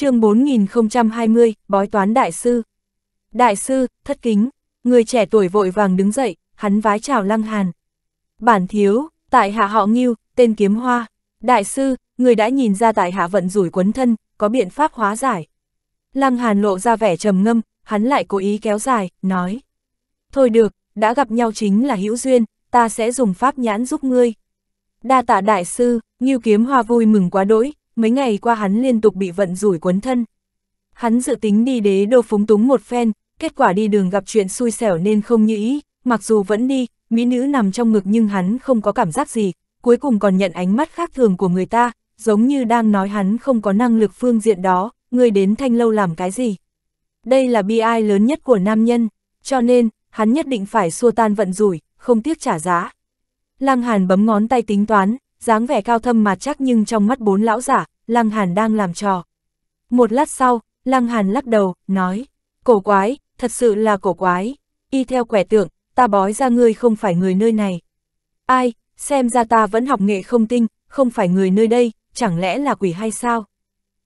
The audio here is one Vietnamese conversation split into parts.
chương 4020, bói toán đại sư. Đại sư, thất kính, người trẻ tuổi vội vàng đứng dậy, hắn vái chào lăng hàn. Bản thiếu, tại hạ họ nghiêu, tên kiếm hoa. Đại sư, người đã nhìn ra tại hạ vận rủi quấn thân, có biện pháp hóa giải. Lăng hàn lộ ra vẻ trầm ngâm, hắn lại cố ý kéo dài, nói. Thôi được, đã gặp nhau chính là hữu duyên, ta sẽ dùng pháp nhãn giúp ngươi. Đa tạ đại sư, nghiêu kiếm hoa vui mừng quá đỗi, mấy ngày qua hắn liên tục bị vận rủi quấn thân. Hắn dự tính đi đế đô phúng túng một phen, kết quả đi đường gặp chuyện xui xẻo nên không như ý, mặc dù vẫn đi, mỹ nữ nằm trong ngực nhưng hắn không có cảm giác gì, cuối cùng còn nhận ánh mắt khác thường của người ta, giống như đang nói hắn không có năng lực phương diện đó, người đến thanh lâu làm cái gì. Đây là bi ai lớn nhất của nam nhân, cho nên, hắn nhất định phải xua tan vận rủi, không tiếc trả giá. Lăng Hàn bấm ngón tay tính toán, dáng vẻ cao thâm mà chắc nhưng trong mắt bốn lão giả, Lăng Hàn đang làm trò. Một lát sau, Lăng Hàn lắc đầu, nói, cổ quái, thật sự là cổ quái, y theo quẻ tượng, ta bói ra ngươi không phải người nơi này. Ai, xem ra ta vẫn học nghệ không tinh, không phải người nơi đây, chẳng lẽ là quỷ hay sao?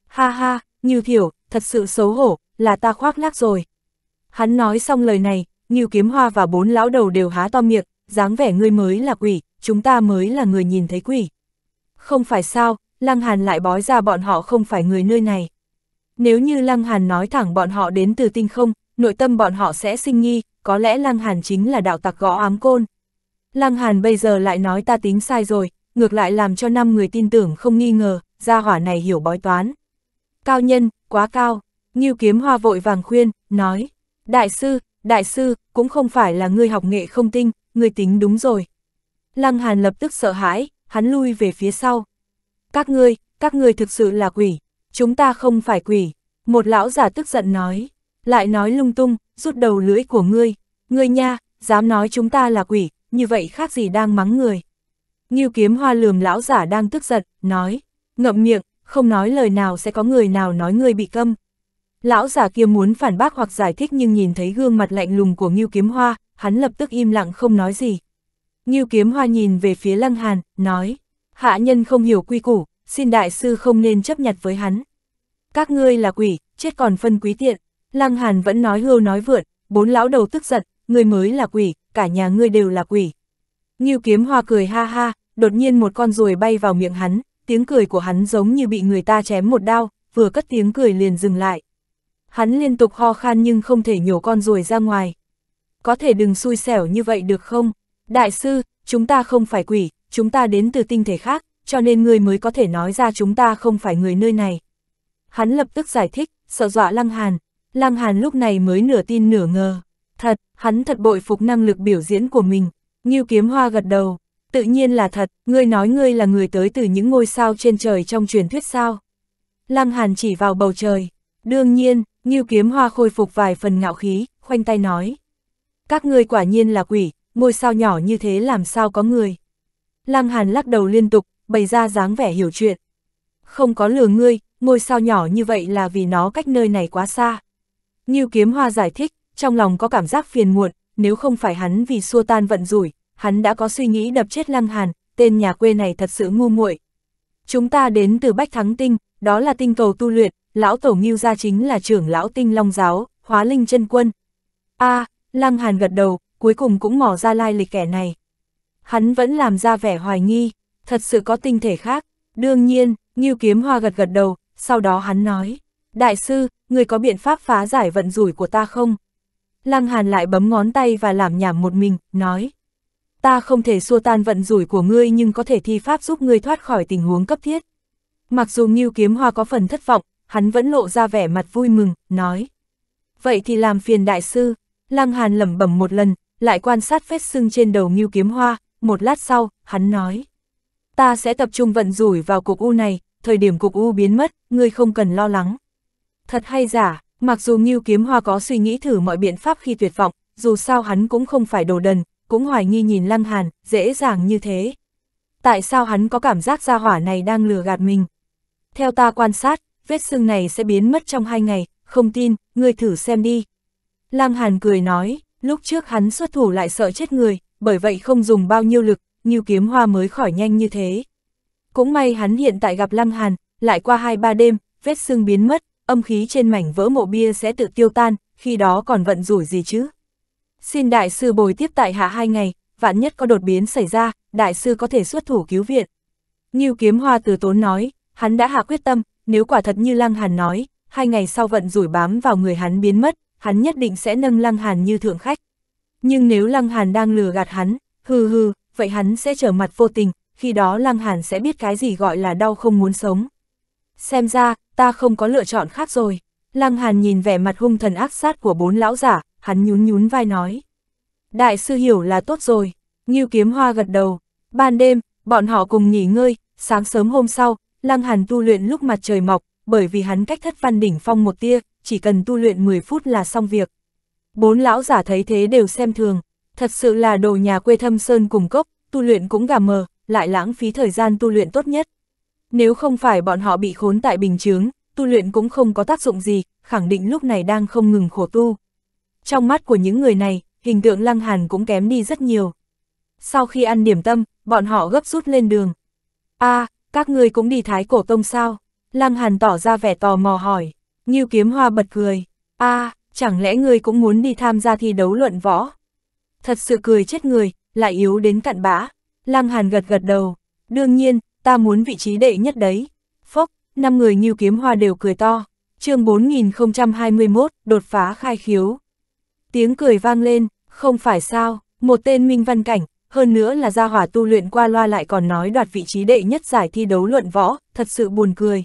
Ha ha, Như Thiểu, thật sự xấu hổ, là ta khoác lác rồi. Hắn nói xong lời này, Như Kiếm Hoa và bốn lão đầu đều há to miệng, dáng vẻ ngươi mới là quỷ, chúng ta mới là người nhìn thấy quỷ. Không phải sao, Lăng Hàn lại bói ra bọn họ không phải người nơi này. Nếu như Lăng Hàn nói thẳng bọn họ đến từ tinh không, nội tâm bọn họ sẽ sinh nghi, có lẽ Lăng Hàn chính là đạo tặc gõ ám côn. Lăng Hàn bây giờ lại nói ta tính sai rồi, ngược lại làm cho năm người tin tưởng không nghi ngờ, gia hỏa này hiểu bói toán. Cao nhân, quá cao, Ngưu Kiếm Hoa vội vàng khuyên, nói, đại sư, đại sư, cũng không phải là người học nghệ không tinh, người tính đúng rồi. Lăng Hàn lập tức sợ hãi, hắn lui về phía sau các ngươi, các ngươi thực sự là quỷ, chúng ta không phải quỷ. Một lão già tức giận nói, lại nói lung tung, rút đầu lưỡi của ngươi, ngươi nha, dám nói chúng ta là quỷ, như vậy khác gì đang mắng người. Nghiêu kiếm hoa lườm lão giả đang tức giận, nói, ngậm miệng, không nói lời nào sẽ có người nào nói ngươi bị câm. Lão giả kia muốn phản bác hoặc giải thích nhưng nhìn thấy gương mặt lạnh lùng của Nghiêu kiếm hoa, hắn lập tức im lặng không nói gì. Nghiêu kiếm hoa nhìn về phía lăng hàn, nói, hạ nhân không hiểu quy củ, xin đại sư không nên chấp nhặt với hắn. Các ngươi là quỷ, chết còn phân quý tiện, Lăng Hàn vẫn nói hưu nói vượn, bốn lão đầu tức giận, ngươi mới là quỷ, cả nhà ngươi đều là quỷ. Ngưu kiếm hoa cười ha ha, đột nhiên một con ruồi bay vào miệng hắn, tiếng cười của hắn giống như bị người ta chém một đao, vừa cất tiếng cười liền dừng lại. Hắn liên tục ho khan nhưng không thể nhổ con ruồi ra ngoài. Có thể đừng xui xẻo như vậy được không? Đại sư, chúng ta không phải quỷ, chúng ta đến từ tinh thể khác, cho nên ngươi mới có thể nói ra chúng ta không phải người nơi này. Hắn lập tức giải thích, sợ dọa Lăng Hàn. Lăng Hàn lúc này mới nửa tin nửa ngờ. Thật, hắn thật bội phục năng lực biểu diễn của mình. Ngưu kiếm hoa gật đầu. Tự nhiên là thật, ngươi nói ngươi là người tới từ những ngôi sao trên trời trong truyền thuyết sao. Lăng Hàn chỉ vào bầu trời. Đương nhiên, Ngưu kiếm hoa khôi phục vài phần ngạo khí, khoanh tay nói. Các ngươi quả nhiên là quỷ, ngôi sao nhỏ như thế làm sao có người. Lăng Hàn lắc đầu liên tục, bày ra dáng vẻ hiểu chuyện. Không có lừa ngươi, ngôi sao nhỏ như vậy là vì nó cách nơi này quá xa. Như kiếm hoa giải thích, trong lòng có cảm giác phiền muộn, nếu không phải hắn vì xua tan vận rủi, hắn đã có suy nghĩ đập chết Lăng Hàn, tên nhà quê này thật sự ngu muội. Chúng ta đến từ Bách Thắng Tinh, đó là tinh cầu tu luyện, lão tổ Ngưu gia chính là trưởng lão Tinh Long giáo, Hóa Linh chân quân. A, à, Lăng Hàn gật đầu, cuối cùng cũng mò ra lai lịch kẻ này hắn vẫn làm ra vẻ hoài nghi, thật sự có tinh thể khác. Đương nhiên, Ngưu Kiếm Hoa gật gật đầu, sau đó hắn nói, Đại sư, người có biện pháp phá giải vận rủi của ta không? Lăng Hàn lại bấm ngón tay và làm nhảm một mình, nói, ta không thể xua tan vận rủi của ngươi nhưng có thể thi pháp giúp ngươi thoát khỏi tình huống cấp thiết. Mặc dù Ngưu Kiếm Hoa có phần thất vọng, hắn vẫn lộ ra vẻ mặt vui mừng, nói, vậy thì làm phiền đại sư. Lăng Hàn lẩm bẩm một lần, lại quan sát vết sưng trên đầu Ngưu Kiếm Hoa, một lát sau, hắn nói. Ta sẽ tập trung vận rủi vào cục U này, thời điểm cục U biến mất, ngươi không cần lo lắng. Thật hay giả, mặc dù Ngưu Kiếm Hoa có suy nghĩ thử mọi biện pháp khi tuyệt vọng, dù sao hắn cũng không phải đồ đần, cũng hoài nghi nhìn Lăng Hàn, dễ dàng như thế. Tại sao hắn có cảm giác gia hỏa này đang lừa gạt mình? Theo ta quan sát, vết sưng này sẽ biến mất trong hai ngày, không tin, ngươi thử xem đi. Lăng Hàn cười nói, lúc trước hắn xuất thủ lại sợ chết người, bởi vậy không dùng bao nhiêu lực, như kiếm hoa mới khỏi nhanh như thế. Cũng may hắn hiện tại gặp Lăng Hàn, lại qua hai ba đêm, vết xương biến mất, âm khí trên mảnh vỡ mộ bia sẽ tự tiêu tan, khi đó còn vận rủi gì chứ. Xin đại sư bồi tiếp tại hạ hai ngày, vạn nhất có đột biến xảy ra, đại sư có thể xuất thủ cứu viện. như kiếm hoa từ tốn nói, hắn đã hạ quyết tâm, nếu quả thật như Lăng Hàn nói, hai ngày sau vận rủi bám vào người hắn biến mất, hắn nhất định sẽ nâng Lăng Hàn như thượng khách. Nhưng nếu Lăng Hàn đang lừa gạt hắn, hừ hừ, vậy hắn sẽ trở mặt vô tình, khi đó Lăng Hàn sẽ biết cái gì gọi là đau không muốn sống. Xem ra, ta không có lựa chọn khác rồi. Lăng Hàn nhìn vẻ mặt hung thần ác sát của bốn lão giả, hắn nhún nhún vai nói. Đại sư hiểu là tốt rồi, Ngưu Kiếm Hoa gật đầu. Ban đêm, bọn họ cùng nghỉ ngơi, sáng sớm hôm sau, Lăng Hàn tu luyện lúc mặt trời mọc, bởi vì hắn cách thất văn đỉnh phong một tia, chỉ cần tu luyện 10 phút là xong việc. Bốn lão giả thấy thế đều xem thường, thật sự là đồ nhà quê thâm sơn cùng cốc, tu luyện cũng gà mờ, lại lãng phí thời gian tu luyện tốt nhất. Nếu không phải bọn họ bị khốn tại bình chướng, tu luyện cũng không có tác dụng gì, khẳng định lúc này đang không ngừng khổ tu. Trong mắt của những người này, hình tượng lăng hàn cũng kém đi rất nhiều. Sau khi ăn điểm tâm, bọn họ gấp rút lên đường. a à, các ngươi cũng đi thái cổ tông sao? Lăng hàn tỏ ra vẻ tò mò hỏi. Nghiêu kiếm hoa bật cười. a à, chẳng lẽ ngươi cũng muốn đi tham gia thi đấu luận võ? Thật sự cười chết người, lại yếu đến cặn bã. Lăng Hàn gật gật đầu, đương nhiên, ta muốn vị trí đệ nhất đấy. Phốc, năm người như kiếm hoa đều cười to. chương 4021, đột phá khai khiếu. Tiếng cười vang lên, không phải sao, một tên minh văn cảnh, hơn nữa là gia hỏa tu luyện qua loa lại còn nói đoạt vị trí đệ nhất giải thi đấu luận võ, thật sự buồn cười.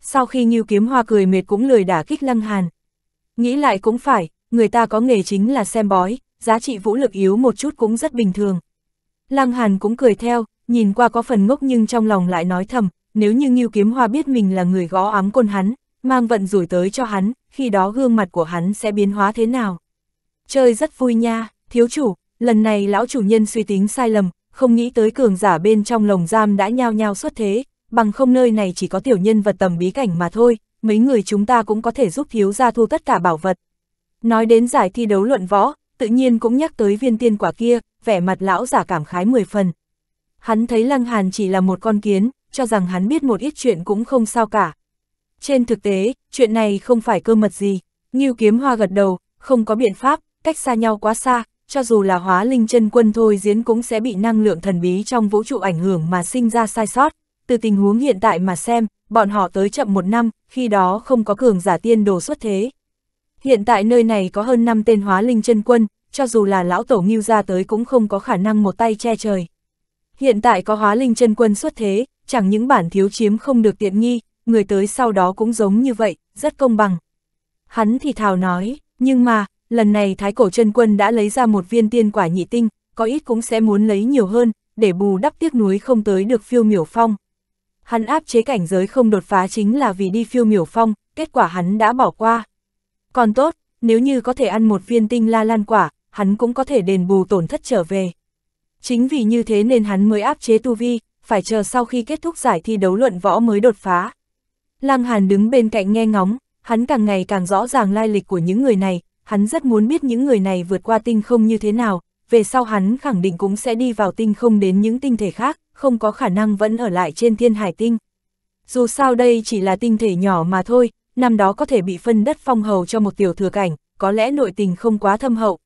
Sau khi Nhiêu Kiếm Hoa cười mệt cũng lười đả kích Lăng Hàn, Nghĩ lại cũng phải, người ta có nghề chính là xem bói, giá trị vũ lực yếu một chút cũng rất bình thường. Lăng Hàn cũng cười theo, nhìn qua có phần ngốc nhưng trong lòng lại nói thầm, nếu như Ngưu Kiếm Hoa biết mình là người gõ ám côn hắn, mang vận rủi tới cho hắn, khi đó gương mặt của hắn sẽ biến hóa thế nào. Chơi rất vui nha, thiếu chủ, lần này lão chủ nhân suy tính sai lầm, không nghĩ tới cường giả bên trong lồng giam đã nhao nhao xuất thế, bằng không nơi này chỉ có tiểu nhân vật tầm bí cảnh mà thôi, mấy người chúng ta cũng có thể giúp thiếu gia thu tất cả bảo vật. Nói đến giải thi đấu luận võ, tự nhiên cũng nhắc tới viên tiên quả kia, vẻ mặt lão giả cảm khái mười phần. Hắn thấy Lăng Hàn chỉ là một con kiến, cho rằng hắn biết một ít chuyện cũng không sao cả. Trên thực tế, chuyện này không phải cơ mật gì, Như Kiếm Hoa gật đầu, không có biện pháp, cách xa nhau quá xa, cho dù là hóa linh chân quân thôi diễn cũng sẽ bị năng lượng thần bí trong vũ trụ ảnh hưởng mà sinh ra sai sót. Từ tình huống hiện tại mà xem, bọn họ tới chậm một năm, khi đó không có cường giả tiên đồ xuất thế. Hiện tại nơi này có hơn 5 tên hóa linh chân quân, cho dù là lão tổ nghiêu ra tới cũng không có khả năng một tay che trời. Hiện tại có hóa linh chân quân xuất thế, chẳng những bản thiếu chiếm không được tiện nghi, người tới sau đó cũng giống như vậy, rất công bằng. Hắn thì thào nói, nhưng mà, lần này thái cổ chân quân đã lấy ra một viên tiên quả nhị tinh, có ít cũng sẽ muốn lấy nhiều hơn, để bù đắp tiếc núi không tới được phiêu miểu phong hắn áp chế cảnh giới không đột phá chính là vì đi phiêu miểu phong, kết quả hắn đã bỏ qua. Còn tốt, nếu như có thể ăn một viên tinh la lan quả, hắn cũng có thể đền bù tổn thất trở về. Chính vì như thế nên hắn mới áp chế tu vi, phải chờ sau khi kết thúc giải thi đấu luận võ mới đột phá. Lăng Hàn đứng bên cạnh nghe ngóng, hắn càng ngày càng rõ ràng lai lịch của những người này, hắn rất muốn biết những người này vượt qua tinh không như thế nào, về sau hắn khẳng định cũng sẽ đi vào tinh không đến những tinh thể khác, không có khả năng vẫn ở lại trên thiên hải tinh. Dù sao đây chỉ là tinh thể nhỏ mà thôi, năm đó có thể bị phân đất phong hầu cho một tiểu thừa cảnh, có lẽ nội tình không quá thâm hậu.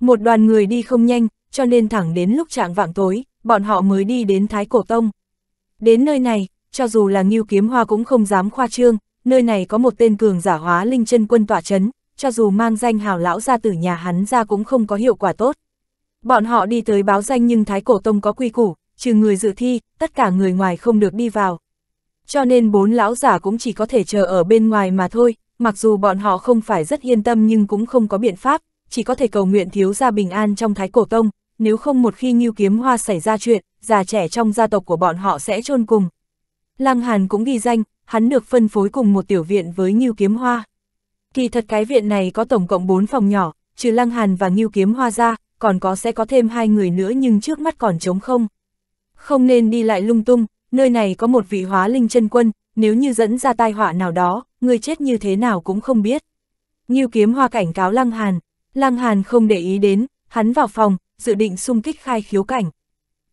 Một đoàn người đi không nhanh, cho nên thẳng đến lúc trạng vạng tối, bọn họ mới đi đến Thái Cổ Tông. Đến nơi này, cho dù là Ngưu Kiếm Hoa cũng không dám khoa trương, nơi này có một tên cường giả hóa linh chân quân tỏa chấn, cho dù mang danh hào lão gia tử nhà hắn ra cũng không có hiệu quả tốt. Bọn họ đi tới báo danh nhưng Thái Cổ Tông có quy củ, trừ người dự thi, tất cả người ngoài không được đi vào. Cho nên bốn lão giả cũng chỉ có thể chờ ở bên ngoài mà thôi, mặc dù bọn họ không phải rất yên tâm nhưng cũng không có biện pháp, chỉ có thể cầu nguyện thiếu gia bình an trong thái cổ tông, nếu không một khi nghiêu kiếm hoa xảy ra chuyện, già trẻ trong gia tộc của bọn họ sẽ chôn cùng. Lăng Hàn cũng ghi danh, hắn được phân phối cùng một tiểu viện với nghiêu kiếm hoa. Kỳ thật cái viện này có tổng cộng 4 phòng nhỏ, trừ Lăng Hàn và nghiêu kiếm hoa ra, còn có sẽ có thêm hai người nữa nhưng trước mắt còn trống không không nên đi lại lung tung, nơi này có một vị hóa linh chân quân, nếu như dẫn ra tai họa nào đó, người chết như thế nào cũng không biết. Nghiêu kiếm hoa cảnh cáo Lăng Hàn, Lăng Hàn không để ý đến, hắn vào phòng, dự định xung kích khai khiếu cảnh.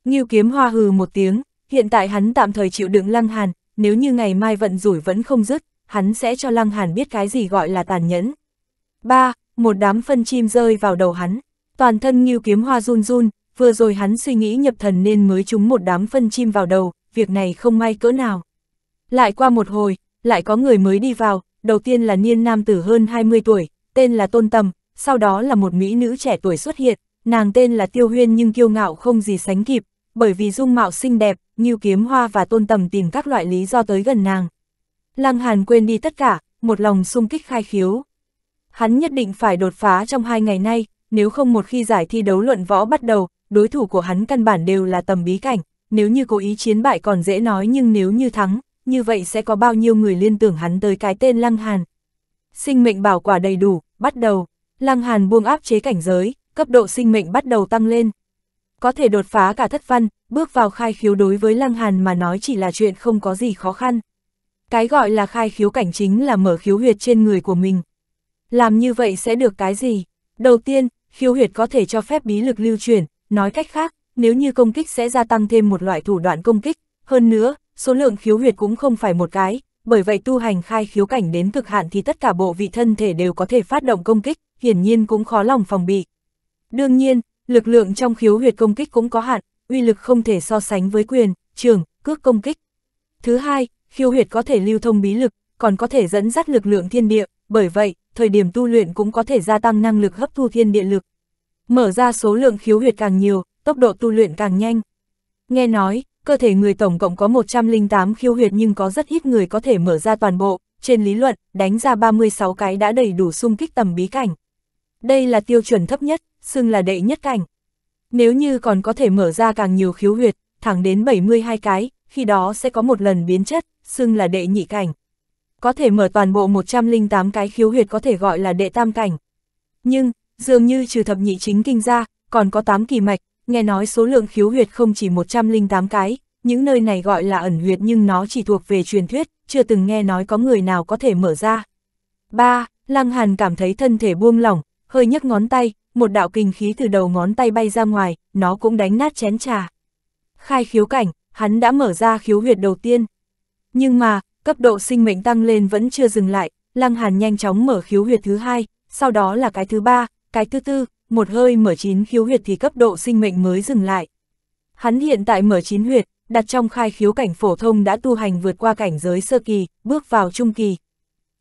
Nghiêu kiếm hoa hừ một tiếng, hiện tại hắn tạm thời chịu đựng Lăng Hàn, nếu như ngày mai vận rủi vẫn không dứt, hắn sẽ cho Lăng Hàn biết cái gì gọi là tàn nhẫn. 3. Một đám phân chim rơi vào đầu hắn, toàn thân Nghiêu kiếm hoa run run, vừa rồi hắn suy nghĩ nhập thần nên mới trúng một đám phân chim vào đầu, việc này không may cỡ nào. Lại qua một hồi, lại có người mới đi vào, đầu tiên là niên nam tử hơn 20 tuổi, tên là Tôn Tâm, sau đó là một mỹ nữ trẻ tuổi xuất hiện, nàng tên là Tiêu Huyên nhưng kiêu ngạo không gì sánh kịp, bởi vì dung mạo xinh đẹp, như Kiếm Hoa và Tôn Tầm tìm các loại lý do tới gần nàng. Lăng Hàn quên đi tất cả, một lòng sung kích khai khiếu. Hắn nhất định phải đột phá trong hai ngày nay, nếu không một khi giải thi đấu luận võ bắt đầu, đối thủ của hắn căn bản đều là tầm bí cảnh, nếu như cố ý chiến bại còn dễ nói nhưng nếu như thắng, như vậy sẽ có bao nhiêu người liên tưởng hắn tới cái tên Lăng Hàn. Sinh mệnh bảo quả đầy đủ, bắt đầu, Lăng Hàn buông áp chế cảnh giới, cấp độ sinh mệnh bắt đầu tăng lên. Có thể đột phá cả thất văn, bước vào khai khiếu đối với Lăng Hàn mà nói chỉ là chuyện không có gì khó khăn. Cái gọi là khai khiếu cảnh chính là mở khiếu huyệt trên người của mình. Làm như vậy sẽ được cái gì? Đầu tiên, khiếu huyệt có thể cho phép bí lực lưu chuyển, Nói cách khác, nếu như công kích sẽ gia tăng thêm một loại thủ đoạn công kích, hơn nữa, số lượng khiếu huyệt cũng không phải một cái, bởi vậy tu hành khai khiếu cảnh đến cực hạn thì tất cả bộ vị thân thể đều có thể phát động công kích, hiển nhiên cũng khó lòng phòng bị. Đương nhiên, lực lượng trong khiếu huyệt công kích cũng có hạn, uy lực không thể so sánh với quyền, trường, cước công kích. Thứ hai, khiếu huyệt có thể lưu thông bí lực, còn có thể dẫn dắt lực lượng thiên địa, bởi vậy, thời điểm tu luyện cũng có thể gia tăng năng lực hấp thu thiên địa lực. Mở ra số lượng khiếu huyệt càng nhiều, tốc độ tu luyện càng nhanh. Nghe nói, cơ thể người tổng cộng có 108 khiếu huyệt nhưng có rất ít người có thể mở ra toàn bộ, trên lý luận, đánh ra 36 cái đã đầy đủ xung kích tầm bí cảnh. Đây là tiêu chuẩn thấp nhất, xưng là đệ nhất cảnh. Nếu như còn có thể mở ra càng nhiều khiếu huyệt, thẳng đến 72 cái, khi đó sẽ có một lần biến chất, xưng là đệ nhị cảnh. Có thể mở toàn bộ 108 cái khiếu huyệt có thể gọi là đệ tam cảnh. Nhưng, dường như trừ thập nhị chính kinh ra, còn có 8 kỳ mạch, nghe nói số lượng khiếu huyệt không chỉ 108 cái, những nơi này gọi là ẩn huyệt nhưng nó chỉ thuộc về truyền thuyết, chưa từng nghe nói có người nào có thể mở ra. 3. Lăng Hàn cảm thấy thân thể buông lỏng, hơi nhấc ngón tay, một đạo kinh khí từ đầu ngón tay bay ra ngoài, nó cũng đánh nát chén trà. Khai khiếu cảnh, hắn đã mở ra khiếu huyệt đầu tiên. Nhưng mà, cấp độ sinh mệnh tăng lên vẫn chưa dừng lại, Lăng Hàn nhanh chóng mở khiếu huyệt thứ hai, sau đó là cái thứ ba, cái thứ tư, một hơi mở chín khiếu huyệt thì cấp độ sinh mệnh mới dừng lại. Hắn hiện tại mở chín huyệt, đặt trong khai khiếu cảnh phổ thông đã tu hành vượt qua cảnh giới sơ kỳ, bước vào trung kỳ.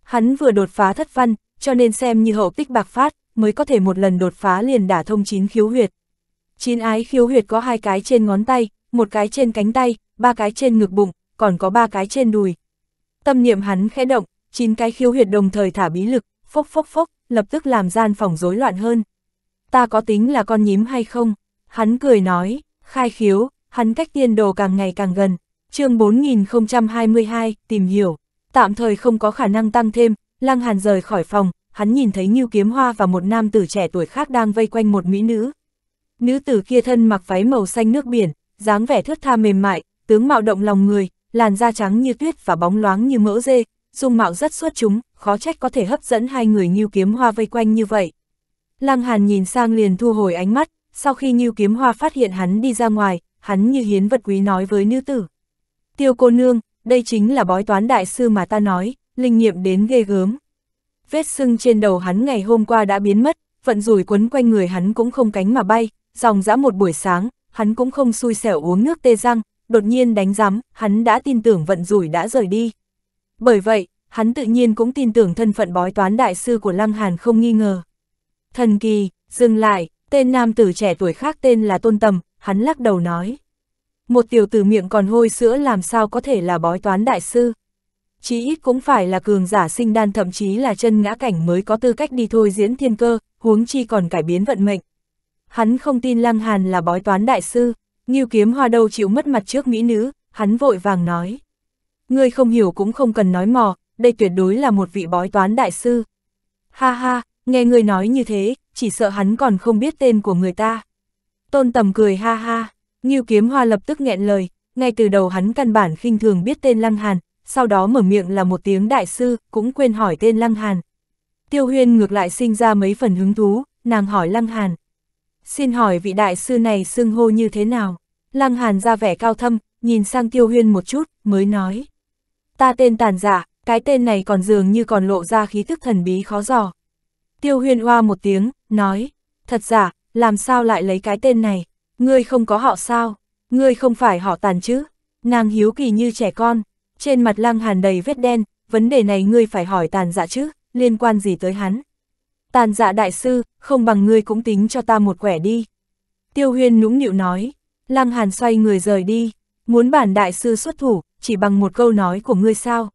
Hắn vừa đột phá thất văn, cho nên xem như hậu tích bạc phát, mới có thể một lần đột phá liền đả thông chín khiếu huyệt. Chín ái khiếu huyệt có hai cái trên ngón tay, một cái trên cánh tay, ba cái trên ngực bụng, còn có ba cái trên đùi. Tâm niệm hắn khẽ động, chín cái khiếu huyệt đồng thời thả bí lực, phốc phốc phốc, lập tức làm gian phòng rối loạn hơn. Ta có tính là con nhím hay không? Hắn cười nói, khai khiếu, hắn cách tiên đồ càng ngày càng gần. chương 4022, tìm hiểu, tạm thời không có khả năng tăng thêm, Lăng Hàn rời khỏi phòng, hắn nhìn thấy Ngưu Kiếm Hoa và một nam tử trẻ tuổi khác đang vây quanh một mỹ nữ. Nữ tử kia thân mặc váy màu xanh nước biển, dáng vẻ thước tha mềm mại, tướng mạo động lòng người, làn da trắng như tuyết và bóng loáng như mỡ dê, dung mạo rất xuất chúng, khó trách có thể hấp dẫn hai người Ngưu Kiếm Hoa vây quanh như vậy. Lăng Hàn nhìn sang liền thu hồi ánh mắt, sau khi Ngưu Kiếm Hoa phát hiện hắn đi ra ngoài, hắn như hiến vật quý nói với nữ tử. Tiêu cô nương, đây chính là bói toán đại sư mà ta nói, linh nghiệm đến ghê gớm. Vết sưng trên đầu hắn ngày hôm qua đã biến mất, vận rủi quấn quanh người hắn cũng không cánh mà bay, dòng dã một buổi sáng, hắn cũng không xui xẻo uống nước tê răng, đột nhiên đánh giám, hắn đã tin tưởng vận rủi đã rời đi. Bởi vậy, hắn tự nhiên cũng tin tưởng thân phận bói toán đại sư của Lăng Hàn không nghi ngờ. Thần kỳ, dừng lại, tên nam tử trẻ tuổi khác tên là Tôn Tầm, hắn lắc đầu nói. Một tiểu tử miệng còn hôi sữa làm sao có thể là bói toán đại sư. Chí ít cũng phải là cường giả sinh đan thậm chí là chân ngã cảnh mới có tư cách đi thôi diễn thiên cơ, huống chi còn cải biến vận mệnh. Hắn không tin Lăng Hàn là bói toán đại sư, nghiêu kiếm hoa đâu chịu mất mặt trước mỹ nữ, hắn vội vàng nói ngươi không hiểu cũng không cần nói mò, đây tuyệt đối là một vị bói toán đại sư. Ha ha, nghe ngươi nói như thế, chỉ sợ hắn còn không biết tên của người ta. Tôn tầm cười ha ha, Ngưu Kiếm Hoa lập tức nghẹn lời, ngay từ đầu hắn căn bản khinh thường biết tên Lăng Hàn, sau đó mở miệng là một tiếng đại sư, cũng quên hỏi tên Lăng Hàn. Tiêu Huyên ngược lại sinh ra mấy phần hứng thú, nàng hỏi Lăng Hàn. Xin hỏi vị đại sư này xưng hô như thế nào? Lăng Hàn ra vẻ cao thâm, nhìn sang Tiêu Huyên một chút, mới nói. Ta tên tàn giả, dạ, cái tên này còn dường như còn lộ ra khí thức thần bí khó giò. Tiêu huyền hoa một tiếng, nói, thật giả, làm sao lại lấy cái tên này, ngươi không có họ sao, ngươi không phải họ tàn chứ, nàng hiếu kỳ như trẻ con, trên mặt lăng hàn đầy vết đen, vấn đề này ngươi phải hỏi tàn giả dạ chứ, liên quan gì tới hắn. Tàn giả dạ đại sư, không bằng ngươi cũng tính cho ta một quẻ đi. Tiêu huyền nũng nịu nói, lăng hàn xoay người rời đi, muốn bản đại sư xuất thủ, chỉ bằng một câu nói của ngươi sao.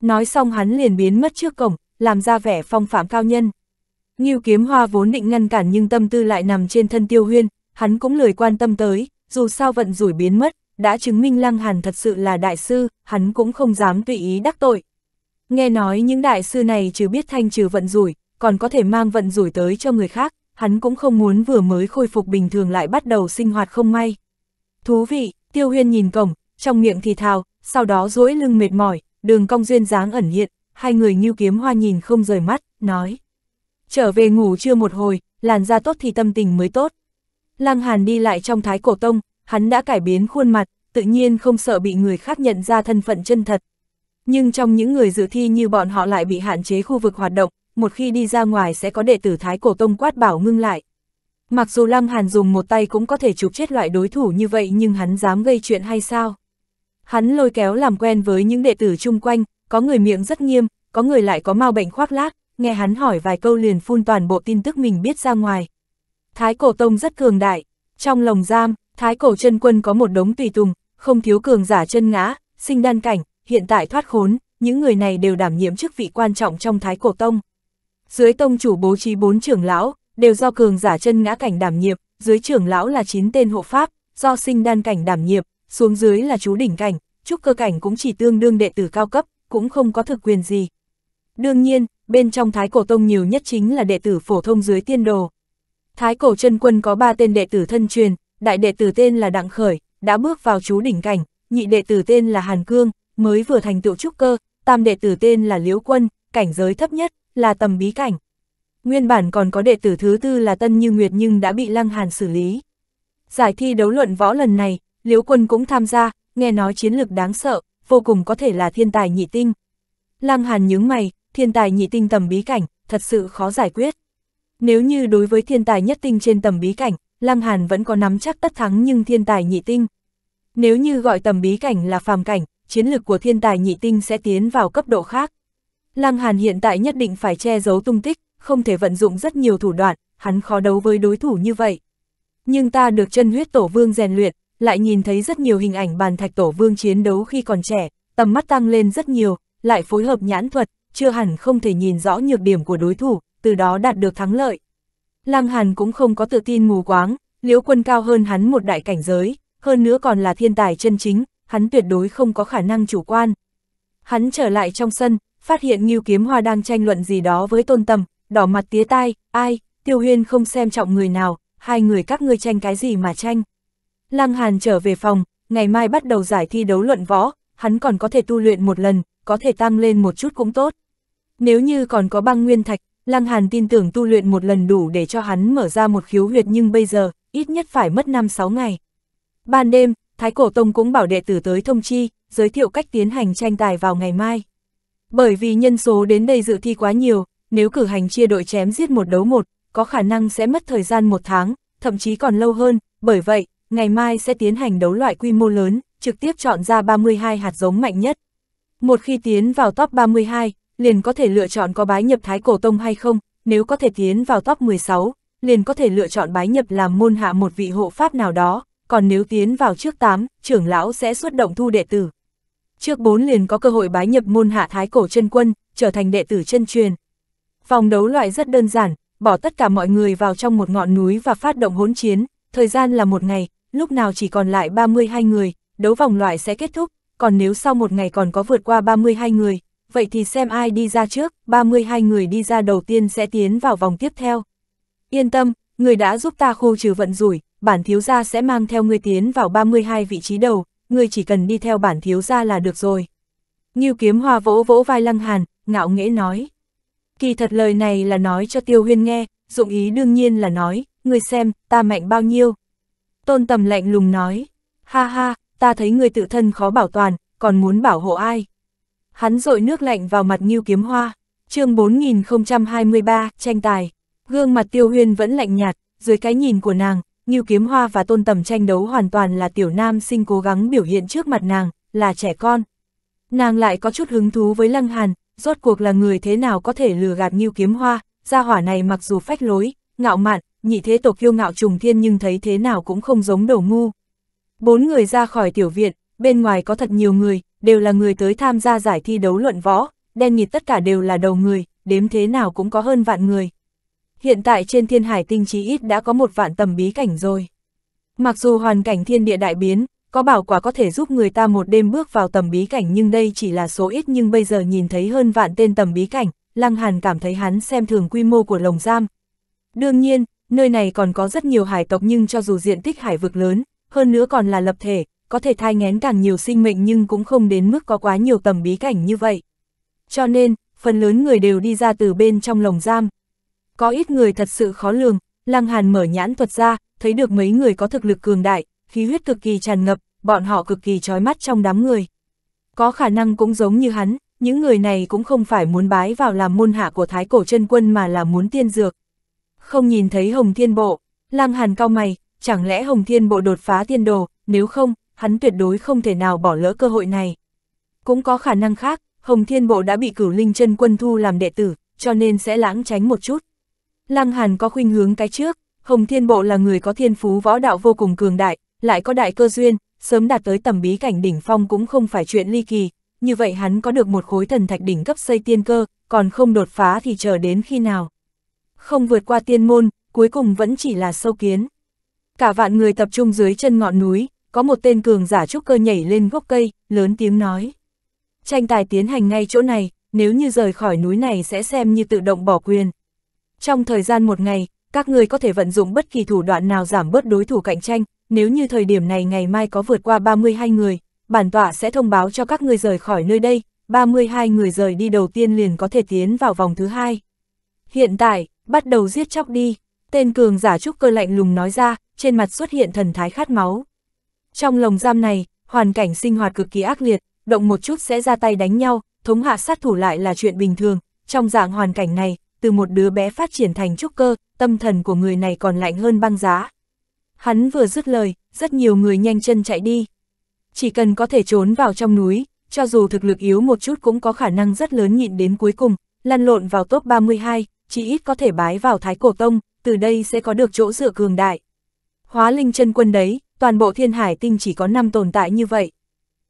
Nói xong hắn liền biến mất trước cổng, làm ra vẻ phong phạm cao nhân. Ngưu kiếm hoa vốn định ngăn cản nhưng tâm tư lại nằm trên thân tiêu huyên, hắn cũng lười quan tâm tới, dù sao vận rủi biến mất, đã chứng minh Lăng Hàn thật sự là đại sư, hắn cũng không dám tùy ý đắc tội. Nghe nói những đại sư này trừ biết thanh trừ vận rủi, còn có thể mang vận rủi tới cho người khác, hắn cũng không muốn vừa mới khôi phục bình thường lại bắt đầu sinh hoạt không may. Thú vị, Tiêu Huyên nhìn cổng, trong miệng thì thào, sau đó duỗi lưng mệt mỏi, đường cong duyên dáng ẩn hiện, hai người như kiếm hoa nhìn không rời mắt, nói. Trở về ngủ chưa một hồi, làn da tốt thì tâm tình mới tốt. Lăng Hàn đi lại trong thái cổ tông, hắn đã cải biến khuôn mặt, tự nhiên không sợ bị người khác nhận ra thân phận chân thật. Nhưng trong những người dự thi như bọn họ lại bị hạn chế khu vực hoạt động, một khi đi ra ngoài sẽ có đệ tử thái cổ tông quát bảo ngưng lại. Mặc dù Lăng Hàn dùng một tay cũng có thể chụp chết loại đối thủ như vậy nhưng hắn dám gây chuyện hay sao? Hắn lôi kéo làm quen với những đệ tử chung quanh, có người miệng rất nghiêm, có người lại có mau bệnh khoác lác, nghe hắn hỏi vài câu liền phun toàn bộ tin tức mình biết ra ngoài. Thái cổ tông rất cường đại, trong lồng giam, thái cổ chân quân có một đống tùy tùng, không thiếu cường giả chân ngã, sinh đan cảnh, hiện tại thoát khốn, những người này đều đảm nhiệm chức vị quan trọng trong thái cổ tông. Dưới tông chủ bố trí bốn trưởng lão, đều do cường giả chân ngã cảnh đảm nhiệm, dưới trưởng lão là chín tên hộ pháp, do sinh đan cảnh đảm nhiệm, xuống dưới là chú đỉnh cảnh, trúc cơ cảnh cũng chỉ tương đương đệ tử cao cấp, cũng không có thực quyền gì. Đương nhiên, bên trong Thái Cổ Tông nhiều nhất chính là đệ tử phổ thông dưới tiên đồ. Thái Cổ chân Quân có ba tên đệ tử thân truyền, đại đệ tử tên là Đặng Khởi, đã bước vào chú đỉnh cảnh, nhị đệ tử tên là Hàn Cương, mới vừa thành tựu trúc cơ, tam đệ tử tên là Liễu Quân, cảnh giới thấp nhất là tầm bí cảnh. Nguyên bản còn có đệ tử thứ tư là Tân Như Nguyệt nhưng đã bị Lăng Hàn xử lý. Giải thi đấu luận võ lần này, Liễu Quân cũng tham gia, nghe nói chiến lực đáng sợ, vô cùng có thể là thiên tài nhị tinh. Lăng Hàn nhướng mày, thiên tài nhị tinh tầm bí cảnh, thật sự khó giải quyết. Nếu như đối với thiên tài nhất tinh trên tầm bí cảnh, Lăng Hàn vẫn có nắm chắc tất thắng nhưng thiên tài nhị tinh. Nếu như gọi tầm bí cảnh là phàm cảnh, chiến lực của thiên tài nhị tinh sẽ tiến vào cấp độ khác. Lăng Hàn hiện tại nhất định phải che giấu tung tích, không thể vận dụng rất nhiều thủ đoạn, hắn khó đấu với đối thủ như vậy. Nhưng ta được chân huyết tổ vương rèn luyện, lại nhìn thấy rất nhiều hình ảnh bàn thạch tổ vương chiến đấu khi còn trẻ, tầm mắt tăng lên rất nhiều, lại phối hợp nhãn thuật, chưa hẳn không thể nhìn rõ nhược điểm của đối thủ, từ đó đạt được thắng lợi. Lăng Hàn cũng không có tự tin mù quáng, liễu quân cao hơn hắn một đại cảnh giới, hơn nữa còn là thiên tài chân chính, hắn tuyệt đối không có khả năng chủ quan. Hắn trở lại trong sân, phát hiện Ngưu Kiếm Hoa đang tranh luận gì đó với Tôn Tầm, đỏ mặt tía tai, ai, Tiêu Huyên không xem trọng người nào, hai người các ngươi tranh cái gì mà tranh. Lăng Hàn trở về phòng, ngày mai bắt đầu giải thi đấu luận võ, hắn còn có thể tu luyện một lần, có thể tăng lên một chút cũng tốt. Nếu như còn có băng nguyên thạch, Lăng Hàn tin tưởng tu luyện một lần đủ để cho hắn mở ra một khiếu huyệt nhưng bây giờ, ít nhất phải mất 5-6 ngày. Ban đêm, Thái Cổ Tông cũng bảo đệ tử tới thông chi, giới thiệu cách tiến hành tranh tài vào ngày mai. Bởi vì nhân số đến đây dự thi quá nhiều, nếu cử hành chia đội chém giết một đấu một, có khả năng sẽ mất thời gian một tháng, thậm chí còn lâu hơn, bởi vậy, ngày mai sẽ tiến hành đấu loại quy mô lớn, trực tiếp chọn ra 32 hạt giống mạnh nhất. Một khi tiến vào top 32, liền có thể lựa chọn có bái nhập Thái Cổ Tông hay không, nếu có thể tiến vào top 16, liền có thể lựa chọn bái nhập làm môn hạ một vị hộ pháp nào đó, còn nếu tiến vào trước 8, trưởng lão sẽ xuất động thu đệ tử. Trước 4 liền có cơ hội bái nhập môn hạ Thái Cổ chân Quân, trở thành đệ tử chân truyền. Vòng đấu loại rất đơn giản, bỏ tất cả mọi người vào trong một ngọn núi và phát động hỗn chiến, thời gian là một ngày, lúc nào chỉ còn lại 32 người, đấu vòng loại sẽ kết thúc, còn nếu sau một ngày còn có vượt qua 32 người, vậy thì xem ai đi ra trước, 32 người đi ra đầu tiên sẽ tiến vào vòng tiếp theo. Yên tâm, người đã giúp ta khu trừ vận rủi, bản thiếu gia sẽ mang theo người tiến vào 32 vị trí đầu, người chỉ cần đi theo bản thiếu gia là được rồi. Nghiêu kiếm hoa vỗ vỗ vai lăng hàn, ngạo nghễ nói. Kỳ thật lời này là nói cho tiêu huyên nghe, dụng ý đương nhiên là nói, người xem, ta mạnh bao nhiêu, Tôn Tầm lạnh lùng nói, ha ha, ta thấy người tự thân khó bảo toàn, còn muốn bảo hộ ai. Hắn rội nước lạnh vào mặt Ngưu Kiếm Hoa, chương 4023, tranh tài. Gương mặt Tiêu Huyên vẫn lạnh nhạt, dưới cái nhìn của nàng, Ngưu Kiếm Hoa và Tôn Tầm tranh đấu hoàn toàn là tiểu nam sinh cố gắng biểu hiện trước mặt nàng, là trẻ con. Nàng lại có chút hứng thú với Lăng Hàn, rốt cuộc là người thế nào có thể lừa gạt Ngưu Kiếm Hoa, gia hỏa này mặc dù phách lối, ngạo mạn, nhị thế tộc kiêu ngạo trùng thiên nhưng thấy thế nào cũng không giống đầu ngu. Bốn người ra khỏi tiểu viện, bên ngoài có thật nhiều người, đều là người tới tham gia giải thi đấu luận võ, đen nghịt tất cả đều là đầu người, đếm thế nào cũng có hơn vạn người. Hiện tại trên thiên hải tinh trí ít đã có một vạn tầm bí cảnh rồi. Mặc dù hoàn cảnh thiên địa đại biến, có bảo quả có thể giúp người ta một đêm bước vào tầm bí cảnh nhưng đây chỉ là số ít nhưng bây giờ nhìn thấy hơn vạn tên tầm bí cảnh, Lăng Hàn cảm thấy hắn xem thường quy mô của lồng giam. Đương nhiên, nơi này còn có rất nhiều hải tộc nhưng cho dù diện tích hải vực lớn, hơn nữa còn là lập thể, có thể thai ngén càng nhiều sinh mệnh nhưng cũng không đến mức có quá nhiều tầm bí cảnh như vậy. Cho nên, phần lớn người đều đi ra từ bên trong lồng giam. Có ít người thật sự khó lường, Lăng Hàn mở nhãn thuật ra, thấy được mấy người có thực lực cường đại, khí huyết cực kỳ tràn ngập, bọn họ cực kỳ trói mắt trong đám người. Có khả năng cũng giống như hắn, những người này cũng không phải muốn bái vào làm môn hạ của thái cổ chân quân mà là muốn tiên dược không nhìn thấy Hồng Thiên Bộ. Lăng Hàn cao mày, chẳng lẽ Hồng Thiên Bộ đột phá tiên đồ, nếu không, hắn tuyệt đối không thể nào bỏ lỡ cơ hội này. Cũng có khả năng khác, Hồng Thiên Bộ đã bị cửu linh chân quân thu làm đệ tử, cho nên sẽ lãng tránh một chút. Lăng Hàn có khuynh hướng cái trước, Hồng Thiên Bộ là người có thiên phú võ đạo vô cùng cường đại, lại có đại cơ duyên, sớm đạt tới tầm bí cảnh đỉnh phong cũng không phải chuyện ly kỳ, như vậy hắn có được một khối thần thạch đỉnh cấp xây tiên cơ, còn không đột phá thì chờ đến khi nào không vượt qua tiên môn, cuối cùng vẫn chỉ là sâu kiến. Cả vạn người tập trung dưới chân ngọn núi, có một tên cường giả trúc cơ nhảy lên gốc cây, lớn tiếng nói. Tranh tài tiến hành ngay chỗ này, nếu như rời khỏi núi này sẽ xem như tự động bỏ quyền. Trong thời gian một ngày, các người có thể vận dụng bất kỳ thủ đoạn nào giảm bớt đối thủ cạnh tranh, nếu như thời điểm này ngày mai có vượt qua 32 người, bản tọa sẽ thông báo cho các người rời khỏi nơi đây, 32 người rời đi đầu tiên liền có thể tiến vào vòng thứ hai. Hiện tại, bắt đầu giết chóc đi, tên cường giả trúc cơ lạnh lùng nói ra, trên mặt xuất hiện thần thái khát máu. Trong lồng giam này, hoàn cảnh sinh hoạt cực kỳ ác liệt, động một chút sẽ ra tay đánh nhau, thống hạ sát thủ lại là chuyện bình thường, trong dạng hoàn cảnh này, từ một đứa bé phát triển thành trúc cơ, tâm thần của người này còn lạnh hơn băng giá. Hắn vừa dứt lời, rất nhiều người nhanh chân chạy đi. Chỉ cần có thể trốn vào trong núi, cho dù thực lực yếu một chút cũng có khả năng rất lớn nhịn đến cuối cùng, lăn lộn vào top 32, chỉ ít có thể bái vào Thái Cổ Tông, từ đây sẽ có được chỗ dựa cường đại. Hóa linh chân quân đấy, toàn bộ thiên hải tinh chỉ có 5 tồn tại như vậy.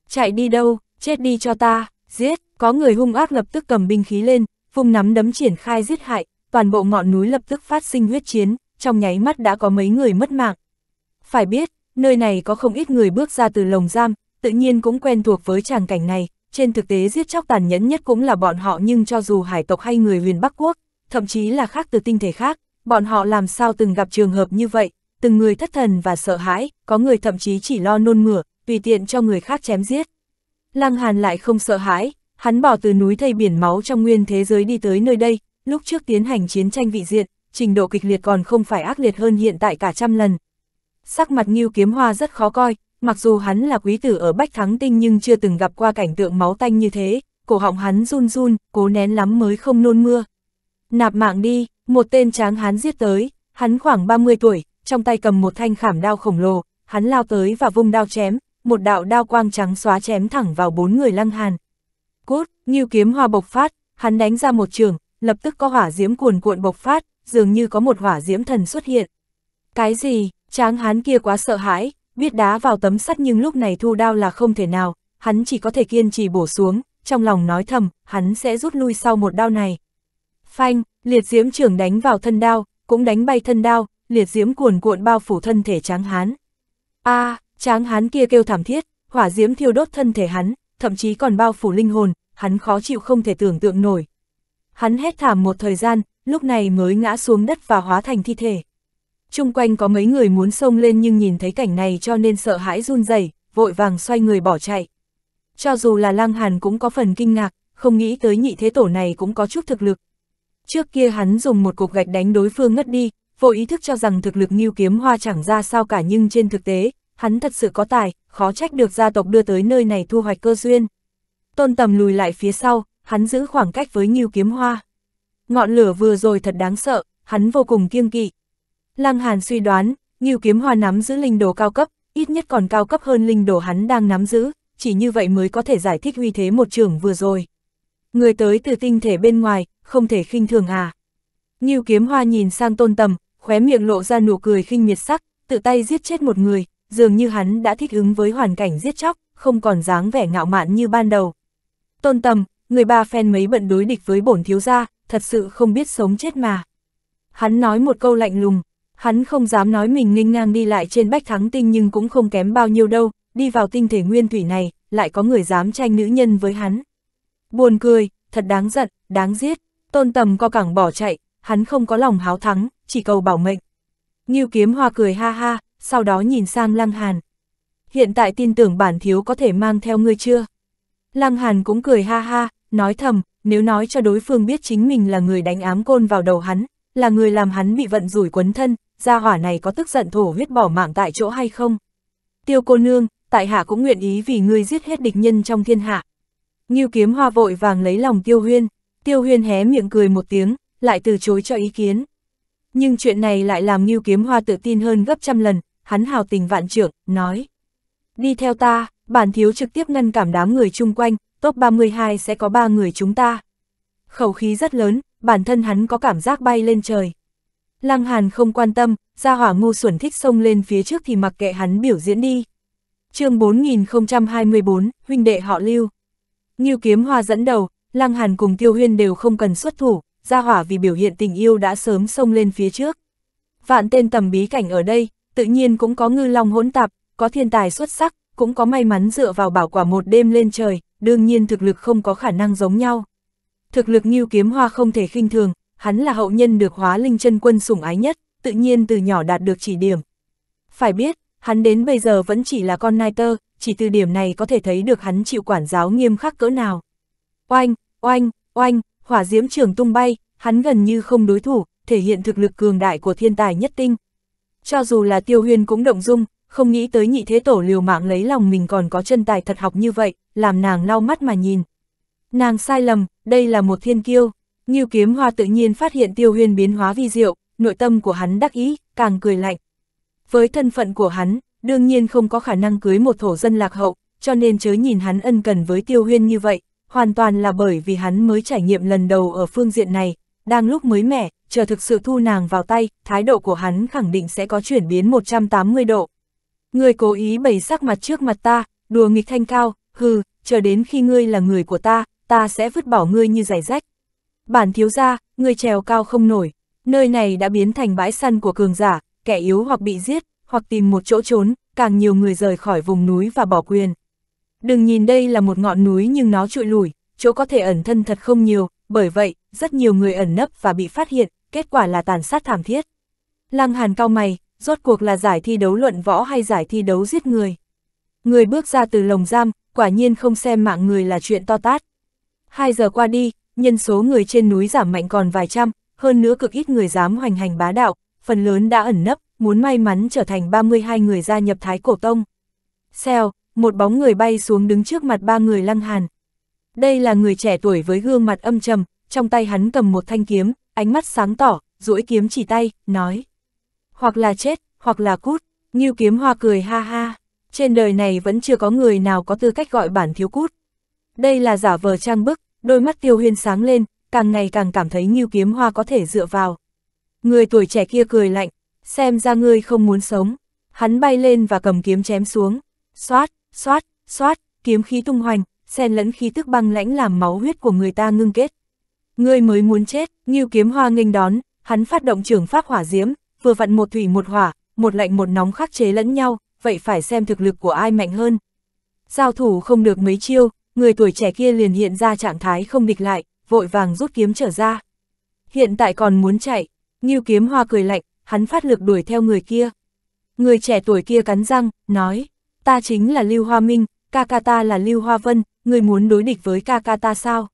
Chạy đi đâu, chết đi cho ta, giết, có người hung ác lập tức cầm binh khí lên, vùng nắm đấm triển khai giết hại, toàn bộ ngọn núi lập tức phát sinh huyết chiến, trong nháy mắt đã có mấy người mất mạng. Phải biết, nơi này có không ít người bước ra từ lồng giam, tự nhiên cũng quen thuộc với tràng cảnh này, trên thực tế giết chóc tàn nhẫn nhất cũng là bọn họ nhưng cho dù hải tộc hay người huyền Bắc Quốc, thậm chí là khác từ tinh thể khác, bọn họ làm sao từng gặp trường hợp như vậy, từng người thất thần và sợ hãi, có người thậm chí chỉ lo nôn mửa, tùy tiện cho người khác chém giết. Lăng Hàn lại không sợ hãi, hắn bỏ từ núi thây biển máu trong nguyên thế giới đi tới nơi đây, lúc trước tiến hành chiến tranh vị diện, trình độ kịch liệt còn không phải ác liệt hơn hiện tại cả trăm lần. Sắc mặt Ngưu Kiếm Hoa rất khó coi, mặc dù hắn là quý tử ở Bách Thắng Tinh nhưng chưa từng gặp qua cảnh tượng máu tanh như thế, cổ họng hắn run run, cố nén lắm mới không nôn mưa nạp mạng đi, một tên tráng hán giết tới, hắn khoảng 30 tuổi, trong tay cầm một thanh khảm đao khổng lồ, hắn lao tới và vung đao chém, một đạo đao quang trắng xóa chém thẳng vào bốn người lăng hàn. Cút! như kiếm hoa bộc phát, hắn đánh ra một trường, lập tức có hỏa diễm cuồn cuộn bộc phát, dường như có một hỏa diễm thần xuất hiện. Cái gì, tráng hán kia quá sợ hãi, biết đá vào tấm sắt nhưng lúc này thu đao là không thể nào, hắn chỉ có thể kiên trì bổ xuống, trong lòng nói thầm, hắn sẽ rút lui sau một đao này. Phanh, liệt diễm trưởng đánh vào thân đao, cũng đánh bay thân đao, liệt diễm cuồn cuộn bao phủ thân thể tráng hán. a à, tráng hán kia kêu thảm thiết, hỏa diễm thiêu đốt thân thể hắn, thậm chí còn bao phủ linh hồn, hắn khó chịu không thể tưởng tượng nổi. Hắn hét thảm một thời gian, lúc này mới ngã xuống đất và hóa thành thi thể. Trung quanh có mấy người muốn xông lên nhưng nhìn thấy cảnh này cho nên sợ hãi run rẩy, vội vàng xoay người bỏ chạy. Cho dù là Lăng Hàn cũng có phần kinh ngạc, không nghĩ tới nhị thế tổ này cũng có chút thực lực, Trước kia hắn dùng một cục gạch đánh đối phương ngất đi, vô ý thức cho rằng thực lực nghiêu kiếm hoa chẳng ra sao cả nhưng trên thực tế, hắn thật sự có tài, khó trách được gia tộc đưa tới nơi này thu hoạch cơ duyên. Tôn tầm lùi lại phía sau, hắn giữ khoảng cách với nghiêu kiếm hoa. Ngọn lửa vừa rồi thật đáng sợ, hắn vô cùng kiêng kỵ. Lăng Hàn suy đoán, nghiêu kiếm hoa nắm giữ linh đồ cao cấp, ít nhất còn cao cấp hơn linh đồ hắn đang nắm giữ, chỉ như vậy mới có thể giải thích uy thế một trường vừa rồi. Người tới từ tinh thể bên ngoài, không thể khinh thường à. Như kiếm hoa nhìn sang tôn tầm, khóe miệng lộ ra nụ cười khinh miệt sắc, tự tay giết chết một người, dường như hắn đã thích ứng với hoàn cảnh giết chóc, không còn dáng vẻ ngạo mạn như ban đầu. Tôn tầm, người ba phen mấy bận đối địch với bổn thiếu gia, thật sự không biết sống chết mà. Hắn nói một câu lạnh lùng, hắn không dám nói mình nghênh ngang đi lại trên bách thắng tinh nhưng cũng không kém bao nhiêu đâu, đi vào tinh thể nguyên thủy này, lại có người dám tranh nữ nhân với hắn. Buồn cười, thật đáng giận, đáng giết. Tôn tầm co cẳng bỏ chạy, hắn không có lòng háo thắng, chỉ cầu bảo mệnh. Ngưu kiếm hoa cười ha ha, sau đó nhìn sang Lăng Hàn. Hiện tại tin tưởng bản thiếu có thể mang theo ngươi chưa? Lăng Hàn cũng cười ha ha, nói thầm, nếu nói cho đối phương biết chính mình là người đánh ám côn vào đầu hắn, là người làm hắn bị vận rủi quấn thân, gia hỏa này có tức giận thổ huyết bỏ mạng tại chỗ hay không? Tiêu cô nương, tại hạ cũng nguyện ý vì ngươi giết hết địch nhân trong thiên hạ. Ngưu kiếm hoa vội vàng lấy lòng tiêu huyên. Tiêu huyên hé miệng cười một tiếng, lại từ chối cho ý kiến. Nhưng chuyện này lại làm Ngưu Kiếm Hoa tự tin hơn gấp trăm lần, hắn hào tình vạn trưởng, nói. Đi theo ta, bản thiếu trực tiếp ngăn cảm đám người chung quanh, top 32 sẽ có ba người chúng ta. Khẩu khí rất lớn, bản thân hắn có cảm giác bay lên trời. Lăng Hàn không quan tâm, ra hỏa ngu xuẩn thích xông lên phía trước thì mặc kệ hắn biểu diễn đi. chương 4024, huynh đệ họ lưu. Ngưu Kiếm Hoa dẫn đầu, Lăng Hàn cùng Tiêu Huyên đều không cần xuất thủ, gia hỏa vì biểu hiện tình yêu đã sớm xông lên phía trước. Vạn tên tầm bí cảnh ở đây, tự nhiên cũng có ngư long hỗn tạp, có thiên tài xuất sắc, cũng có may mắn dựa vào bảo quả một đêm lên trời, đương nhiên thực lực không có khả năng giống nhau. Thực lực như Kiếm Hoa không thể khinh thường, hắn là hậu nhân được Hóa Linh Chân Quân sủng ái nhất, tự nhiên từ nhỏ đạt được chỉ điểm. Phải biết, hắn đến bây giờ vẫn chỉ là con nai tơ, chỉ từ điểm này có thể thấy được hắn chịu quản giáo nghiêm khắc cỡ nào. Oanh, Oanh, oanh, hỏa diễm trường tung bay, hắn gần như không đối thủ, thể hiện thực lực cường đại của thiên tài nhất tinh. Cho dù là tiêu huyên cũng động dung, không nghĩ tới nhị thế tổ liều mạng lấy lòng mình còn có chân tài thật học như vậy, làm nàng lau mắt mà nhìn. Nàng sai lầm, đây là một thiên kiêu, Nghiêu kiếm hoa tự nhiên phát hiện tiêu huyên biến hóa vi diệu, nội tâm của hắn đắc ý, càng cười lạnh. Với thân phận của hắn, đương nhiên không có khả năng cưới một thổ dân lạc hậu, cho nên chớ nhìn hắn ân cần với tiêu huyên như vậy, hoàn toàn là bởi vì hắn mới trải nghiệm lần đầu ở phương diện này, đang lúc mới mẻ, chờ thực sự thu nàng vào tay, thái độ của hắn khẳng định sẽ có chuyển biến 180 độ. Ngươi cố ý bày sắc mặt trước mặt ta, đùa nghịch thanh cao, hừ, chờ đến khi ngươi là người của ta, ta sẽ vứt bỏ ngươi như giày rách. Bản thiếu gia, ngươi trèo cao không nổi, nơi này đã biến thành bãi săn của cường giả, kẻ yếu hoặc bị giết, hoặc tìm một chỗ trốn, càng nhiều người rời khỏi vùng núi và bỏ quyền. Đừng nhìn đây là một ngọn núi nhưng nó trụi lùi, chỗ có thể ẩn thân thật không nhiều, bởi vậy, rất nhiều người ẩn nấp và bị phát hiện, kết quả là tàn sát thảm thiết. Lăng Hàn cao mày, rốt cuộc là giải thi đấu luận võ hay giải thi đấu giết người? Người bước ra từ lồng giam, quả nhiên không xem mạng người là chuyện to tát. Hai giờ qua đi, nhân số người trên núi giảm mạnh còn vài trăm, hơn nữa cực ít người dám hoành hành bá đạo, phần lớn đã ẩn nấp, muốn may mắn trở thành 32 người gia nhập Thái Cổ Tông. Xeo một bóng người bay xuống đứng trước mặt ba người lăng hàn. Đây là người trẻ tuổi với gương mặt âm trầm, trong tay hắn cầm một thanh kiếm, ánh mắt sáng tỏ, duỗi kiếm chỉ tay, nói. Hoặc là chết, hoặc là cút, Ngưu kiếm hoa cười ha ha, trên đời này vẫn chưa có người nào có tư cách gọi bản thiếu cút. Đây là giả vờ trang bức, đôi mắt tiêu huyên sáng lên, càng ngày càng cảm thấy Ngưu kiếm hoa có thể dựa vào. Người tuổi trẻ kia cười lạnh, xem ra ngươi không muốn sống. Hắn bay lên và cầm kiếm chém xuống, xoát, xoát, xoát, kiếm khí tung hoành, xen lẫn khí tức băng lãnh làm máu huyết của người ta ngưng kết. Ngươi mới muốn chết, Ngưu Kiếm Hoa nghênh đón, hắn phát động trưởng pháp hỏa diễm, vừa vặn một thủy một hỏa, một lạnh một nóng khắc chế lẫn nhau, vậy phải xem thực lực của ai mạnh hơn. Giao thủ không được mấy chiêu, người tuổi trẻ kia liền hiện ra trạng thái không địch lại, vội vàng rút kiếm trở ra. Hiện tại còn muốn chạy, Ngưu Kiếm Hoa cười lạnh, hắn phát lực đuổi theo người kia. Người trẻ tuổi kia cắn răng, nói, ta chính là Lưu Hoa Minh, ca ca ta là Lưu Hoa Vân, người muốn đối địch với ca ca ta sao?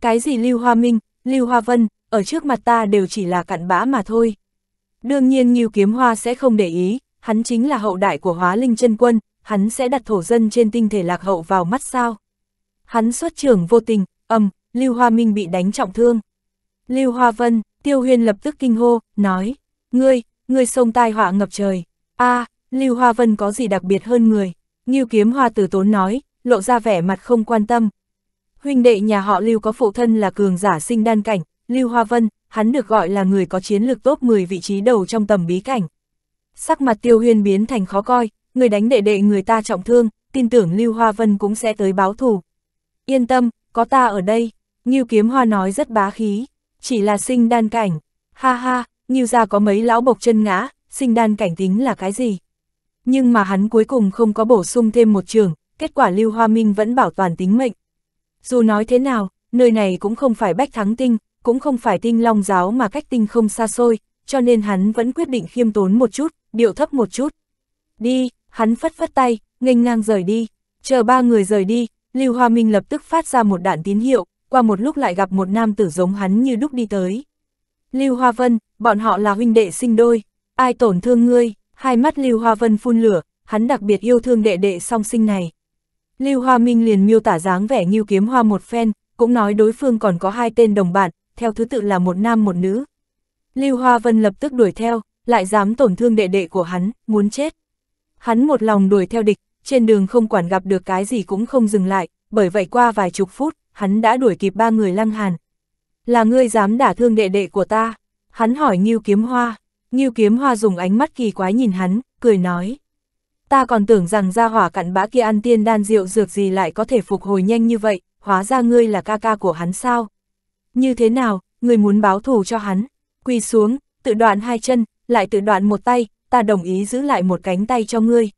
Cái gì Lưu Hoa Minh, Lưu Hoa Vân, ở trước mặt ta đều chỉ là cặn bã mà thôi. Đương nhiên Ngưu Kiếm Hoa sẽ không để ý, hắn chính là hậu đại của hóa linh chân quân, hắn sẽ đặt thổ dân trên tinh thể lạc hậu vào mắt sao. Hắn xuất trưởng vô tình, ầm, Lưu Hoa Minh bị đánh trọng thương. Lưu Hoa Vân, Tiêu Huyên lập tức kinh hô, nói, ngươi, ngươi sông tai họa ngập trời. a à, Lưu Hoa Vân có gì đặc biệt hơn người? Ngưu Kiếm Hoa Tử Tốn nói, lộ ra vẻ mặt không quan tâm. Huynh đệ nhà họ Lưu có phụ thân là cường giả sinh đan cảnh, Lưu Hoa Vân, hắn được gọi là người có chiến lược top 10 vị trí đầu trong tầm bí cảnh. Sắc mặt Tiêu Huyên biến thành khó coi, người đánh đệ đệ người ta trọng thương, tin tưởng Lưu Hoa Vân cũng sẽ tới báo thù. Yên tâm, có ta ở đây, Ngưu Kiếm Hoa nói rất bá khí, chỉ là sinh đan cảnh. Ha ha, Ngưu gia có mấy lão bộc chân ngã, sinh đan cảnh tính là cái gì? Nhưng mà hắn cuối cùng không có bổ sung thêm một trường, kết quả Lưu Hoa Minh vẫn bảo toàn tính mệnh. Dù nói thế nào, nơi này cũng không phải bách thắng tinh, cũng không phải tinh long giáo mà cách tinh không xa xôi, cho nên hắn vẫn quyết định khiêm tốn một chút, điệu thấp một chút. Đi, hắn phất phất tay, nghênh ngang rời đi, chờ ba người rời đi, Lưu Hoa Minh lập tức phát ra một đạn tín hiệu, qua một lúc lại gặp một nam tử giống hắn như đúc đi tới. Lưu Hoa Vân, bọn họ là huynh đệ sinh đôi, ai tổn thương ngươi? Hai mắt Lưu Hoa Vân phun lửa, hắn đặc biệt yêu thương đệ đệ song sinh này. Lưu Hoa Minh liền miêu tả dáng vẻ nghiêu kiếm hoa một phen, cũng nói đối phương còn có hai tên đồng bạn, theo thứ tự là một nam một nữ. Lưu Hoa Vân lập tức đuổi theo, lại dám tổn thương đệ đệ của hắn, muốn chết. Hắn một lòng đuổi theo địch, trên đường không quản gặp được cái gì cũng không dừng lại, bởi vậy qua vài chục phút, hắn đã đuổi kịp ba người lăng hàn. Là ngươi dám đả thương đệ đệ của ta? Hắn hỏi nghiêu kiếm hoa, Ngưu kiếm hoa dùng ánh mắt kỳ quái nhìn hắn, cười nói. Ta còn tưởng rằng gia hỏa cặn bã kia ăn tiên đan rượu dược gì lại có thể phục hồi nhanh như vậy, hóa ra ngươi là ca ca của hắn sao? Như thế nào, ngươi muốn báo thù cho hắn? Quỳ xuống, tự đoạn hai chân, lại tự đoạn một tay, ta đồng ý giữ lại một cánh tay cho ngươi.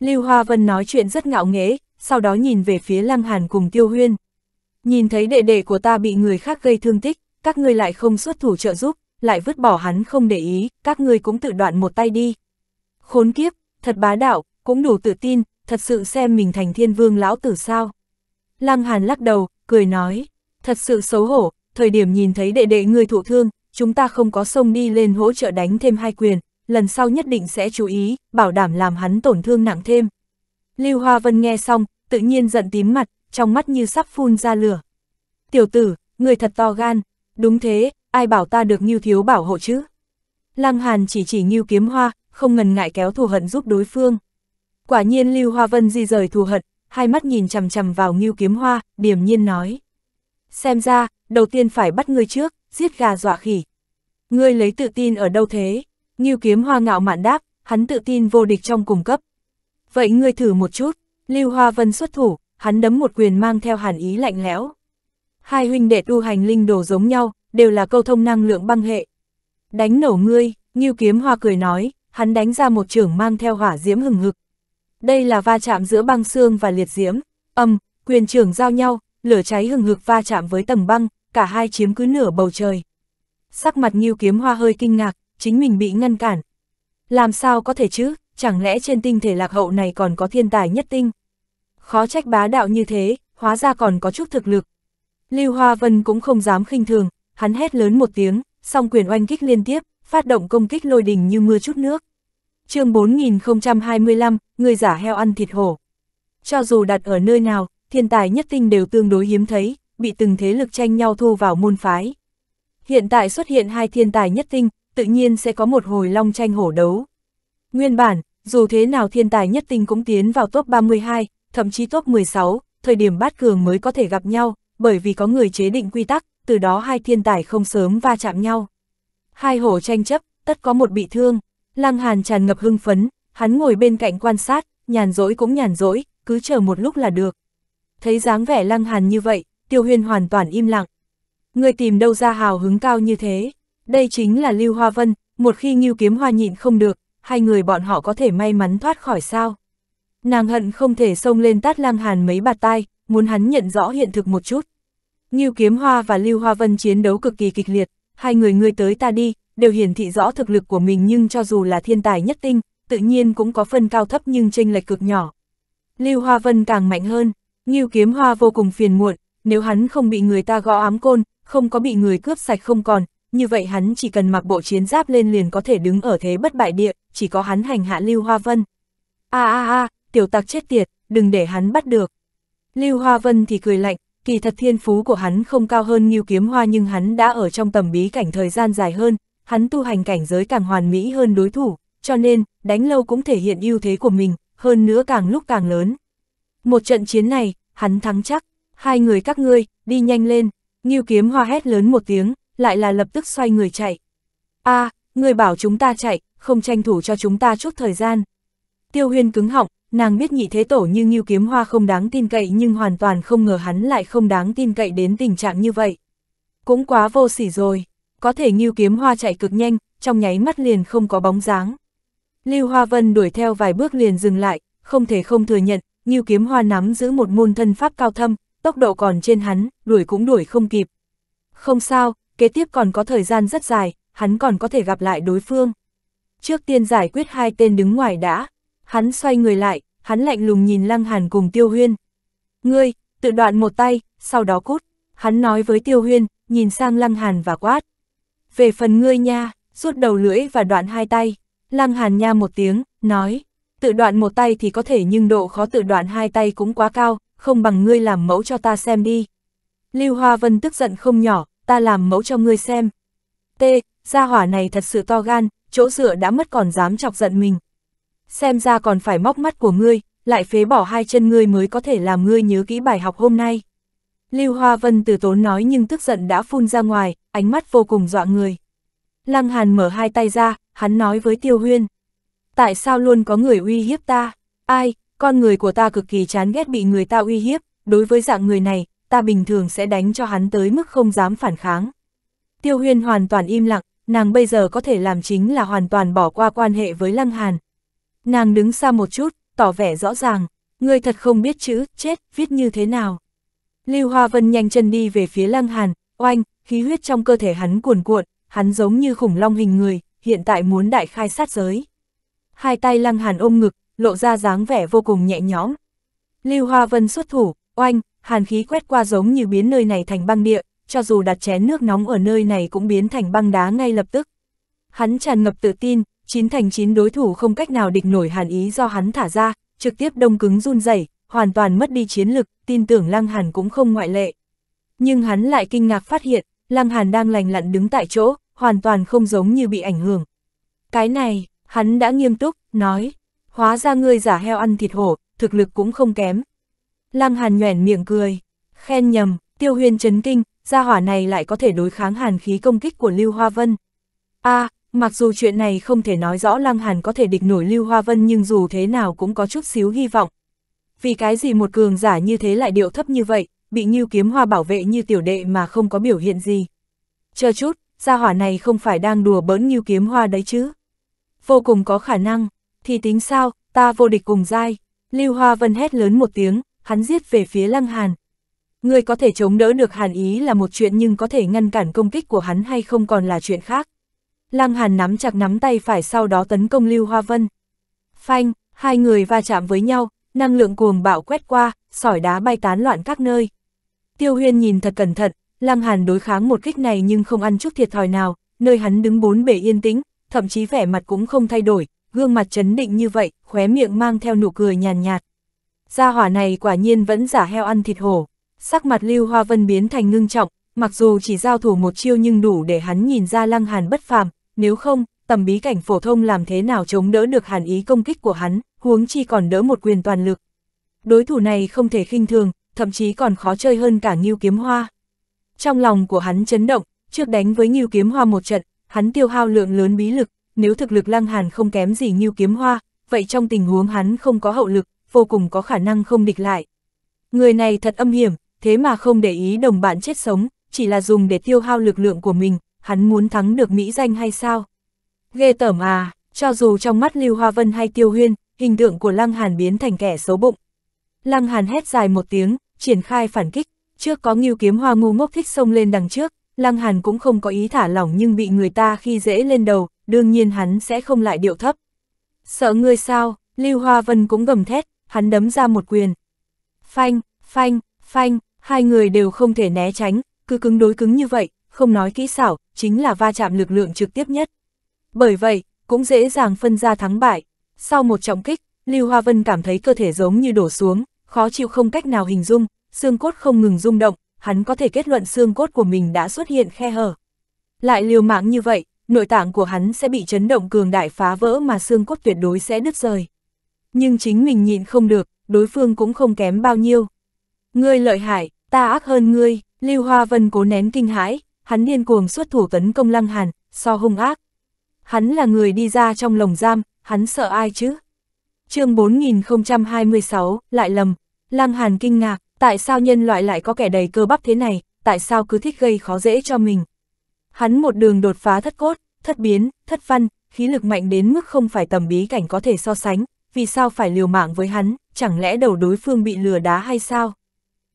Lưu Hoa Vân nói chuyện rất ngạo nghễ, sau đó nhìn về phía Lăng Hàn cùng Tiêu Huyên. Nhìn thấy đệ đệ của ta bị người khác gây thương tích, các ngươi lại không xuất thủ trợ giúp, lại vứt bỏ hắn không để ý, các ngươi cũng tự đoạn một tay đi. Khốn kiếp, thật bá đạo, cũng đủ tự tin, thật sự xem mình thành thiên vương lão tử sao. Lăng Hàn lắc đầu, cười nói, thật sự xấu hổ, thời điểm nhìn thấy đệ đệ người thụ thương, chúng ta không có sông đi lên hỗ trợ đánh thêm hai quyền, lần sau nhất định sẽ chú ý, bảo đảm làm hắn tổn thương nặng thêm. Lưu Hoa Vân nghe xong, tự nhiên giận tím mặt, trong mắt như sắp phun ra lửa. Tiểu tử, người thật to gan, đúng thế, ai bảo ta được Ngưu Thiếu bảo hộ chứ? Lăng Hàn chỉ chỉ Ngưu Kiếm Hoa, không ngần ngại kéo thù hận giúp đối phương. Quả nhiên Lưu Hoa Vân di rời thù hận, hai mắt nhìn chằm chằm vào Ngưu Kiếm Hoa, điềm nhiên nói. Xem ra, đầu tiên phải bắt ngươi trước, giết gà dọa khỉ. Ngươi lấy tự tin ở đâu thế? Ngưu Kiếm Hoa ngạo mạn đáp, hắn tự tin vô địch trong cùng cấp. Vậy ngươi thử một chút, Lưu Hoa Vân xuất thủ, hắn đấm một quyền mang theo hàn ý lạnh lẽo. Hai huynh đệ tu hành linh đồ giống nhau, đều là câu thông năng lượng băng hệ. Đánh nổ ngươi, Ngưu Kiếm Hoa cười nói, hắn đánh ra một trưởng mang theo hỏa diễm hừng hực. Đây là va chạm giữa băng xương và liệt diễm, âm, quyền trưởng giao nhau, lửa cháy hừng hực va chạm với tầng băng, cả hai chiếm cứ nửa bầu trời. Sắc mặt Ngưu Kiếm Hoa hơi kinh ngạc, chính mình bị ngăn cản. Làm sao có thể chứ, chẳng lẽ trên tinh thể lạc hậu này còn có thiên tài nhất tinh? Khó trách bá đạo như thế, hóa ra còn có chút thực lực. Lưu Hoa Vân cũng không dám khinh thường, hắn hét lớn một tiếng, song quyền oanh kích liên tiếp, phát động công kích lôi đình như mưa chút nước. chương 4025, người giả heo ăn thịt hổ. Cho dù đặt ở nơi nào, thiên tài nhất tinh đều tương đối hiếm thấy, bị từng thế lực tranh nhau thu vào môn phái. Hiện tại xuất hiện hai thiên tài nhất tinh, tự nhiên sẽ có một hồi long tranh hổ đấu. Nguyên bản, dù thế nào thiên tài nhất tinh cũng tiến vào top 32, thậm chí top 16, thời điểm bát cường mới có thể gặp nhau, bởi vì có người chế định quy tắc, từ đó hai thiên tài không sớm va chạm nhau. Hai hổ tranh chấp, tất có một bị thương, Lăng Hàn tràn ngập hưng phấn, hắn ngồi bên cạnh quan sát, nhàn rỗi cũng nhàn rỗi, cứ chờ một lúc là được. Thấy dáng vẻ Lăng Hàn như vậy, Tiêu Huyên hoàn toàn im lặng. Người tìm đâu ra hào hứng cao như thế, đây chính là Lưu Hoa Vân, một khi nghiêu kiếm hoa nhịn không được, hai người bọn họ có thể may mắn thoát khỏi sao. Nàng hận không thể xông lên tát Lăng Hàn mấy bạt tai, muốn hắn nhận rõ hiện thực một chút. Ngưu Kiếm Hoa và Lưu Hoa Vân chiến đấu cực kỳ kịch liệt, hai người ngươi tới ta đi, đều hiển thị rõ thực lực của mình nhưng cho dù là thiên tài nhất tinh, tự nhiên cũng có phân cao thấp nhưng chênh lệch cực nhỏ. Lưu Hoa Vân càng mạnh hơn, Ngưu Kiếm Hoa vô cùng phiền muộn, nếu hắn không bị người ta gõ ám côn, không có bị người cướp sạch không còn, như vậy hắn chỉ cần mặc bộ chiến giáp lên liền có thể đứng ở thế bất bại địa, chỉ có hắn hành hạ Lưu Hoa Vân. A a a, tiểu tặc chết tiệt, đừng để hắn bắt được. Lưu Hoa Vân thì cười lạnh, kỳ thật thiên phú của hắn không cao hơn Nghiêu Kiếm Hoa nhưng hắn đã ở trong tầm bí cảnh thời gian dài hơn, hắn tu hành cảnh giới càng hoàn mỹ hơn đối thủ, cho nên, đánh lâu cũng thể hiện ưu thế của mình, hơn nữa càng lúc càng lớn. Một trận chiến này, hắn thắng chắc, hai người các ngươi, đi nhanh lên, Nghiêu Kiếm Hoa hét lớn một tiếng, lại là lập tức xoay người chạy. a à, người bảo chúng ta chạy, không tranh thủ cho chúng ta chút thời gian. Tiêu Huyên cứng họng, Nàng biết nhị thế tổ như nghiêu kiếm hoa không đáng tin cậy nhưng hoàn toàn không ngờ hắn lại không đáng tin cậy đến tình trạng như vậy. Cũng quá vô sỉ rồi, có thể nghiêu kiếm hoa chạy cực nhanh, trong nháy mắt liền không có bóng dáng. Lưu Hoa Vân đuổi theo vài bước liền dừng lại, không thể không thừa nhận, nghiêu kiếm hoa nắm giữ một môn thân pháp cao thâm, tốc độ còn trên hắn, đuổi cũng đuổi không kịp. Không sao, kế tiếp còn có thời gian rất dài, hắn còn có thể gặp lại đối phương. Trước tiên giải quyết hai tên đứng ngoài đã. Hắn xoay người lại, hắn lạnh lùng nhìn Lăng Hàn cùng Tiêu Huyên. Ngươi, tự đoạn một tay, sau đó cút. Hắn nói với Tiêu Huyên, nhìn sang Lăng Hàn và quát. Về phần ngươi nha, rút đầu lưỡi và đoạn hai tay. Lăng Hàn nha một tiếng, nói. Tự đoạn một tay thì có thể nhưng độ khó tự đoạn hai tay cũng quá cao, không bằng ngươi làm mẫu cho ta xem đi. Lưu Hoa Vân tức giận không nhỏ, ta làm mẫu cho ngươi xem. T, gia hỏa này thật sự to gan, chỗ dựa đã mất còn dám chọc giận mình xem ra còn phải móc mắt của ngươi, lại phế bỏ hai chân ngươi mới có thể làm ngươi nhớ kỹ bài học hôm nay. Lưu Hoa Vân từ tốn nói nhưng tức giận đã phun ra ngoài, ánh mắt vô cùng dọa người. Lăng Hàn mở hai tay ra, hắn nói với Tiêu Huyên. Tại sao luôn có người uy hiếp ta? Ai, con người của ta cực kỳ chán ghét bị người ta uy hiếp, đối với dạng người này, ta bình thường sẽ đánh cho hắn tới mức không dám phản kháng. Tiêu Huyên hoàn toàn im lặng, nàng bây giờ có thể làm chính là hoàn toàn bỏ qua quan hệ với Lăng Hàn, Nàng đứng xa một chút, tỏ vẻ rõ ràng, ngươi thật không biết chữ, chết, viết như thế nào. Lưu Hoa Vân nhanh chân đi về phía Lăng Hàn, oanh, khí huyết trong cơ thể hắn cuồn cuộn, hắn giống như khủng long hình người, hiện tại muốn đại khai sát giới. Hai tay Lăng Hàn ôm ngực, lộ ra dáng vẻ vô cùng nhẹ nhõm. Lưu Hoa Vân xuất thủ, oanh, hàn khí quét qua giống như biến nơi này thành băng địa, cho dù đặt chén nước nóng ở nơi này cũng biến thành băng đá ngay lập tức. Hắn tràn ngập tự tin, chín thành chín đối thủ không cách nào địch nổi hàn ý do hắn thả ra, trực tiếp đông cứng run rẩy, hoàn toàn mất đi chiến lực, tin tưởng Lăng Hàn cũng không ngoại lệ. Nhưng hắn lại kinh ngạc phát hiện, Lăng Hàn đang lành lặn đứng tại chỗ, hoàn toàn không giống như bị ảnh hưởng. Cái này, hắn đã nghiêm túc, nói, hóa ra ngươi giả heo ăn thịt hổ, thực lực cũng không kém. Lăng Hàn nhoẻn miệng cười, khen nhầm, tiêu huyên chấn kinh, gia hỏa này lại có thể đối kháng hàn khí công kích của Lưu Hoa Vân. a à, Mặc dù chuyện này không thể nói rõ Lăng Hàn có thể địch nổi Lưu Hoa Vân nhưng dù thế nào cũng có chút xíu hy vọng. Vì cái gì một cường giả như thế lại điệu thấp như vậy, bị Nhiêu Kiếm Hoa bảo vệ như tiểu đệ mà không có biểu hiện gì. Chờ chút, gia hỏa này không phải đang đùa bỡn Nhiêu Kiếm Hoa đấy chứ. Vô cùng có khả năng, thì tính sao, ta vô địch cùng dai. Lưu Hoa Vân hét lớn một tiếng, hắn giết về phía Lăng Hàn. Người có thể chống đỡ được Hàn Ý là một chuyện nhưng có thể ngăn cản công kích của hắn hay không còn là chuyện khác. Lăng Hàn nắm chặt nắm tay phải sau đó tấn công Lưu Hoa Vân. Phanh, hai người va chạm với nhau, năng lượng cuồng bạo quét qua, sỏi đá bay tán loạn các nơi. Tiêu Huyên nhìn thật cẩn thận, Lăng Hàn đối kháng một kích này nhưng không ăn chút thiệt thòi nào, nơi hắn đứng bốn bề yên tĩnh, thậm chí vẻ mặt cũng không thay đổi, gương mặt chấn định như vậy, khóe miệng mang theo nụ cười nhàn nhạt. Gia hỏa này quả nhiên vẫn giả heo ăn thịt hổ. Sắc mặt Lưu Hoa Vân biến thành ngưng trọng, mặc dù chỉ giao thủ một chiêu nhưng đủ để hắn nhìn ra Lăng Hàn bất phàm, nếu không, tầm bí cảnh phổ thông làm thế nào chống đỡ được hàn ý công kích của hắn, huống chi còn đỡ một quyền toàn lực. Đối thủ này không thể khinh thường, thậm chí còn khó chơi hơn cả Ngưu Kiếm Hoa. Trong lòng của hắn chấn động, trước đánh với Ngưu Kiếm Hoa một trận, hắn tiêu hao lượng lớn bí lực, nếu thực lực Lăng Hàn không kém gì Ngưu Kiếm Hoa, vậy trong tình huống hắn không có hậu lực, vô cùng có khả năng không địch lại. Người này thật âm hiểm, thế mà không để ý đồng bạn chết sống, chỉ là dùng để tiêu hao lực lượng của mình, hắn muốn thắng được mỹ danh hay sao? Ghê tởm à, cho dù trong mắt Lưu Hoa Vân hay Tiêu Huyên, hình tượng của Lăng Hàn biến thành kẻ xấu bụng. Lăng Hàn hét dài một tiếng, triển khai phản kích, trước có nghiêu kiếm hoa ngu ngốc thích xông lên đằng trước, Lăng Hàn cũng không có ý thả lỏng nhưng bị người ta khi dễ lên đầu, đương nhiên hắn sẽ không lại điệu thấp. Sợ ngươi sao, Lưu Hoa Vân cũng gầm thét, hắn đấm ra một quyền. Phanh, phanh, phanh, hai người đều không thể né tránh, cứ cứng đối cứng như vậy, không nói kỹ xảo, chính là va chạm lực lượng trực tiếp nhất. Bởi vậy, cũng dễ dàng phân ra thắng bại. Sau một trọng kích, Lưu Hoa Vân cảm thấy cơ thể giống như đổ xuống, khó chịu không cách nào hình dung, xương cốt không ngừng rung động, hắn có thể kết luận xương cốt của mình đã xuất hiện khe hở. Lại liều mạng như vậy, nội tạng của hắn sẽ bị chấn động cường đại phá vỡ mà xương cốt tuyệt đối sẽ đứt rời. Nhưng chính mình nhịn không được, đối phương cũng không kém bao nhiêu. Ngươi lợi hại, ta ác hơn ngươi, Lưu Hoa Vân cố nén kinh hãi, hắn điên cuồng xuất thủ tấn công Lăng Hàn, so hung ác. Hắn là người đi ra trong lồng giam, hắn sợ ai chứ? chương 4026, lại lầm. Lăng Hàn kinh ngạc, tại sao nhân loại lại có kẻ đầy cơ bắp thế này, tại sao cứ thích gây khó dễ cho mình? Hắn một đường đột phá thất cốt, thất biến, thất văn, khí lực mạnh đến mức không phải tầm bí cảnh có thể so sánh, vì sao phải liều mạng với hắn, chẳng lẽ đầu đối phương bị lừa đá hay sao?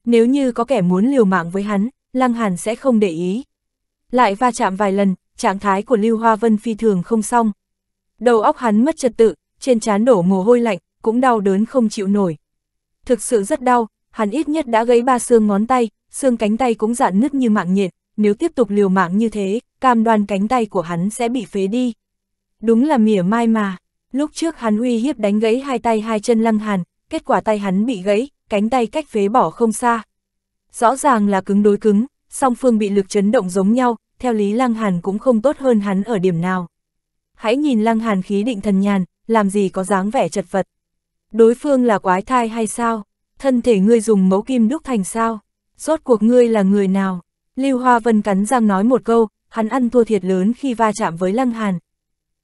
Nếu như có kẻ muốn liều mạng với hắn, Lăng Hàn sẽ không để ý, lại va chạm vài lần, trạng thái của Lưu Hoa Vân phi thường không xong. Đầu óc hắn mất trật tự, trên trán đổ mồ hôi lạnh, cũng đau đớn không chịu nổi. Thực sự rất đau, hắn ít nhất đã gãy ba xương ngón tay, xương cánh tay cũng dạn nứt như mạng nhện, nếu tiếp tục liều mạng như thế, cam đoan cánh tay của hắn sẽ bị phế đi. Đúng là mỉa mai mà, lúc trước hắn uy hiếp đánh gãy hai tay hai chân lăng hàn, kết quả tay hắn bị gãy, cánh tay cách phế bỏ không xa. Rõ ràng là cứng đối cứng, song phương bị lực chấn động giống nhau, theo lý Lăng Hàn cũng không tốt hơn hắn ở điểm nào. Hãy nhìn Lăng Hàn khí định thần nhàn, làm gì có dáng vẻ chật vật. Đối phương là quái thai hay sao? Thân thể ngươi dùng mẫu kim đúc thành sao? Rốt cuộc ngươi là người nào? Lưu Hoa Vân cắn răng nói một câu, hắn ăn thua thiệt lớn khi va chạm với Lăng Hàn.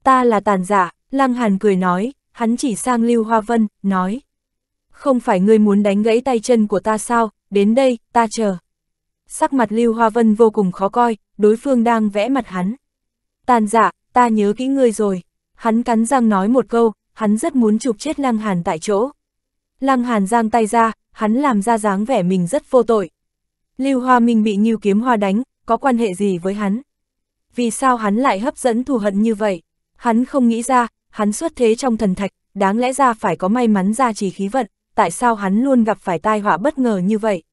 Ta là tàn giả, Lăng Hàn cười nói, hắn chỉ sang Lưu Hoa Vân, nói. Không phải ngươi muốn đánh gãy tay chân của ta sao, đến đây, ta chờ sắc mặt Lưu Hoa Vân vô cùng khó coi, đối phương đang vẽ mặt hắn. Tàn giả, dạ, ta nhớ kỹ ngươi rồi. Hắn cắn răng nói một câu, hắn rất muốn chụp chết Lăng Hàn tại chỗ. Lăng Hàn giang tay ra, hắn làm ra dáng vẻ mình rất vô tội. Lưu Hoa Minh bị Nhiêu Kiếm Hoa đánh, có quan hệ gì với hắn? Vì sao hắn lại hấp dẫn thù hận như vậy? Hắn không nghĩ ra, hắn xuất thế trong thần thạch, đáng lẽ ra phải có may mắn ra trì khí vận, tại sao hắn luôn gặp phải tai họa bất ngờ như vậy?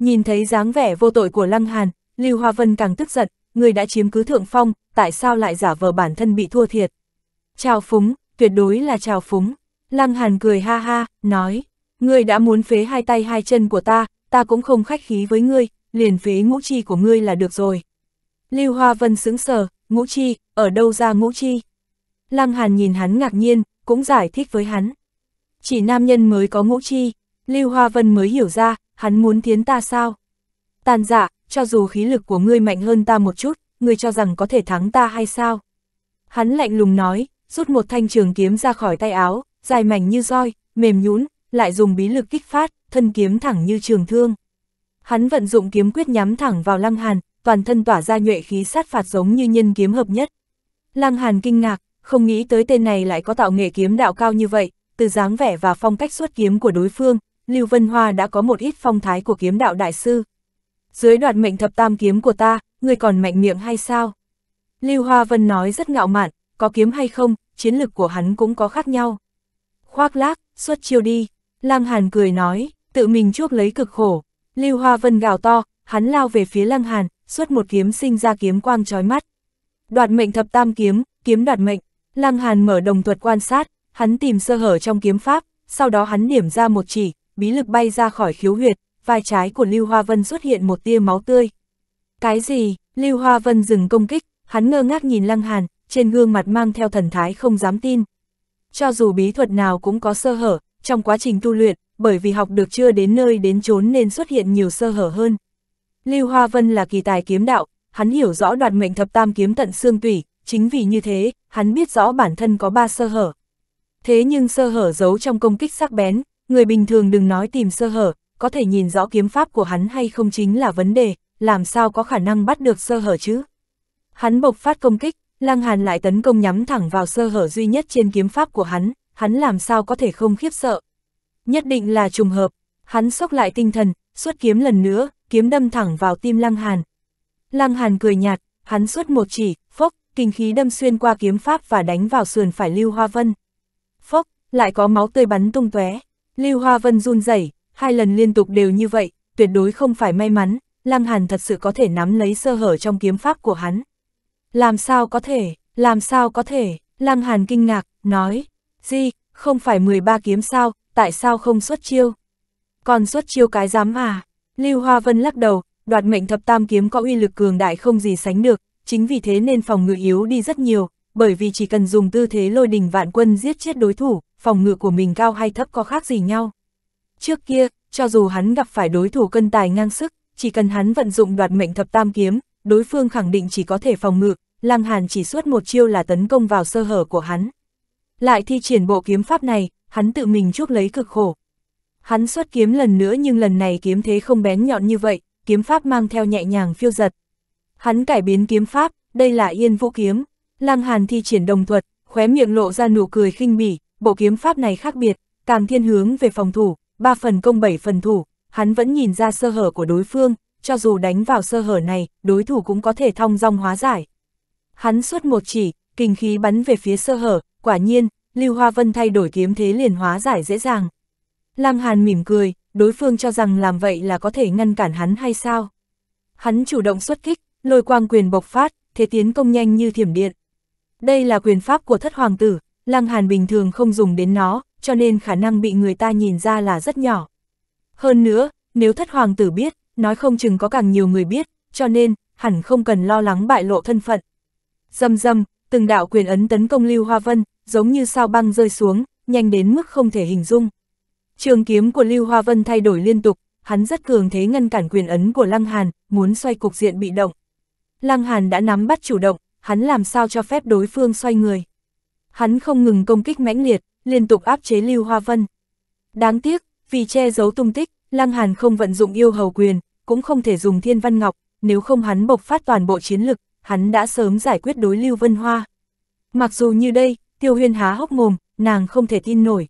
Nhìn thấy dáng vẻ vô tội của Lăng Hàn, Lưu Hoa Vân càng tức giận, người đã chiếm cứ thượng phong, tại sao lại giả vờ bản thân bị thua thiệt. Chào phúng, tuyệt đối là chào phúng. Lăng Hàn cười ha ha, nói, ngươi đã muốn phế hai tay hai chân của ta, ta cũng không khách khí với ngươi, liền phế ngũ chi của ngươi là được rồi. Lưu Hoa Vân sững sờ, ngũ chi, ở đâu ra ngũ chi? Lăng Hàn nhìn hắn ngạc nhiên, cũng giải thích với hắn. Chỉ nam nhân mới có ngũ chi, Lưu Hoa Vân mới hiểu ra, hắn muốn thiến ta sao? Tàn giả, dạ, cho dù khí lực của ngươi mạnh hơn ta một chút, ngươi cho rằng có thể thắng ta hay sao? Hắn lạnh lùng nói, rút một thanh trường kiếm ra khỏi tay áo, dài mảnh như roi, mềm nhũn, lại dùng bí lực kích phát, thân kiếm thẳng như trường thương. Hắn vận dụng kiếm quyết nhắm thẳng vào Lăng Hàn, toàn thân tỏa ra nhuệ khí sát phạt giống như nhân kiếm hợp nhất. Lăng Hàn kinh ngạc, không nghĩ tới tên này lại có tạo nghệ kiếm đạo cao như vậy, từ dáng vẻ và phong cách xuất kiếm của đối phương, Lưu Vân Hoa đã có một ít phong thái của kiếm đạo đại sư. Dưới đoạt mệnh thập tam kiếm của ta, ngươi còn mạnh miệng hay sao? Lưu Hoa Vân nói rất ngạo mạn, có kiếm hay không, chiến lực của hắn cũng có khác nhau. Khoác lác, xuất chiêu đi. Lăng Hàn cười nói, tự mình chuốc lấy cực khổ. Lưu Hoa Vân gào to, hắn lao về phía Lăng Hàn, xuất một kiếm sinh ra kiếm quang chói mắt. Đoạt mệnh thập tam kiếm, kiếm đoạt mệnh. Lăng Hàn mở đồng thuật quan sát, hắn tìm sơ hở trong kiếm pháp, sau đó hắn điểm ra một chỉ, bí lực bay ra khỏi khiếu huyệt, vai trái của Lưu Hoa Vân xuất hiện một tia máu tươi. Cái gì? Lưu Hoa Vân dừng công kích, hắn ngơ ngác nhìn Lăng Hàn, trên gương mặt mang theo thần thái không dám tin. Cho dù bí thuật nào cũng có sơ hở, trong quá trình tu luyện, bởi vì học được chưa đến nơi đến chốn nên xuất hiện nhiều sơ hở hơn. Lưu Hoa Vân là kỳ tài kiếm đạo, hắn hiểu rõ đoạt mệnh thập tam kiếm tận xương tủy, chính vì như thế, hắn biết rõ bản thân có ba sơ hở. Thế nhưng sơ hở giấu trong công kích sắc bén, Người bình thường đừng nói tìm sơ hở, có thể nhìn rõ kiếm pháp của hắn hay không chính là vấn đề, làm sao có khả năng bắt được sơ hở chứ. Hắn bộc phát công kích, Lăng Hàn lại tấn công nhắm thẳng vào sơ hở duy nhất trên kiếm pháp của hắn, hắn làm sao có thể không khiếp sợ. Nhất định là trùng hợp, hắn sốc lại tinh thần, xuất kiếm lần nữa, kiếm đâm thẳng vào tim Lăng Hàn. Lăng Hàn cười nhạt, hắn xuất một chỉ, phốc, kinh khí đâm xuyên qua kiếm pháp và đánh vào sườn phải Lưu Hoa Vân. Phốc, lại có máu tươi bắn tung tóe. Lưu Hoa Vân run rẩy, hai lần liên tục đều như vậy, tuyệt đối không phải may mắn, Lăng Hàn thật sự có thể nắm lấy sơ hở trong kiếm pháp của hắn. Làm sao có thể, làm sao có thể, Lăng Hàn kinh ngạc, nói, gì, không phải 13 kiếm sao, tại sao không xuất chiêu? Còn xuất chiêu cái dám à? Lưu Hoa Vân lắc đầu, đoạt mệnh thập tam kiếm có uy lực cường đại không gì sánh được, chính vì thế nên phòng ngự yếu đi rất nhiều, bởi vì chỉ cần dùng tư thế lôi đình vạn quân giết chết đối thủ, phòng ngự của mình cao hay thấp có khác gì nhau. Trước kia, cho dù hắn gặp phải đối thủ cân tài ngang sức, chỉ cần hắn vận dụng đoạt mệnh thập tam kiếm, đối phương khẳng định chỉ có thể phòng ngự, Lăng Hàn chỉ suốt một chiêu là tấn công vào sơ hở của hắn. Lại thi triển bộ kiếm pháp này, hắn tự mình chuốc lấy cực khổ. Hắn xuất kiếm lần nữa nhưng lần này kiếm thế không bén nhọn như vậy, kiếm pháp mang theo nhẹ nhàng phiêu giật. Hắn cải biến kiếm pháp, đây là yên vũ kiếm. Lăng Hàn thi triển đồng thuật, khóe miệng lộ ra nụ cười khinh bỉ, bộ kiếm pháp này khác biệt, càng thiên hướng về phòng thủ, ba phần công bảy phần thủ, hắn vẫn nhìn ra sơ hở của đối phương, cho dù đánh vào sơ hở này, đối thủ cũng có thể thong dong hóa giải. Hắn suốt một chỉ, kinh khí bắn về phía sơ hở, quả nhiên, Lưu Hoa Vân thay đổi kiếm thế liền hóa giải dễ dàng. Lam Hàn mỉm cười, đối phương cho rằng làm vậy là có thể ngăn cản hắn hay sao? Hắn chủ động xuất kích, lôi quang quyền bộc phát, thế tiến công nhanh như thiểm điện. Đây là quyền pháp của thất hoàng tử, Lăng Hàn bình thường không dùng đến nó, cho nên khả năng bị người ta nhìn ra là rất nhỏ. Hơn nữa, nếu thất hoàng tử biết, nói không chừng có càng nhiều người biết, cho nên, hẳn không cần lo lắng bại lộ thân phận. Dâm dâm, từng đạo quyền ấn tấn công Lưu Hoa Vân, giống như sao băng rơi xuống, nhanh đến mức không thể hình dung. Trường kiếm của Lưu Hoa Vân thay đổi liên tục, hắn rất cường thế ngăn cản quyền ấn của Lăng Hàn, muốn xoay cục diện bị động. Lăng Hàn đã nắm bắt chủ động, hắn làm sao cho phép đối phương xoay người hắn không ngừng công kích mãnh liệt, liên tục áp chế Lưu Hoa Vân. Đáng tiếc, vì che giấu tung tích, Lăng Hàn không vận dụng yêu hầu quyền, cũng không thể dùng Thiên Văn Ngọc, nếu không hắn bộc phát toàn bộ chiến lực, hắn đã sớm giải quyết đối Lưu Vân Hoa. Mặc dù như đây, Tiêu Huyên há hốc mồm, nàng không thể tin nổi.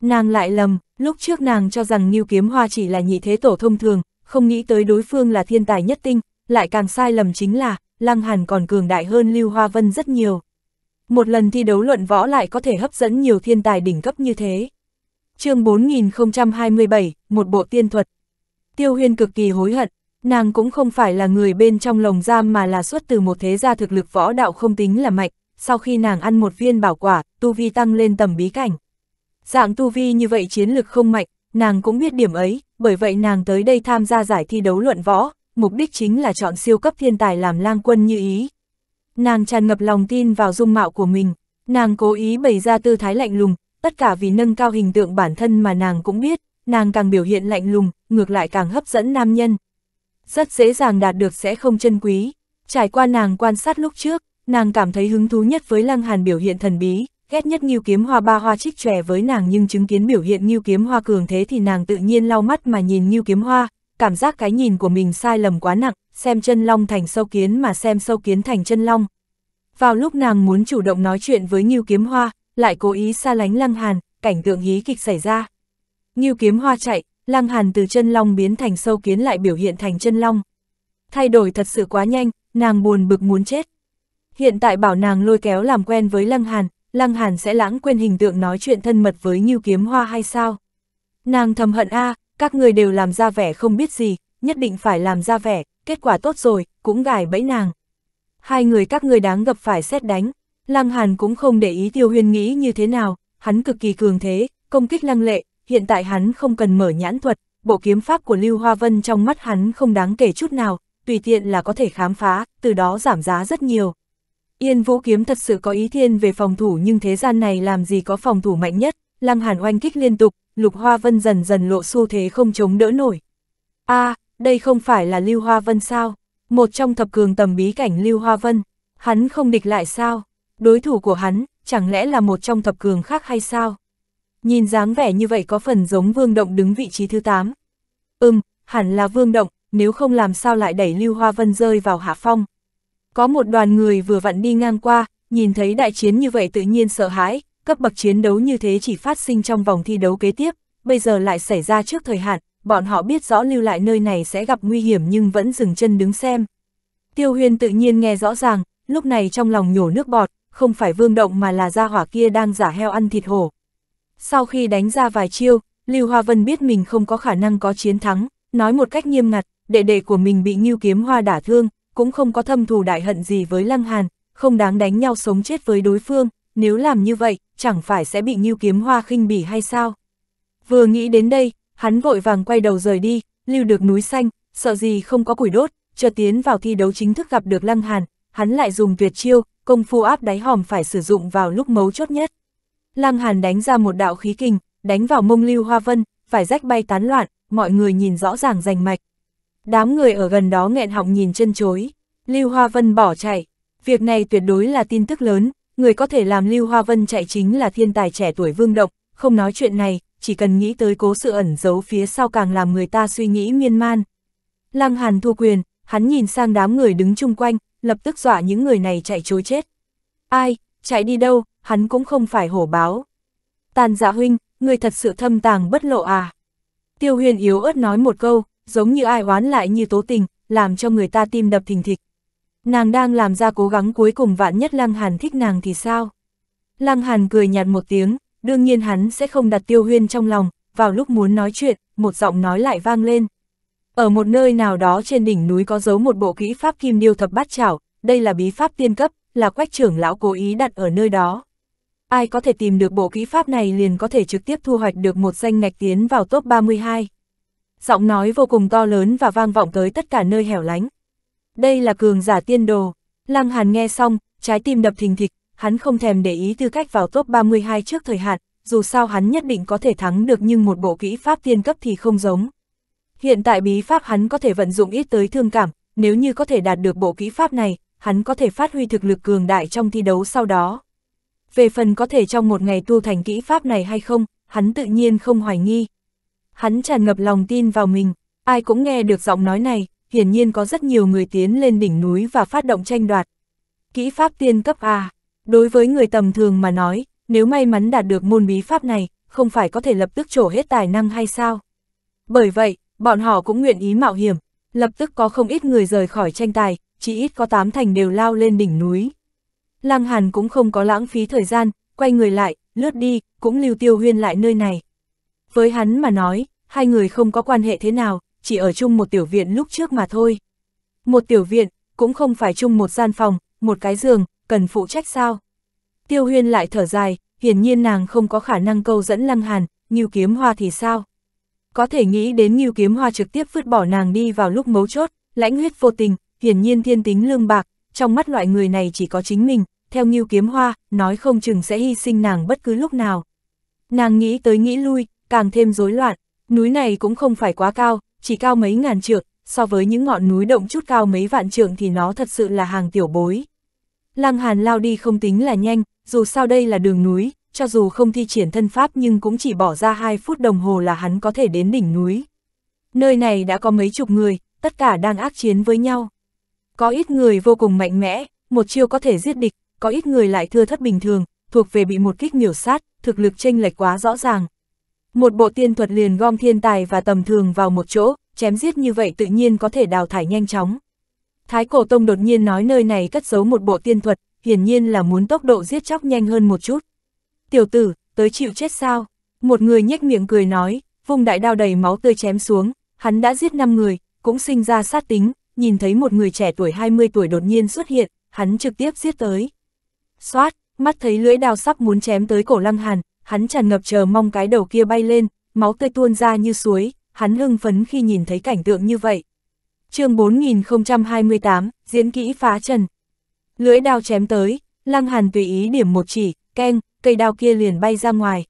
Nàng lại lầm, lúc trước nàng cho rằng Ngưu Kiếm Hoa chỉ là nhị thế tổ thông thường, không nghĩ tới đối phương là thiên tài nhất tinh, lại càng sai lầm chính là, Lăng Hàn còn cường đại hơn Lưu Hoa Vân rất nhiều một lần thi đấu luận võ lại có thể hấp dẫn nhiều thiên tài đỉnh cấp như thế. chương 4027, một bộ tiên thuật. Tiêu Huyên cực kỳ hối hận, nàng cũng không phải là người bên trong lồng giam mà là xuất từ một thế gia thực lực võ đạo không tính là mạnh, sau khi nàng ăn một viên bảo quả, tu vi tăng lên tầm bí cảnh. Dạng tu vi như vậy chiến lực không mạnh, nàng cũng biết điểm ấy, bởi vậy nàng tới đây tham gia giải thi đấu luận võ, mục đích chính là chọn siêu cấp thiên tài làm lang quân như ý. Nàng tràn ngập lòng tin vào dung mạo của mình, nàng cố ý bày ra tư thái lạnh lùng, tất cả vì nâng cao hình tượng bản thân mà nàng cũng biết, nàng càng biểu hiện lạnh lùng, ngược lại càng hấp dẫn nam nhân. Rất dễ dàng đạt được sẽ không chân quý, trải qua nàng quan sát lúc trước, nàng cảm thấy hứng thú nhất với Lăng Hàn biểu hiện thần bí, ghét nhất nghiêu kiếm hoa ba hoa trích trẻ với nàng nhưng chứng kiến biểu hiện nghiêu kiếm hoa cường thế thì nàng tự nhiên lau mắt mà nhìn nghiêu kiếm hoa, cảm giác cái nhìn của mình sai lầm quá nặng, xem chân long thành sâu kiến mà xem sâu kiến thành chân long. Vào lúc nàng muốn chủ động nói chuyện với Ngưu Kiếm Hoa, lại cố ý xa lánh Lăng Hàn, cảnh tượng hí kịch xảy ra. Ngưu Kiếm Hoa chạy, Lăng Hàn từ chân long biến thành sâu kiến lại biểu hiện thành chân long. Thay đổi thật sự quá nhanh, nàng buồn bực muốn chết. Hiện tại bảo nàng lôi kéo làm quen với Lăng Hàn, Lăng Hàn sẽ lãng quên hình tượng nói chuyện thân mật với Ngưu Kiếm Hoa hay sao? Nàng thầm hận a, à, các người đều làm ra vẻ không biết gì, nhất định phải làm ra vẻ, kết quả tốt rồi, cũng gài bẫy nàng. Hai người các người đáng gặp phải xét đánh, Lăng Hàn cũng không để ý Tiêu Huyên nghĩ như thế nào, hắn cực kỳ cường thế, công kích lăng lệ, hiện tại hắn không cần mở nhãn thuật, bộ kiếm pháp của Lưu Hoa Vân trong mắt hắn không đáng kể chút nào, tùy tiện là có thể khám phá, từ đó giảm giá rất nhiều. Yên Vũ kiếm thật sự có ý thiên về phòng thủ nhưng thế gian này làm gì có phòng thủ mạnh nhất, Lăng Hàn oanh kích liên tục, Lục Hoa Vân dần dần lộ xu thế không chống đỡ nổi. A, à, đây không phải là Lưu Hoa Vân sao? Một trong thập cường tầm bí cảnh Lưu Hoa Vân, hắn không địch lại sao? Đối thủ của hắn, chẳng lẽ là một trong thập cường khác hay sao? Nhìn dáng vẻ như vậy có phần giống Vương Động đứng vị trí thứ 8. Ừm, hẳn là Vương Động, nếu không làm sao lại đẩy Lưu Hoa Vân rơi vào hạ phong. Có một đoàn người vừa vặn đi ngang qua, nhìn thấy đại chiến như vậy tự nhiên sợ hãi, cấp bậc chiến đấu như thế chỉ phát sinh trong vòng thi đấu kế tiếp, bây giờ lại xảy ra trước thời hạn, bọn họ biết rõ lưu lại nơi này sẽ gặp nguy hiểm nhưng vẫn dừng chân đứng xem. Tiêu Huyền tự nhiên nghe rõ ràng, lúc này trong lòng nhổ nước bọt, không phải vương động mà là gia hỏa kia đang giả heo ăn thịt hổ. Sau khi đánh ra vài chiêu, Lưu Hoa Vân biết mình không có khả năng có chiến thắng, nói một cách nghiêm ngặt, đệ đệ của mình bị Ngưu Kiếm Hoa đả thương, cũng không có thâm thù đại hận gì với Lăng Hàn, không đáng đánh nhau sống chết với đối phương, nếu làm như vậy, chẳng phải sẽ bị Ngưu Kiếm Hoa khinh bỉ hay sao? Vừa nghĩ đến đây, hắn vội vàng quay đầu rời đi, lưu được núi xanh, sợ gì không có củi đốt, chờ tiến vào thi đấu chính thức gặp được Lăng Hàn, hắn lại dùng tuyệt chiêu, công phu áp đáy hòm phải sử dụng vào lúc mấu chốt nhất. Lăng Hàn đánh ra một đạo khí kình, đánh vào mông lưu hoa vân, phải rách bay tán loạn, mọi người nhìn rõ ràng rành mạch. Đám người ở gần đó nghẹn họng nhìn chân chối, lưu hoa vân bỏ chạy, việc này tuyệt đối là tin tức lớn, người có thể làm Lưu Hoa Vân chạy chính là thiên tài trẻ tuổi Vương Động, không nói chuyện này, chỉ cần nghĩ tới cố sự ẩn giấu phía sau càng làm người ta suy nghĩ miên man. Lăng Hàn thua quyền, hắn nhìn sang đám người đứng chung quanh, lập tức dọa những người này chạy chối chết. Ai, chạy đi đâu, hắn cũng không phải hổ báo. Tàn dạ huynh, người thật sự thâm tàng bất lộ à. Tiêu huyền yếu ớt nói một câu, giống như ai oán lại như tố tình, làm cho người ta tim đập thình thịch. Nàng đang làm ra cố gắng cuối cùng vạn nhất Lăng Hàn thích nàng thì sao? Lăng Hàn cười nhạt một tiếng, đương nhiên hắn sẽ không đặt tiêu huyên trong lòng, vào lúc muốn nói chuyện, một giọng nói lại vang lên. Ở một nơi nào đó trên đỉnh núi có giấu một bộ kỹ pháp kim điêu thập bát chảo, đây là bí pháp tiên cấp, là quách trưởng lão cố ý đặt ở nơi đó. Ai có thể tìm được bộ kỹ pháp này liền có thể trực tiếp thu hoạch được một danh ngạch tiến vào top 32. Giọng nói vô cùng to lớn và vang vọng tới tất cả nơi hẻo lánh, đây là cường giả tiên đồ. Lăng Hàn nghe xong, trái tim đập thình thịch, hắn không thèm để ý tư cách vào top 32 trước thời hạn, dù sao hắn nhất định có thể thắng được nhưng một bộ kỹ pháp tiên cấp thì không giống. Hiện tại bí pháp hắn có thể vận dụng ít tới thương cảm, nếu như có thể đạt được bộ kỹ pháp này, hắn có thể phát huy thực lực cường đại trong thi đấu sau đó. Về phần có thể trong một ngày tu thành kỹ pháp này hay không, hắn tự nhiên không hoài nghi. Hắn tràn ngập lòng tin vào mình, ai cũng nghe được giọng nói này, hiển nhiên có rất nhiều người tiến lên đỉnh núi và phát động tranh đoạt. Kỹ pháp tiên cấp A, đối với người tầm thường mà nói, nếu may mắn đạt được môn bí pháp này, không phải có thể lập tức trổ hết tài năng hay sao? Bởi vậy, bọn họ cũng nguyện ý mạo hiểm, lập tức có không ít người rời khỏi tranh tài, chỉ ít có tám thành đều lao lên đỉnh núi. Lăng Hàn cũng không có lãng phí thời gian, quay người lại, lướt đi, cũng lưu tiêu huyên lại nơi này. Với hắn mà nói, hai người không có quan hệ thế nào, chỉ ở chung một tiểu viện lúc trước mà thôi. Một tiểu viện, cũng không phải chung một gian phòng, một cái giường, cần phụ trách sao. Tiêu huyên lại thở dài, hiển nhiên nàng không có khả năng câu dẫn lăng hàn, nghiêu kiếm hoa thì sao. Có thể nghĩ đến nghiêu kiếm hoa trực tiếp vứt bỏ nàng đi vào lúc mấu chốt, lãnh huyết vô tình, hiển nhiên thiên tính lương bạc, trong mắt loại người này chỉ có chính mình, theo nghiêu kiếm hoa, nói không chừng sẽ hy sinh nàng bất cứ lúc nào. Nàng nghĩ tới nghĩ lui, càng thêm rối loạn, núi này cũng không phải quá cao, chỉ cao mấy ngàn trượng, so với những ngọn núi động chút cao mấy vạn trượng thì nó thật sự là hàng tiểu bối. Lăng Hàn lao đi không tính là nhanh, dù sao đây là đường núi, cho dù không thi triển thân pháp nhưng cũng chỉ bỏ ra 2 phút đồng hồ là hắn có thể đến đỉnh núi. Nơi này đã có mấy chục người, tất cả đang ác chiến với nhau. Có ít người vô cùng mạnh mẽ, một chiêu có thể giết địch, có ít người lại thưa thất bình thường, thuộc về bị một kích miểu sát, thực lực chênh lệch quá rõ ràng, một bộ tiên thuật liền gom thiên tài và tầm thường vào một chỗ, chém giết như vậy tự nhiên có thể đào thải nhanh chóng. Thái cổ tông đột nhiên nói nơi này cất giấu một bộ tiên thuật, hiển nhiên là muốn tốc độ giết chóc nhanh hơn một chút. Tiểu tử, tới chịu chết sao? Một người nhếch miệng cười nói, vùng đại đao đầy máu tươi chém xuống, hắn đã giết 5 người, cũng sinh ra sát tính, nhìn thấy một người trẻ tuổi 20 tuổi đột nhiên xuất hiện, hắn trực tiếp giết tới. Xoát, mắt thấy lưỡi đao sắp muốn chém tới cổ lăng hàn, hắn tràn ngập chờ mong cái đầu kia bay lên, máu tươi tuôn ra như suối, hắn hưng phấn khi nhìn thấy cảnh tượng như vậy. chương 4028, diễn kỹ phá trần. Lưỡi đao chém tới, lăng hàn tùy ý điểm một chỉ, keng, cây đao kia liền bay ra ngoài.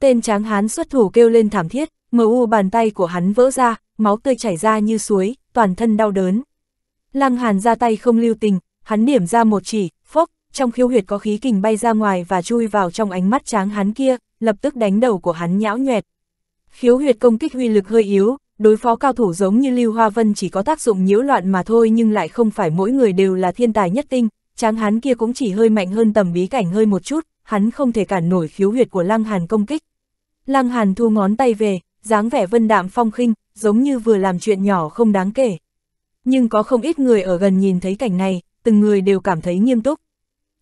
Tên tráng hán xuất thủ kêu lên thảm thiết, mờ u bàn tay của hắn vỡ ra, máu tươi chảy ra như suối, toàn thân đau đớn. Lăng hàn ra tay không lưu tình, hắn điểm ra một chỉ, trong khiêu huyệt có khí kình bay ra ngoài và chui vào trong ánh mắt tráng hắn kia, lập tức đánh đầu của hắn nhão nhoẹt. Khiếu huyệt công kích huy lực hơi yếu, đối phó cao thủ giống như Lưu Hoa Vân chỉ có tác dụng nhiễu loạn mà thôi nhưng lại không phải mỗi người đều là thiên tài nhất tinh, tráng hắn kia cũng chỉ hơi mạnh hơn tầm bí cảnh hơi một chút, hắn không thể cản nổi khiếu huyệt của Lăng Hàn công kích. Lăng Hàn thu ngón tay về, dáng vẻ vân đạm phong khinh, giống như vừa làm chuyện nhỏ không đáng kể. Nhưng có không ít người ở gần nhìn thấy cảnh này, từng người đều cảm thấy nghiêm túc.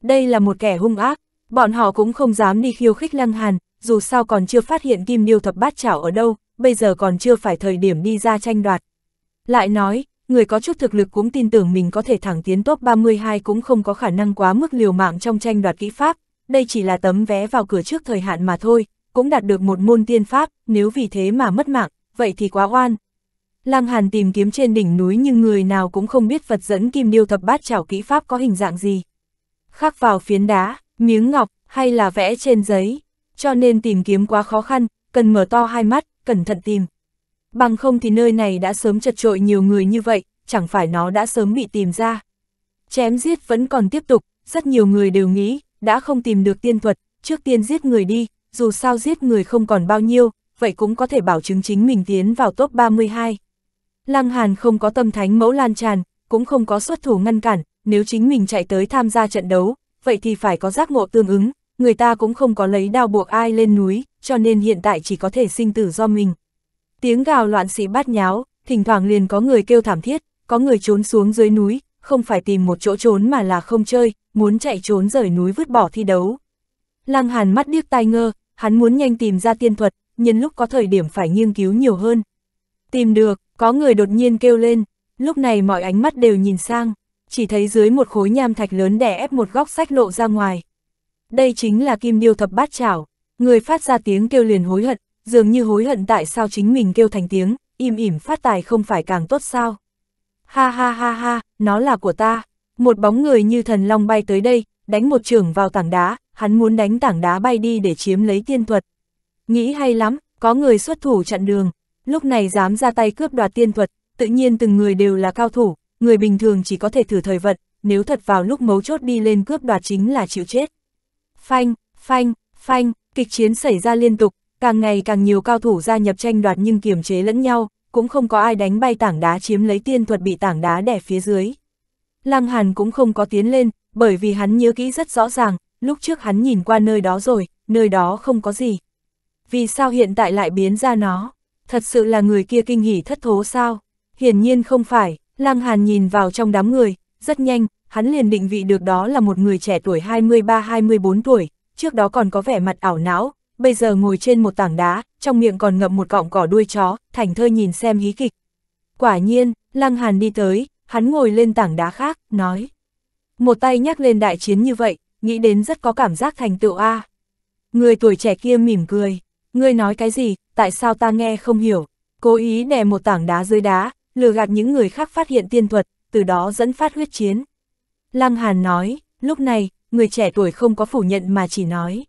Đây là một kẻ hung ác, bọn họ cũng không dám đi khiêu khích Lăng Hàn, dù sao còn chưa phát hiện kim điêu thập bát chảo ở đâu, bây giờ còn chưa phải thời điểm đi ra tranh đoạt. Lại nói, người có chút thực lực cũng tin tưởng mình có thể thẳng tiến top 32 cũng không có khả năng quá mức liều mạng trong tranh đoạt kỹ pháp, đây chỉ là tấm vé vào cửa trước thời hạn mà thôi, cũng đạt được một môn tiên pháp, nếu vì thế mà mất mạng, vậy thì quá oan. Lăng Hàn tìm kiếm trên đỉnh núi nhưng người nào cũng không biết Phật dẫn kim điêu thập bát chảo kỹ pháp có hình dạng gì khắc vào phiến đá, miếng ngọc, hay là vẽ trên giấy. Cho nên tìm kiếm quá khó khăn, cần mở to hai mắt, cẩn thận tìm. Bằng không thì nơi này đã sớm chật trội nhiều người như vậy, chẳng phải nó đã sớm bị tìm ra. Chém giết vẫn còn tiếp tục, rất nhiều người đều nghĩ, đã không tìm được tiên thuật, trước tiên giết người đi, dù sao giết người không còn bao nhiêu, vậy cũng có thể bảo chứng chính mình tiến vào top 32. Lăng Hàn không có tâm thánh mẫu lan tràn, cũng không có xuất thủ ngăn cản, nếu chính mình chạy tới tham gia trận đấu, vậy thì phải có giác ngộ tương ứng, người ta cũng không có lấy đao buộc ai lên núi, cho nên hiện tại chỉ có thể sinh tử do mình. Tiếng gào loạn sĩ bát nháo, thỉnh thoảng liền có người kêu thảm thiết, có người trốn xuống dưới núi, không phải tìm một chỗ trốn mà là không chơi, muốn chạy trốn rời núi vứt bỏ thi đấu. Lăng Hàn mắt điếc tai ngơ, hắn muốn nhanh tìm ra tiên thuật, nhân lúc có thời điểm phải nghiên cứu nhiều hơn. Tìm được, có người đột nhiên kêu lên, lúc này mọi ánh mắt đều nhìn sang chỉ thấy dưới một khối nham thạch lớn đè ép một góc sách lộ ra ngoài. Đây chính là kim điêu thập bát chảo, người phát ra tiếng kêu liền hối hận, dường như hối hận tại sao chính mình kêu thành tiếng, im ỉm phát tài không phải càng tốt sao. Ha ha ha ha, nó là của ta. Một bóng người như thần long bay tới đây, đánh một trường vào tảng đá, hắn muốn đánh tảng đá bay đi để chiếm lấy tiên thuật. Nghĩ hay lắm, có người xuất thủ chặn đường, lúc này dám ra tay cướp đoạt tiên thuật, tự nhiên từng người đều là cao thủ, người bình thường chỉ có thể thử thời vật, nếu thật vào lúc mấu chốt đi lên cướp đoạt chính là chịu chết. Phanh, phanh, phanh, kịch chiến xảy ra liên tục, càng ngày càng nhiều cao thủ gia nhập tranh đoạt nhưng kiềm chế lẫn nhau, cũng không có ai đánh bay tảng đá chiếm lấy tiên thuật bị tảng đá đè phía dưới. Lăng Hàn cũng không có tiến lên, bởi vì hắn nhớ kỹ rất rõ ràng, lúc trước hắn nhìn qua nơi đó rồi, nơi đó không có gì. Vì sao hiện tại lại biến ra nó? Thật sự là người kia kinh hỉ thất thố sao? Hiển nhiên không phải, Lăng Hàn nhìn vào trong đám người, rất nhanh, hắn liền định vị được đó là một người trẻ tuổi 23-24 tuổi, trước đó còn có vẻ mặt ảo não, bây giờ ngồi trên một tảng đá, trong miệng còn ngậm một cọng cỏ đuôi chó, thành thơ nhìn xem hí kịch. Quả nhiên, Lăng Hàn đi tới, hắn ngồi lên tảng đá khác, nói. Một tay nhắc lên đại chiến như vậy, nghĩ đến rất có cảm giác thành tựu A. Người tuổi trẻ kia mỉm cười, ngươi nói cái gì, tại sao ta nghe không hiểu, cố ý đè một tảng đá dưới đá, lừa gạt những người khác phát hiện tiên thuật, từ đó dẫn phát huyết chiến. Lăng Hàn nói, lúc này, người trẻ tuổi không có phủ nhận mà chỉ nói.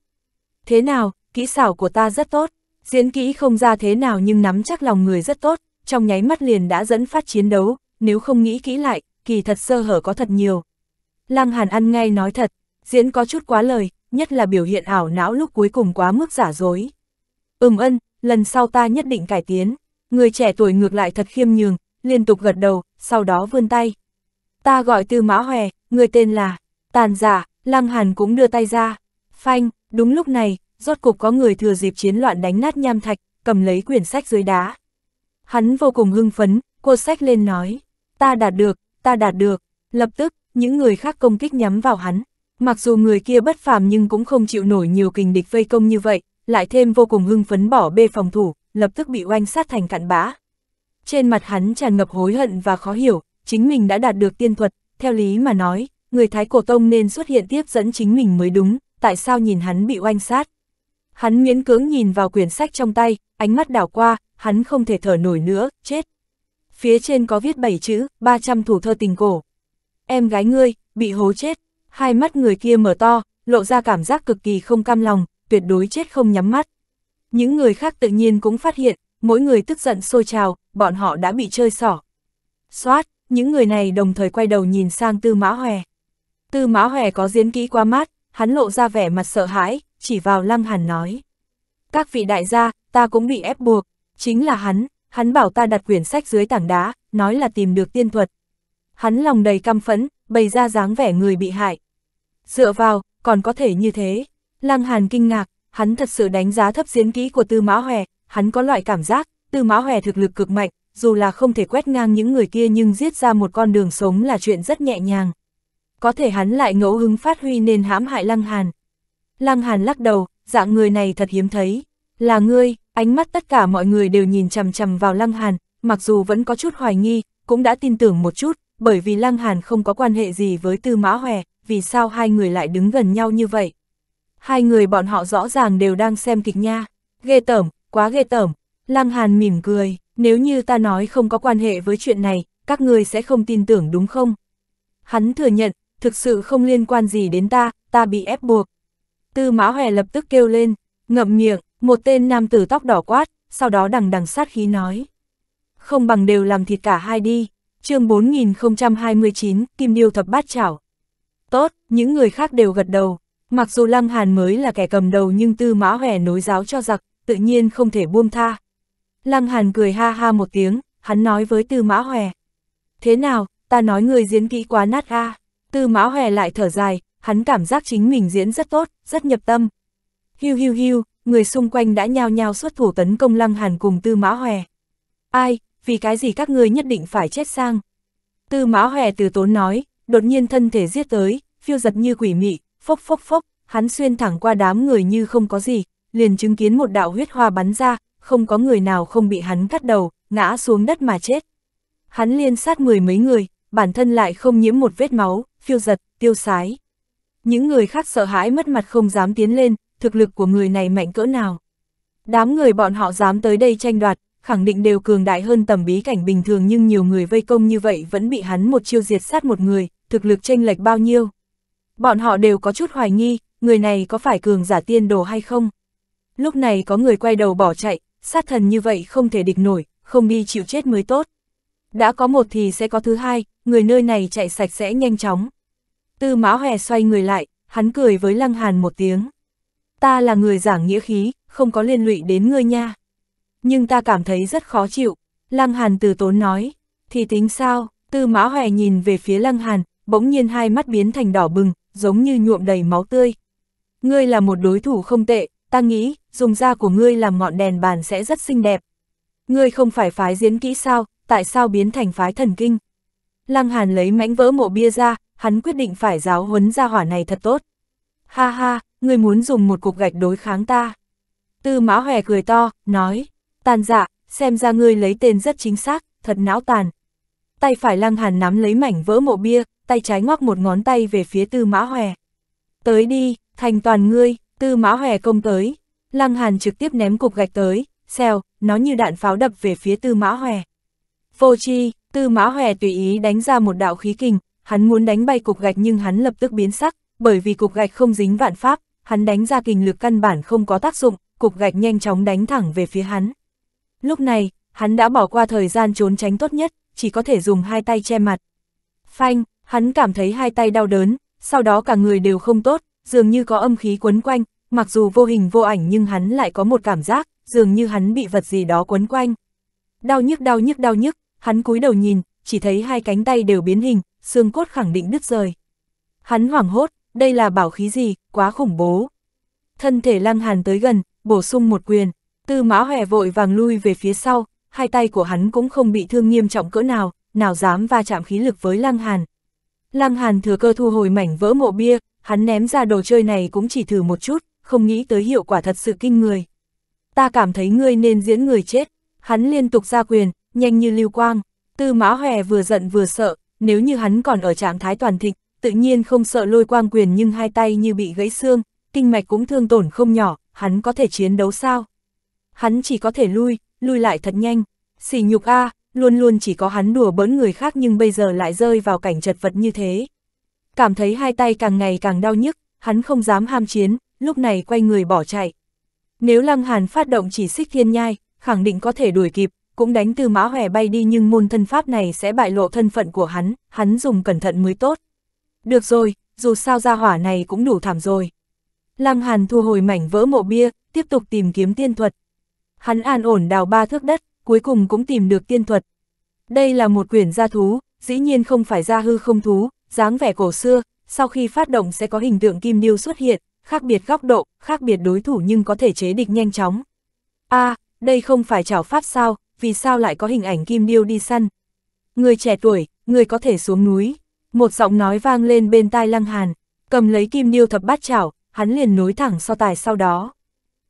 Thế nào, kỹ xảo của ta rất tốt, diễn kỹ không ra thế nào nhưng nắm chắc lòng người rất tốt, trong nháy mắt liền đã dẫn phát chiến đấu, nếu không nghĩ kỹ lại, kỳ thật sơ hở có thật nhiều. Lăng Hàn ăn ngay nói thật, diễn có chút quá lời, nhất là biểu hiện ảo não lúc cuối cùng quá mức giả dối. Ừm ân, lần sau ta nhất định cải tiến, người trẻ tuổi ngược lại thật khiêm nhường, liên tục gật đầu, sau đó vươn tay. Ta gọi Tư Mã Hòe, người tên là, tàn giả, dạ, Lăng Hàn cũng đưa tay ra. Phanh, đúng lúc này, rốt cục có người thừa dịp chiến loạn đánh nát nham thạch, cầm lấy quyển sách dưới đá. Hắn vô cùng hưng phấn, cô sách lên nói, ta đạt được, ta đạt được, lập tức, những người khác công kích nhắm vào hắn. Mặc dù người kia bất phàm nhưng cũng không chịu nổi nhiều kình địch vây công như vậy, lại thêm vô cùng hưng phấn bỏ bê phòng thủ, lập tức bị oanh sát thành cặn bã trên mặt hắn tràn ngập hối hận và khó hiểu, chính mình đã đạt được tiên thuật, theo lý mà nói, người Thái Cổ Tông nên xuất hiện tiếp dẫn chính mình mới đúng, tại sao nhìn hắn bị oanh sát. Hắn miễn cưỡng nhìn vào quyển sách trong tay, ánh mắt đảo qua, hắn không thể thở nổi nữa, chết. Phía trên có viết bảy chữ, 300 thủ thơ tình cổ. Em gái ngươi, bị hố chết, hai mắt người kia mở to, lộ ra cảm giác cực kỳ không cam lòng, tuyệt đối chết không nhắm mắt. Những người khác tự nhiên cũng phát hiện, mỗi người tức giận sôi trào, bọn họ đã bị chơi xỏ. Xoát, những người này đồng thời quay đầu nhìn sang Tư Mã Hòe. Tư Mã Hòe có diễn kỹ qua mát, hắn lộ ra vẻ mặt sợ hãi, chỉ vào Lăng Hàn nói. Các vị đại gia, ta cũng bị ép buộc, chính là hắn, hắn bảo ta đặt quyển sách dưới tảng đá, nói là tìm được tiên thuật. Hắn lòng đầy căm phẫn, bày ra dáng vẻ người bị hại. Dựa vào, còn có thể như thế. Lăng Hàn kinh ngạc, hắn thật sự đánh giá thấp diễn kỹ của Tư Mã Hòe, hắn có loại cảm giác, Tư Mã Hòe thực lực cực mạnh, dù là không thể quét ngang những người kia nhưng giết ra một con đường sống là chuyện rất nhẹ nhàng. Có thể hắn lại ngẫu hứng phát huy nên hãm hại Lăng Hàn. Lăng Hàn lắc đầu, dạng người này thật hiếm thấy. Là ngươi, ánh mắt tất cả mọi người đều nhìn chằm chằm vào Lăng Hàn, mặc dù vẫn có chút hoài nghi, cũng đã tin tưởng một chút, bởi vì Lăng Hàn không có quan hệ gì với Tư Mã Hòe, vì sao hai người lại đứng gần nhau như vậy. Hai người bọn họ rõ ràng đều đang xem kịch nha. Ghê tởm, quá ghê tởm. Lăng Hàn mỉm cười, nếu như ta nói không có quan hệ với chuyện này, các ngươi sẽ không tin tưởng đúng không? Hắn thừa nhận, thực sự không liên quan gì đến ta, ta bị ép buộc. Tư Mã Hòe lập tức kêu lên, ngậm miệng, một tên nam tử tóc đỏ quát, sau đó đằng đằng sát khí nói. Không bằng đều làm thịt cả hai đi, chương 4029, Kim Điêu thập bát chảo. Tốt, những người khác đều gật đầu, mặc dù Lăng Hàn mới là kẻ cầm đầu nhưng Tư Mã Hòe nối giáo cho giặc, tự nhiên không thể buông tha. Lăng Hàn cười ha ha một tiếng, hắn nói với Tư Mã Hòe. Thế nào, ta nói người diễn kỹ quá nát a Tư Mã Hòe lại thở dài, hắn cảm giác chính mình diễn rất tốt, rất nhập tâm. Hiu hiu hiu, người xung quanh đã nhao nhao xuất thủ tấn công Lăng Hàn cùng Tư Mã Hòe. Ai, vì cái gì các ngươi nhất định phải chết sang? Tư Mã Hòe từ tốn nói, đột nhiên thân thể giết tới, phiêu giật như quỷ mị, phốc phốc phốc, hắn xuyên thẳng qua đám người như không có gì, liền chứng kiến một đạo huyết hoa bắn ra, không có người nào không bị hắn cắt đầu, ngã xuống đất mà chết. Hắn liên sát mười mấy người, bản thân lại không nhiễm một vết máu, phiêu giật, tiêu sái. Những người khác sợ hãi mất mặt không dám tiến lên, thực lực của người này mạnh cỡ nào. Đám người bọn họ dám tới đây tranh đoạt, khẳng định đều cường đại hơn tầm bí cảnh bình thường nhưng nhiều người vây công như vậy vẫn bị hắn một chiêu diệt sát một người, thực lực chênh lệch bao nhiêu. Bọn họ đều có chút hoài nghi, người này có phải cường giả tiên đồ hay không? lúc này có người quay đầu bỏ chạy, sát thần như vậy không thể địch nổi, không đi chịu chết mới tốt. Đã có một thì sẽ có thứ hai, người nơi này chạy sạch sẽ nhanh chóng. Tư mã hòe xoay người lại, hắn cười với lăng hàn một tiếng. Ta là người giảng nghĩa khí, không có liên lụy đến ngươi nha. Nhưng ta cảm thấy rất khó chịu, lăng hàn từ tốn nói. Thì tính sao, tư mã hòe nhìn về phía lăng hàn, bỗng nhiên hai mắt biến thành đỏ bừng, giống như nhuộm đầy máu tươi. Ngươi là một đối thủ không tệ, ta nghĩ, dùng da của ngươi làm ngọn đèn bàn sẽ rất xinh đẹp. Ngươi không phải phái diễn kỹ sao, tại sao biến thành phái thần kinh? Lăng Hàn lấy mảnh vỡ mộ bia ra, hắn quyết định phải giáo huấn ra hỏa này thật tốt. Ha ha, ngươi muốn dùng một cục gạch đối kháng ta. Tư mã hòe cười to, nói, tàn dạ, xem ra ngươi lấy tên rất chính xác, thật não tàn. Tay phải lăng hàn nắm lấy mảnh vỡ mộ bia, tay trái ngoắc một ngón tay về phía tư mã hòe. Tới đi, thành toàn ngươi, Tư mã hòe công tới, Lăng Hàn trực tiếp ném cục gạch tới, xèo, nó như đạn pháo đập về phía tư mã hòe. Vô chi, tư mã hòe tùy ý đánh ra một đạo khí kình, hắn muốn đánh bay cục gạch nhưng hắn lập tức biến sắc, bởi vì cục gạch không dính vạn pháp, hắn đánh ra kình lực căn bản không có tác dụng, cục gạch nhanh chóng đánh thẳng về phía hắn. Lúc này, hắn đã bỏ qua thời gian trốn tránh tốt nhất, chỉ có thể dùng hai tay che mặt. Phanh, hắn cảm thấy hai tay đau đớn, sau đó cả người đều không tốt, dường như có âm khí quấn quanh, mặc dù vô hình vô ảnh nhưng hắn lại có một cảm giác, dường như hắn bị vật gì đó quấn quanh. Đau nhức đau nhức đau nhức, hắn cúi đầu nhìn, chỉ thấy hai cánh tay đều biến hình, xương cốt khẳng định đứt rời. Hắn hoảng hốt, đây là bảo khí gì, quá khủng bố. Thân thể lăng hàn tới gần, bổ sung một quyền, tư mã hòe vội vàng lui về phía sau, hai tay của hắn cũng không bị thương nghiêm trọng cỡ nào, nào dám va chạm khí lực với lăng hàn. Lăng hàn thừa cơ thu hồi mảnh vỡ mộ bia, hắn ném ra đồ chơi này cũng chỉ thử một chút, không nghĩ tới hiệu quả thật sự kinh người. Ta cảm thấy ngươi nên diễn người chết, hắn liên tục ra quyền, nhanh như lưu quang, tư mã hòe vừa giận vừa sợ, nếu như hắn còn ở trạng thái toàn thịnh, tự nhiên không sợ lôi quang quyền nhưng hai tay như bị gãy xương, kinh mạch cũng thương tổn không nhỏ, hắn có thể chiến đấu sao? Hắn chỉ có thể lui, lui lại thật nhanh, xỉ nhục a luôn luôn chỉ có hắn đùa bỡn người khác nhưng bây giờ lại rơi vào cảnh chật vật như thế. Cảm thấy hai tay càng ngày càng đau nhức, hắn không dám ham chiến, lúc này quay người bỏ chạy. Nếu Lăng Hàn phát động chỉ xích thiên nhai, khẳng định có thể đuổi kịp, cũng đánh từ mã hòe bay đi nhưng môn thân pháp này sẽ bại lộ thân phận của hắn, hắn dùng cẩn thận mới tốt. Được rồi, dù sao ra hỏa này cũng đủ thảm rồi. Lăng Hàn thu hồi mảnh vỡ mộ bia, tiếp tục tìm kiếm tiên thuật. Hắn an ổn đào ba thước đất, cuối cùng cũng tìm được tiên thuật. Đây là một quyển gia thú, dĩ nhiên không phải gia hư không thú, dáng vẻ cổ xưa, sau khi phát động sẽ có hình tượng kim điêu xuất hiện, khác biệt góc độ, khác biệt đối thủ nhưng có thể chế địch nhanh chóng. a à, đây không phải chảo pháp sao, vì sao lại có hình ảnh kim điêu đi săn? Người trẻ tuổi, người có thể xuống núi. Một giọng nói vang lên bên tai Lăng Hàn, cầm lấy kim điêu thập bát chảo, hắn liền nối thẳng so tài sau đó.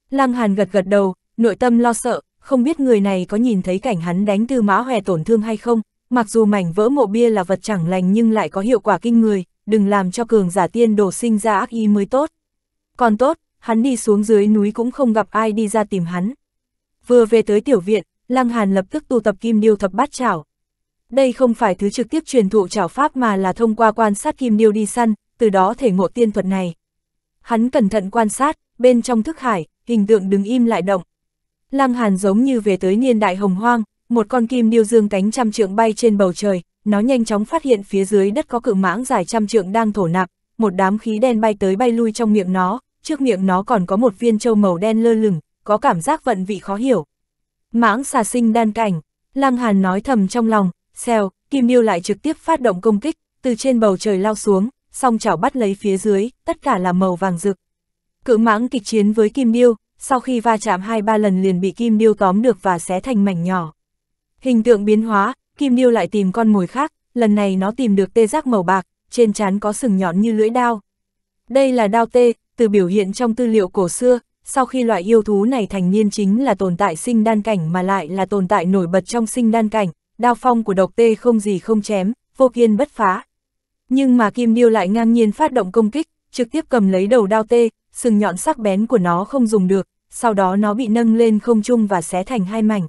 Lăng Hàn gật gật đầu, nội tâm lo sợ, không biết người này có nhìn thấy cảnh hắn đánh tư mã hòe tổn thương hay không, mặc dù mảnh vỡ mộ bia là vật chẳng lành nhưng lại có hiệu quả kinh người, đừng làm cho cường giả tiên đồ sinh ra ác ý mới tốt. Còn tốt, hắn đi xuống dưới núi cũng không gặp ai đi ra tìm hắn. Vừa về tới tiểu viện, Lăng Hàn lập tức tu tập kim điêu thập bát chảo. Đây không phải thứ trực tiếp truyền thụ chảo pháp mà là thông qua quan sát kim điêu đi săn, từ đó thể ngộ tiên thuật này. Hắn cẩn thận quan sát, bên trong thức hải, hình tượng đứng im lại động. Lăng Hàn giống như về tới niên đại hồng hoang, một con kim điêu dương cánh trăm trượng bay trên bầu trời, nó nhanh chóng phát hiện phía dưới đất có cự mãng dài trăm trượng đang thổ nạp, một đám khí đen bay tới bay lui trong miệng nó, trước miệng nó còn có một viên châu màu đen lơ lửng, có cảm giác vận vị khó hiểu. Mãng xà sinh đan cảnh, Lăng Hàn nói thầm trong lòng, xèo, Kim Điêu lại trực tiếp phát động công kích, từ trên bầu trời lao xuống, song chảo bắt lấy phía dưới, tất cả là màu vàng rực. Cự mãng kịch chiến với Kim Điêu, sau khi va chạm hai ba lần liền bị Kim Điêu tóm được và xé thành mảnh nhỏ. Hình tượng biến hóa, Kim Điêu lại tìm con mồi khác, lần này nó tìm được tê giác màu bạc, trên trán có sừng nhọn như lưỡi đao. Đây là đao tê, từ biểu hiện trong tư liệu cổ xưa, sau khi loại yêu thú này thành niên chính là tồn tại sinh đan cảnh mà lại là tồn tại nổi bật trong sinh đan cảnh, đao phong của độc tê không gì không chém, vô kiên bất phá. Nhưng mà Kim Điêu lại ngang nhiên phát động công kích, trực tiếp cầm lấy đầu đao tê, sừng nhọn sắc bén của nó không dùng được, sau đó nó bị nâng lên không trung và xé thành hai mảnh.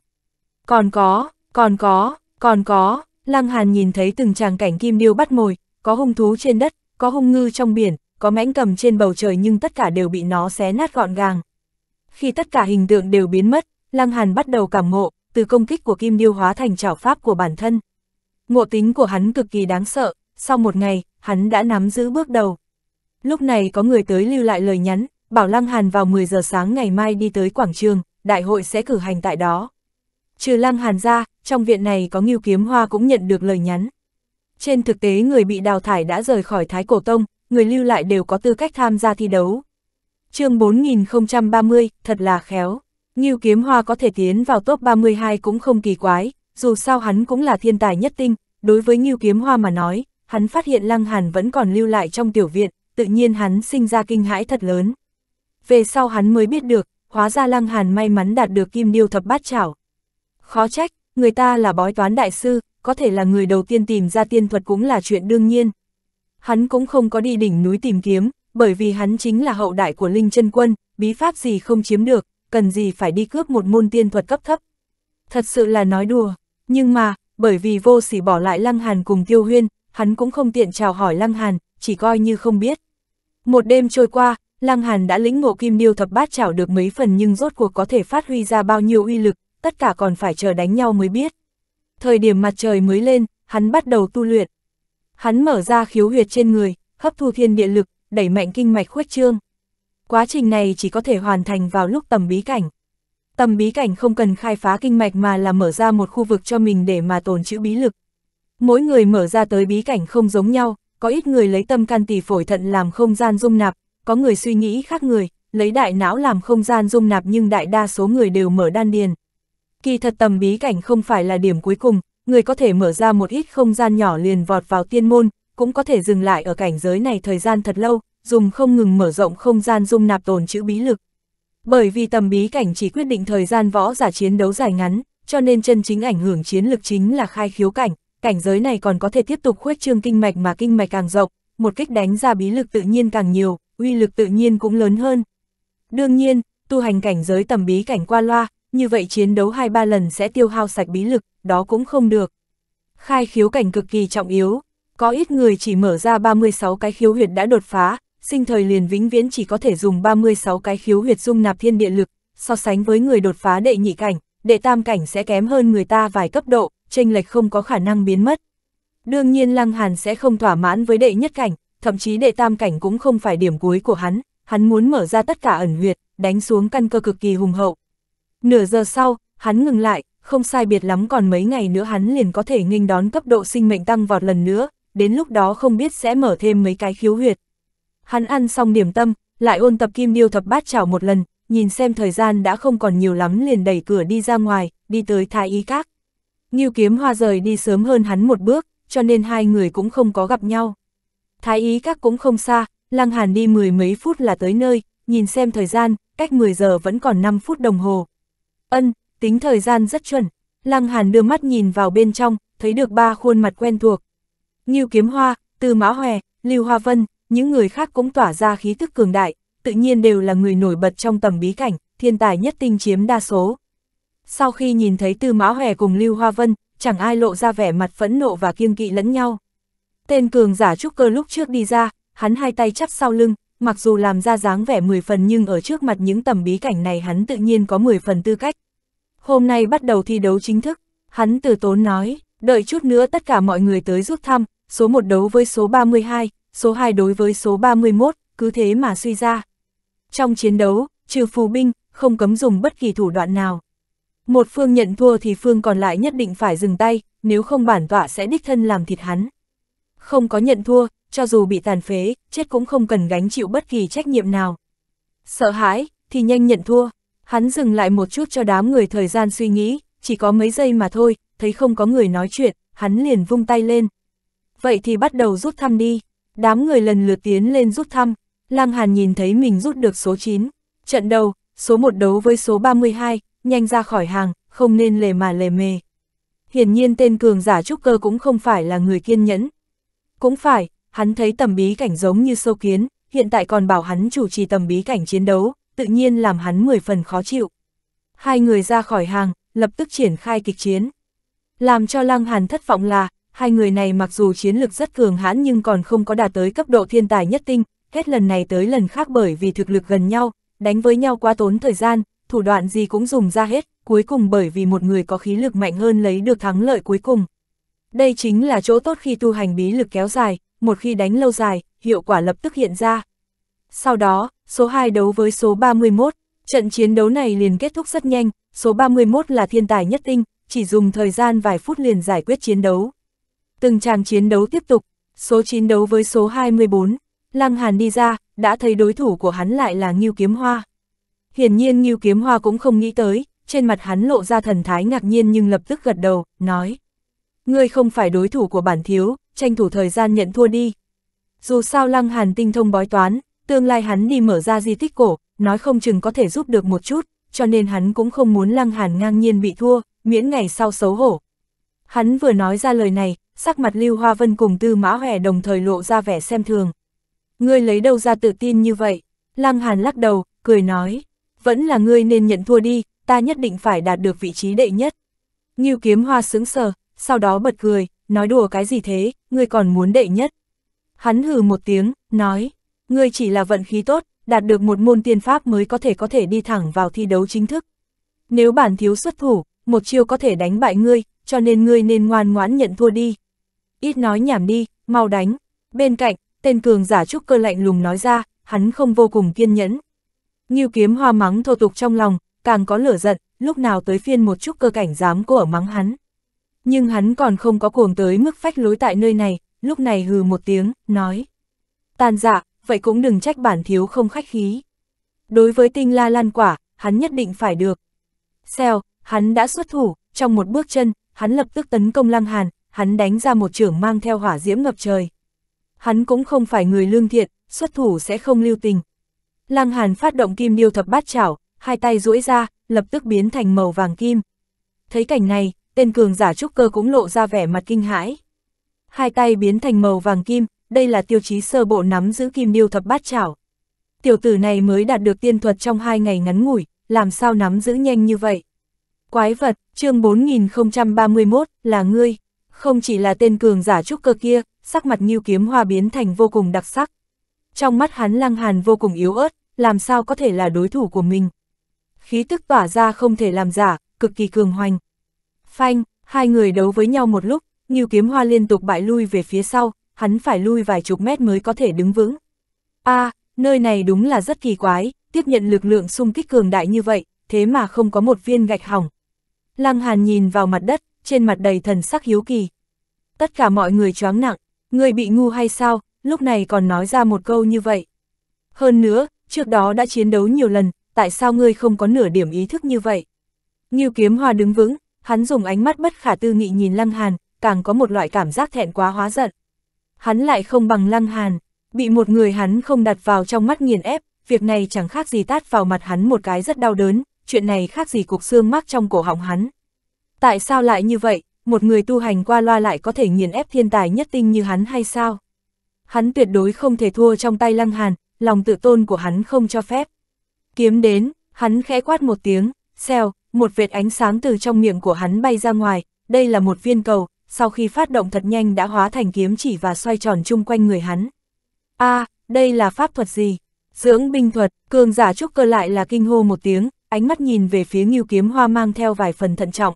Còn có, còn có, còn có, Lăng Hàn nhìn thấy từng tràng cảnh Kim Điêu bắt mồi, có hung thú trên đất, có hung ngư trong biển, có mãnh cầm trên bầu trời nhưng tất cả đều bị nó xé nát gọn gàng. Khi tất cả hình tượng đều biến mất, Lăng Hàn bắt đầu cảm ngộ, từ công kích của Kim Điêu hóa thành trảo pháp của bản thân. Ngộ tính của hắn cực kỳ đáng sợ, sau một ngày, hắn đã nắm giữ bước đầu. Lúc này có người tới lưu lại lời nhắn, bảo Lăng Hàn vào 10 giờ sáng ngày mai đi tới quảng trường, đại hội sẽ cử hành tại đó. Trừ Lăng Hàn ra, trong viện này có Ngưu Kiếm Hoa cũng nhận được lời nhắn. Trên thực tế người bị đào thải đã rời khỏi Thái Cổ Tông, người lưu lại đều có tư cách tham gia thi đấu. chương 4030, thật là khéo. Ngưu Kiếm Hoa có thể tiến vào top 32 cũng không kỳ quái, dù sao hắn cũng là thiên tài nhất tinh, đối với Ngưu Kiếm Hoa mà nói, hắn phát hiện Lăng Hàn vẫn còn lưu lại trong tiểu viện, tự nhiên hắn sinh ra kinh hãi thật lớn. Về sau hắn mới biết được, hóa ra Lăng Hàn may mắn đạt được kim điêu thập bát chảo. Khó trách, người ta là bói toán đại sư, có thể là người đầu tiên tìm ra tiên thuật cũng là chuyện đương nhiên. Hắn cũng không có đi đỉnh núi tìm kiếm, bởi vì hắn chính là hậu đại của Linh chân Quân, bí pháp gì không chiếm được, cần gì phải đi cướp một môn tiên thuật cấp thấp. Thật sự là nói đùa, nhưng mà, bởi vì vô sỉ bỏ lại Lăng Hàn cùng Tiêu Huyên, hắn cũng không tiện chào hỏi Lăng Hàn, chỉ coi như không biết. Một đêm trôi qua, Lăng Hàn đã lĩnh ngộ kim điêu thập bát chảo được mấy phần nhưng rốt cuộc có thể phát huy ra bao nhiêu uy lực, tất cả còn phải chờ đánh nhau mới biết. Thời điểm mặt trời mới lên, hắn bắt đầu tu luyện. Hắn mở ra khiếu huyệt trên người, hấp thu thiên địa lực, đẩy mạnh kinh mạch khuếch trương. Quá trình này chỉ có thể hoàn thành vào lúc tầm bí cảnh. Tầm bí cảnh không cần khai phá kinh mạch mà là mở ra một khu vực cho mình để mà tồn chữ bí lực. Mỗi người mở ra tới bí cảnh không giống nhau, có ít người lấy tâm can tỳ phổi thận làm không gian dung nạp, có người suy nghĩ khác người, lấy đại não làm không gian dung nạp nhưng đại đa số người đều mở đan điền. Kỳ thật tầm bí cảnh không phải là điểm cuối cùng, người có thể mở ra một ít không gian nhỏ liền vọt vào tiên môn, cũng có thể dừng lại ở cảnh giới này thời gian thật lâu, dùng không ngừng mở rộng không gian dung nạp tồn chữ bí lực. Bởi vì tầm bí cảnh chỉ quyết định thời gian võ giả chiến đấu dài ngắn, cho nên chân chính ảnh hưởng chiến lực chính là khai khiếu cảnh, cảnh giới này còn có thể tiếp tục khuếch trương kinh mạch mà kinh mạch càng rộng, một kích đánh ra bí lực tự nhiên càng nhiều, uy lực tự nhiên cũng lớn hơn. Đương nhiên, tu hành cảnh giới tầm bí cảnh qua loa, như vậy chiến đấu hai ba lần sẽ tiêu hao sạch bí lực, đó cũng không được. Khai khiếu cảnh cực kỳ trọng yếu, có ít người chỉ mở ra 36 cái khiếu huyệt đã đột phá, sinh thời liền vĩnh viễn chỉ có thể dùng 36 cái khiếu huyệt dung nạp thiên địa lực, so sánh với người đột phá đệ nhị cảnh, đệ tam cảnh sẽ kém hơn người ta vài cấp độ, chênh lệch không có khả năng biến mất. Đương nhiên Lăng Hàn sẽ không thỏa mãn với đệ nhất cảnh, thậm chí đệ tam cảnh cũng không phải điểm cuối của hắn, hắn muốn mở ra tất cả ẩn huyệt, đánh xuống căn cơ cực kỳ hùng hậu, Nửa giờ sau, hắn ngừng lại, không sai biệt lắm còn mấy ngày nữa hắn liền có thể nghênh đón cấp độ sinh mệnh tăng vọt lần nữa, đến lúc đó không biết sẽ mở thêm mấy cái khiếu huyệt. Hắn ăn xong điểm tâm, lại ôn tập kim điêu thập bát chảo một lần, nhìn xem thời gian đã không còn nhiều lắm liền đẩy cửa đi ra ngoài, đi tới thái y các. Nghiêu kiếm hoa rời đi sớm hơn hắn một bước, cho nên hai người cũng không có gặp nhau. Thái y các cũng không xa, lăng hàn đi mười mấy phút là tới nơi, nhìn xem thời gian, cách 10 giờ vẫn còn 5 phút đồng hồ, Ân, tính thời gian rất chuẩn. Lăng Hàn đưa mắt nhìn vào bên trong, thấy được ba khuôn mặt quen thuộc. Như Kiếm Hoa, Từ Mã Hòe, Lưu Hoa Vân, những người khác cũng tỏa ra khí tức cường đại, tự nhiên đều là người nổi bật trong tầm bí cảnh, thiên tài nhất tinh chiếm đa số. Sau khi nhìn thấy Tư Mã Hòe cùng Lưu Hoa Vân, chẳng ai lộ ra vẻ mặt phẫn nộ và kiêng kỵ lẫn nhau. Tên cường giả trúc cơ lúc trước đi ra, hắn hai tay chắp sau lưng, mặc dù làm ra dáng vẻ 10 phần nhưng ở trước mặt những tầm bí cảnh này hắn tự nhiên có 10 phần tư cách. Hôm nay bắt đầu thi đấu chính thức, hắn từ tốn nói, đợi chút nữa tất cả mọi người tới rút thăm, số 1 đấu với số 32, số 2 đối với số 31, cứ thế mà suy ra. Trong chiến đấu, trừ phù binh, không cấm dùng bất kỳ thủ đoạn nào. Một phương nhận thua thì phương còn lại nhất định phải dừng tay, nếu không bản tọa sẽ đích thân làm thịt hắn. Không có nhận thua, cho dù bị tàn phế, chết cũng không cần gánh chịu bất kỳ trách nhiệm nào. Sợ hãi, thì nhanh nhận thua. Hắn dừng lại một chút cho đám người thời gian suy nghĩ, chỉ có mấy giây mà thôi, thấy không có người nói chuyện, hắn liền vung tay lên. Vậy thì bắt đầu rút thăm đi. Đám người lần lượt tiến lên rút thăm, Lăng Hàn nhìn thấy mình rút được số 9. Trận đầu, số 1 đấu với số 32, nhanh ra khỏi hàng, không nên lề mà lề mề. Hiển nhiên tên cường giả trúc cơ cũng không phải là người kiên nhẫn. Cũng phải, hắn thấy tầm bí cảnh giống như sâu kiến, hiện tại còn bảo hắn chủ trì tầm bí cảnh chiến đấu, tự nhiên làm hắn mười phần khó chịu. Hai người ra khỏi hàng, lập tức triển khai kịch chiến. Làm cho Lăng Hàn thất vọng là, hai người này mặc dù chiến lực rất cường hãn nhưng còn không có đạt tới cấp độ thiên tài nhất tinh, hết lần này tới lần khác bởi vì thực lực gần nhau, đánh với nhau quá tốn thời gian, thủ đoạn gì cũng dùng ra hết, cuối cùng bởi vì một người có khí lực mạnh hơn lấy được thắng lợi cuối cùng. Đây chính là chỗ tốt khi tu hành bí lực kéo dài, một khi đánh lâu dài, hiệu quả lập tức hiện ra. Sau đó, số 2 đấu với số 31, trận chiến đấu này liền kết thúc rất nhanh, số 31 là thiên tài nhất tinh, chỉ dùng thời gian vài phút liền giải quyết chiến đấu. Từng tràng chiến đấu tiếp tục, số 9 đấu với số 24, Lăng Hàn đi ra, đã thấy đối thủ của hắn lại là Ngưu Kiếm Hoa. Hiển nhiên Ngưu Kiếm Hoa cũng không nghĩ tới, trên mặt hắn lộ ra thần thái ngạc nhiên nhưng lập tức gật đầu, nói. Ngươi không phải đối thủ của bản thiếu, tranh thủ thời gian nhận thua đi. Dù sao Lăng Hàn tinh thông bói toán, tương lai hắn đi mở ra di tích cổ, nói không chừng có thể giúp được một chút, cho nên hắn cũng không muốn Lăng Hàn ngang nhiên bị thua, miễn ngày sau xấu hổ. Hắn vừa nói ra lời này, sắc mặt Lưu Hoa Vân cùng Tư Mã Hòe đồng thời lộ ra vẻ xem thường. Ngươi lấy đâu ra tự tin như vậy? Lăng Hàn lắc đầu, cười nói, vẫn là ngươi nên nhận thua đi, ta nhất định phải đạt được vị trí đệ nhất. Ngưu Kiếm Hoa sững sờ, sau đó bật cười, nói đùa cái gì thế, ngươi còn muốn đệ nhất. Hắn hừ một tiếng, nói, ngươi chỉ là vận khí tốt, đạt được một môn tiên pháp mới có thể có thể đi thẳng vào thi đấu chính thức. Nếu bản thiếu xuất thủ, một chiêu có thể đánh bại ngươi, cho nên ngươi nên ngoan ngoãn nhận thua đi. Ít nói nhảm đi, mau đánh. Bên cạnh, tên cường giả trúc cơ lạnh lùng nói ra, hắn không vô cùng kiên nhẫn. như kiếm hoa mắng thô tục trong lòng, càng có lửa giận, lúc nào tới phiên một chút cơ cảnh dám cô ở mắng hắn. Nhưng hắn còn không có cuồng tới mức phách lối tại nơi này, lúc này hừ một tiếng, nói. Tàn dạ, vậy cũng đừng trách bản thiếu không khách khí. Đối với tinh la lan quả, hắn nhất định phải được. xeo hắn đã xuất thủ, trong một bước chân, hắn lập tức tấn công lăng hàn, hắn đánh ra một trưởng mang theo hỏa diễm ngập trời. Hắn cũng không phải người lương thiện, xuất thủ sẽ không lưu tình. Lăng hàn phát động kim điêu thập bát chảo, hai tay duỗi ra, lập tức biến thành màu vàng kim. Thấy cảnh này, tên cường giả trúc cơ cũng lộ ra vẻ mặt kinh hãi. Hai tay biến thành màu vàng kim, đây là tiêu chí sơ bộ nắm giữ kim điêu thập bát chảo. Tiểu tử này mới đạt được tiên thuật trong hai ngày ngắn ngủi, làm sao nắm giữ nhanh như vậy? Quái vật, chương 4031, là ngươi. Không chỉ là tên cường giả trúc cơ kia, sắc mặt như kiếm hoa biến thành vô cùng đặc sắc. Trong mắt hắn lăng hàn vô cùng yếu ớt, làm sao có thể là đối thủ của mình. Khí tức tỏa ra không thể làm giả, cực kỳ cường hoành. Phanh, hai người đấu với nhau một lúc, Ngưu Kiếm Hoa liên tục bại lui về phía sau, hắn phải lui vài chục mét mới có thể đứng vững. A, à, nơi này đúng là rất kỳ quái, tiếp nhận lực lượng xung kích cường đại như vậy, thế mà không có một viên gạch hỏng. Lăng Hàn nhìn vào mặt đất, trên mặt đầy thần sắc hiếu kỳ. Tất cả mọi người choáng nặng, người bị ngu hay sao, lúc này còn nói ra một câu như vậy. Hơn nữa, trước đó đã chiến đấu nhiều lần, tại sao ngươi không có nửa điểm ý thức như vậy? Ngưu Kiếm Hoa đứng vững, hắn dùng ánh mắt bất khả tư nghị nhìn Lăng Hàn, càng có một loại cảm giác thẹn quá hóa giận. Hắn lại không bằng Lăng Hàn, bị một người hắn không đặt vào trong mắt nghiền ép, việc này chẳng khác gì tát vào mặt hắn một cái rất đau đớn, chuyện này khác gì cục xương mắc trong cổ họng hắn. Tại sao lại như vậy, một người tu hành qua loa lại có thể nghiền ép thiên tài nhất tinh như hắn hay sao? Hắn tuyệt đối không thể thua trong tay Lăng Hàn, lòng tự tôn của hắn không cho phép. Kiếm đến, hắn khẽ quát một tiếng, xèo, một vệt ánh sáng từ trong miệng của hắn bay ra ngoài, đây là một viên cầu, sau khi phát động thật nhanh đã hóa thành kiếm chỉ và xoay tròn chung quanh người hắn. a à, đây là pháp thuật gì? Dưỡng binh thuật, cường giả trúc cơ lại là kinh hô một tiếng, ánh mắt nhìn về phía nghiêu kiếm hoa mang theo vài phần thận trọng.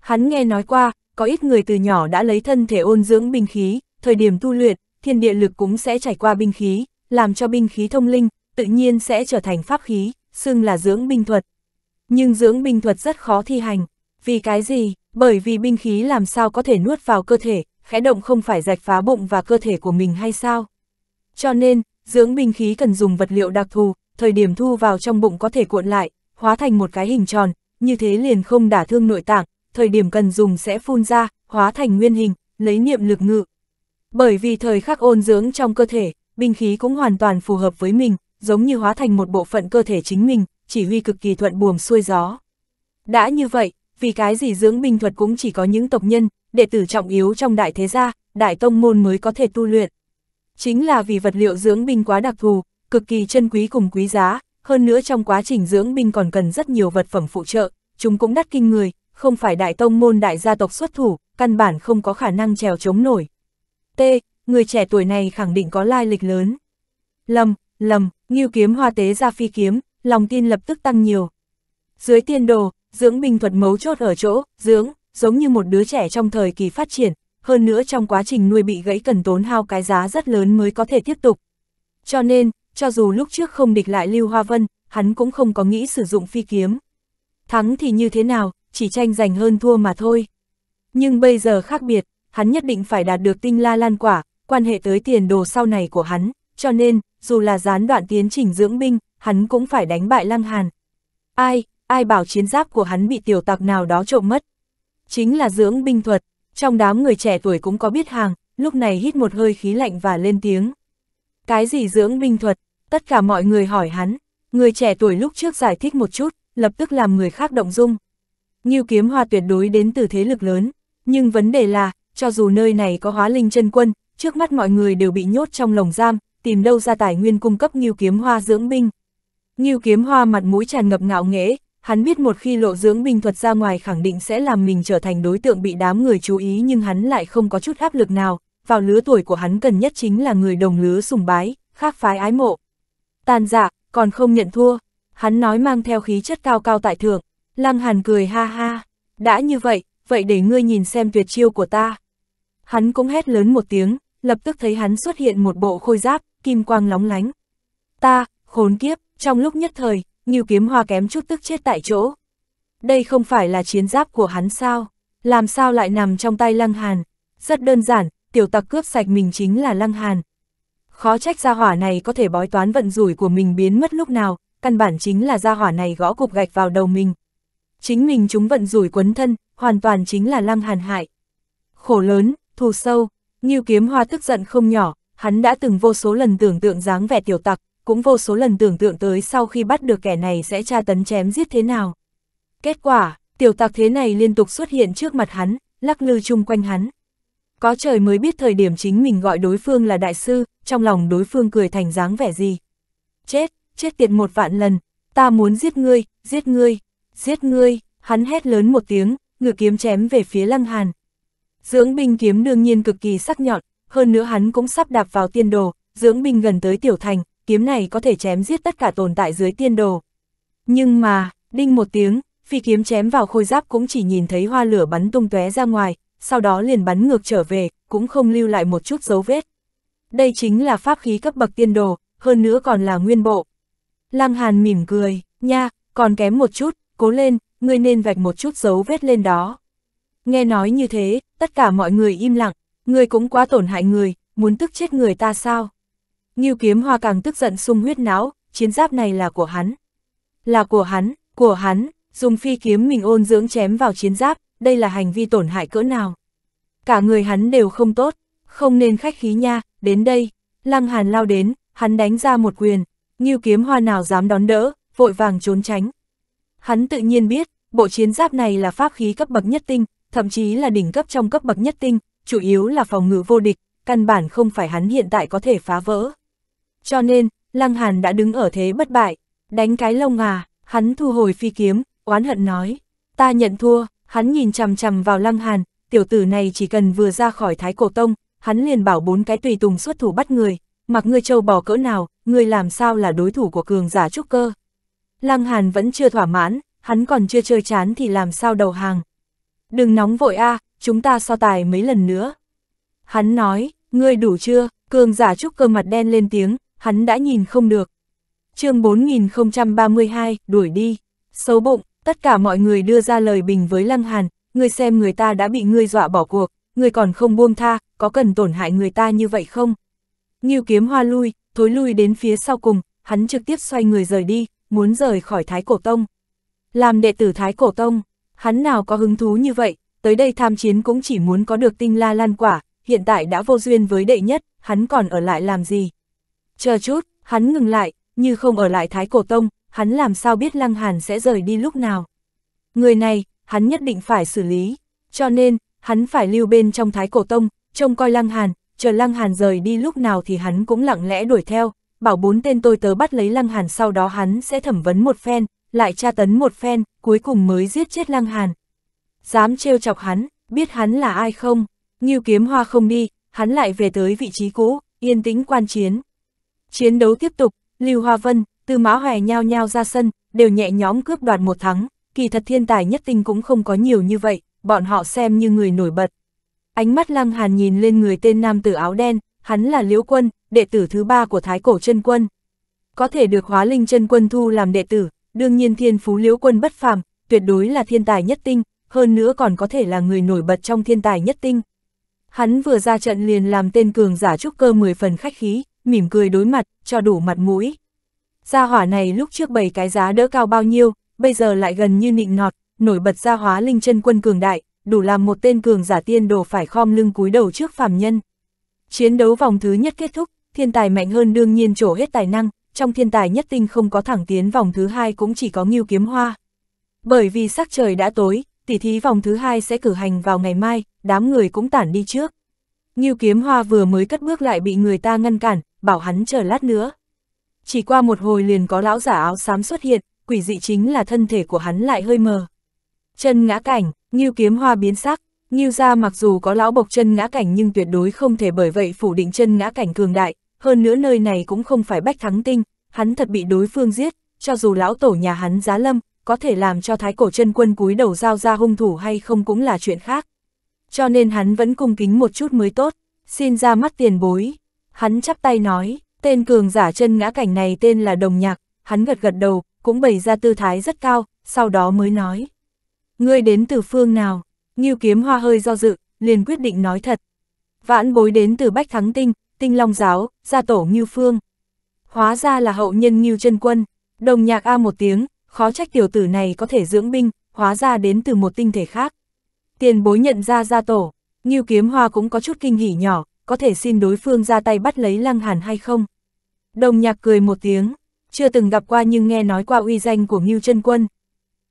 Hắn nghe nói qua, có ít người từ nhỏ đã lấy thân thể ôn dưỡng binh khí, thời điểm tu luyện, thiên địa lực cũng sẽ trải qua binh khí, làm cho binh khí thông linh, tự nhiên sẽ trở thành pháp khí, xưng là dưỡng binh thuật. Nhưng dưỡng binh thuật rất khó thi hành. Vì cái gì? Bởi vì binh khí làm sao có thể nuốt vào cơ thể, khẽ động không phải rạch phá bụng và cơ thể của mình hay sao? Cho nên, dưỡng binh khí cần dùng vật liệu đặc thù, thời điểm thu vào trong bụng có thể cuộn lại, hóa thành một cái hình tròn, như thế liền không đả thương nội tạng, thời điểm cần dùng sẽ phun ra, hóa thành nguyên hình, lấy niệm lực ngự. Bởi vì thời khắc ôn dưỡng trong cơ thể, binh khí cũng hoàn toàn phù hợp với mình, giống như hóa thành một bộ phận cơ thể chính mình, chỉ huy cực kỳ thuận buồm xuôi gió. Đã như vậy, vì cái gì dưỡng binh thuật cũng chỉ có những tộc nhân, đệ tử trọng yếu trong đại thế gia, đại tông môn mới có thể tu luyện. Chính là vì vật liệu dưỡng binh quá đặc thù, cực kỳ chân quý cùng quý giá, hơn nữa trong quá trình dưỡng binh còn cần rất nhiều vật phẩm phụ trợ, chúng cũng đắt kinh người, không phải đại tông môn đại gia tộc xuất thủ, căn bản không có khả năng trèo chống nổi. T. Người trẻ tuổi này khẳng định có lai lịch lớn. Lầm, lầm, nghiêu kiếm hoa tế ra phi kiếm, lòng tin lập tức tăng nhiều. Dưới tiên đồ, dưỡng binh thuật mấu chốt ở chỗ, dưỡng, giống như một đứa trẻ trong thời kỳ phát triển, hơn nữa trong quá trình nuôi bị gãy cần tốn hao cái giá rất lớn mới có thể tiếp tục. Cho nên, cho dù lúc trước không địch lại Lưu Hoa Vân, hắn cũng không có nghĩ sử dụng phi kiếm. Thắng thì như thế nào, chỉ tranh giành hơn thua mà thôi. Nhưng bây giờ khác biệt, hắn nhất định phải đạt được tinh la lan quả, quan hệ tới tiền đồ sau này của hắn, cho nên, dù là gián đoạn tiến trình dưỡng binh, hắn cũng phải đánh bại Lăng Hàn. Ai, ai bảo chiến giáp của hắn bị tiểu tặc nào đó trộm mất. Chính là dưỡng binh thuật, trong đám người trẻ tuổi cũng có biết hàng, lúc này hít một hơi khí lạnh và lên tiếng. Cái gì dưỡng binh thuật, tất cả mọi người hỏi hắn, người trẻ tuổi lúc trước giải thích một chút, lập tức làm người khác động dung. Nghiêu kiếm hoa tuyệt đối đến từ thế lực lớn, nhưng vấn đề là, cho dù nơi này có hóa linh chân quân, trước mắt mọi người đều bị nhốt trong lồng giam, tìm đâu ra tài nguyên cung cấp nghiêu kiếm hoa dưỡng binh. Ngưu kiếm hoa mặt mũi tràn ngập ngạo nghễ, hắn biết một khi lộ dưỡng binh thuật ra ngoài khẳng định sẽ làm mình trở thành đối tượng bị đám người chú ý nhưng hắn lại không có chút áp lực nào, vào lứa tuổi của hắn cần nhất chính là người đồng lứa sùng bái, khác phái ái mộ. Tàn dạ, còn không nhận thua, hắn nói mang theo khí chất cao cao tại thượng, lăng hàn cười ha ha, đã như vậy, vậy để ngươi nhìn xem tuyệt chiêu của ta. Hắn cũng hét lớn một tiếng, lập tức thấy hắn xuất hiện một bộ khôi giáp, kim quang lóng lánh. Ta, khốn kiếp, trong lúc nhất thời, Ngưu Kiếm Hoa kém chút tức chết tại chỗ. Đây không phải là chiến giáp của hắn sao? Làm sao lại nằm trong tay Lăng Hàn? Rất đơn giản, tiểu tặc cướp sạch mình chính là Lăng Hàn. Khó trách gia hỏa này có thể bói toán vận rủi của mình biến mất lúc nào, căn bản chính là gia hỏa này gõ cục gạch vào đầu mình. Chính mình chúng vận rủi quấn thân, hoàn toàn chính là Lăng Hàn hại. Khổ lớn, thù sâu, Ngưu Kiếm Hoa tức giận không nhỏ, hắn đã từng vô số lần tưởng tượng dáng vẻ tiểu tặc, cũng vô số lần tưởng tượng tới sau khi bắt được kẻ này sẽ tra tấn chém giết thế nào. Kết quả, tiểu tạc thế này liên tục xuất hiện trước mặt hắn, lắc lư chung quanh hắn. Có trời mới biết thời điểm chính mình gọi đối phương là đại sư, trong lòng đối phương cười thành dáng vẻ gì. Chết, chết tiệt một vạn lần, ta muốn giết ngươi, giết ngươi, giết ngươi, hắn hét lớn một tiếng, ngự kiếm chém về phía lăng hàn. Dưỡng binh kiếm đương nhiên cực kỳ sắc nhọn, hơn nữa hắn cũng sắp đạp vào tiên đồ, dưỡng binh gần tới tiểu thành, kiếm này có thể chém giết tất cả tồn tại dưới tiên đồ. Nhưng mà, đinh một tiếng, phi kiếm chém vào khôi giáp cũng chỉ nhìn thấy hoa lửa bắn tung tóe ra ngoài, sau đó liền bắn ngược trở về, cũng không lưu lại một chút dấu vết. Đây chính là pháp khí cấp bậc tiên đồ, hơn nữa còn là nguyên bộ. Lăng Hàn mỉm cười, nha, còn kém một chút, cố lên, ngươi nên vạch một chút dấu vết lên đó. Nghe nói như thế, tất cả mọi người im lặng, ngươi cũng quá tổn hại người, muốn tức chết người ta sao? Ngưu kiếm hoa càng tức giận sung huyết não, chiến giáp này là của hắn. Là của hắn, của hắn, dùng phi kiếm mình ôn dưỡng chém vào chiến giáp, đây là hành vi tổn hại cỡ nào. Cả người hắn đều không tốt, không nên khách khí nha, đến đây, lăng hàn lao đến, hắn đánh ra một quyền, Ngưu kiếm hoa nào dám đón đỡ, vội vàng trốn tránh. Hắn tự nhiên biết, bộ chiến giáp này là pháp khí cấp bậc nhất tinh, thậm chí là đỉnh cấp trong cấp bậc nhất tinh, chủ yếu là phòng ngự vô địch, căn bản không phải hắn hiện tại có thể phá vỡ. Cho nên, Lăng Hàn đã đứng ở thế bất bại, đánh cái lông à, hắn thu hồi phi kiếm, oán hận nói. Ta nhận thua, hắn nhìn chằm chằm vào Lăng Hàn, tiểu tử này chỉ cần vừa ra khỏi Thái Cổ Tông, hắn liền bảo bốn cái tùy tùng xuất thủ bắt người, mặc ngươi trâu bò cỡ nào, ngươi làm sao là đối thủ của cường giả trúc cơ. Lăng Hàn vẫn chưa thỏa mãn, hắn còn chưa chơi chán thì làm sao đầu hàng. Đừng nóng vội a, chúng ta so tài mấy lần nữa. Hắn nói, ngươi đủ chưa, cường giả trúc cơ mặt đen lên tiếng, hắn đã nhìn không được. chương 4032, đuổi đi, xấu bụng, tất cả mọi người đưa ra lời bình với Lăng Hàn, ngươi xem người ta đã bị ngươi dọa bỏ cuộc, ngươi còn không buông tha, có cần tổn hại người ta như vậy không? Nghiêu kiếm hoa lui, thối lui đến phía sau cùng, hắn trực tiếp xoay người rời đi, muốn rời khỏi Thái Cổ Tông. Làm đệ tử Thái Cổ Tông, hắn nào có hứng thú như vậy, tới đây tham chiến cũng chỉ muốn có được tinh la lan quả, hiện tại đã vô duyên với đệ nhất, hắn còn ở lại làm gì? Chờ chút, hắn ngừng lại, như không ở lại Thái Cổ Tông, hắn làm sao biết Lăng Hàn sẽ rời đi lúc nào. Người này, hắn nhất định phải xử lý, cho nên, hắn phải lưu bên trong Thái Cổ Tông, trông coi Lăng Hàn, chờ Lăng Hàn rời đi lúc nào thì hắn cũng lặng lẽ đuổi theo, bảo bốn tên tôi tớ bắt lấy Lăng Hàn sau đó hắn sẽ thẩm vấn một phen, lại tra tấn một phen, cuối cùng mới giết chết Lăng Hàn. Dám trêu chọc hắn, biết hắn là ai không? như Kiếm Hoa không đi, hắn lại về tới vị trí cũ, yên tĩnh quan chiến. Chiến đấu tiếp tục, Lưu Hoa Vân, Tư Mã Hoè nhao nhao ra sân, đều nhẹ nhóm cướp đoạt một thắng, kỳ thật thiên tài nhất tinh cũng không có nhiều như vậy, bọn họ xem như người nổi bật. Ánh mắt Lăng Hàn nhìn lên người tên nam tử áo đen, hắn là Liễu Quân, đệ tử thứ ba của Thái Cổ Chân Quân. Có thể được Hóa Linh Chân Quân thu làm đệ tử, đương nhiên thiên phú Liễu Quân bất phàm, tuyệt đối là thiên tài nhất tinh, hơn nữa còn có thể là người nổi bật trong thiên tài nhất tinh. Hắn vừa ra trận liền làm tên cường giả trúc cơ 10 phần khách khí, mỉm cười đối mặt, cho đủ mặt mũi. Gia hỏa này lúc trước bày cái giá đỡ cao bao nhiêu, bây giờ lại gần như nịnh nọt, nổi bật ra hóa linh chân quân cường đại, đủ làm một tên cường giả tiên đồ phải khom lưng cúi đầu trước phàm nhân. Chiến đấu vòng thứ nhất kết thúc, thiên tài mạnh hơn đương nhiên trổ hết tài năng, trong thiên tài nhất tinh không có thẳng tiến vòng thứ hai cũng chỉ có nghiêu kiếm hoa. Bởi vì sắc trời đã tối, tỉ thí vòng thứ hai sẽ cử hành vào ngày mai, đám người cũng tản đi trước. Nghiêu kiếm hoa vừa mới cất bước lại bị người ta ngăn cản, bảo hắn chờ lát nữa. Chỉ qua một hồi liền có lão giả áo xám xuất hiện, quỷ dị chính là thân thể của hắn lại hơi mờ. Chân ngã cảnh, như kiếm hoa biến sắc, như ra mặc dù có lão bộc chân ngã cảnh nhưng tuyệt đối không thể bởi vậy phủ định chân ngã cảnh cường đại, hơn nữa nơi này cũng không phải bách thắng tinh, hắn thật bị đối phương giết, cho dù lão tổ nhà hắn giá lâm, có thể làm cho thái cổ chân quân cúi đầu giao ra hung thủ hay không cũng là chuyện khác. Cho nên hắn vẫn cung kính một chút mới tốt, xin ra mắt tiền bối. Hắn chắp tay nói, tên cường giả chân ngã cảnh này tên là Đồng Nhạc, hắn gật gật đầu, cũng bày ra tư thái rất cao, sau đó mới nói. Ngươi đến từ phương nào? Nghiêu kiếm hoa hơi do dự, liền quyết định nói thật. Vãn bối đến từ Bách Thắng Tinh, Tinh Long Giáo, gia tổ Nghiêu Phương. Hóa ra là hậu nhân Nghiêu chân Quân, đồng nhạc A một tiếng, khó trách tiểu tử này có thể dưỡng binh, hóa ra đến từ một tinh thể khác. Tiền bối nhận ra gia tổ, Nghiêu Kiếm Hoa cũng có chút kinh hỉ nhỏ, có thể xin đối phương ra tay bắt lấy Lăng Hàn hay không. Đồng nhạc cười một tiếng, chưa từng gặp qua nhưng nghe nói qua uy danh của Ngưu chân Quân.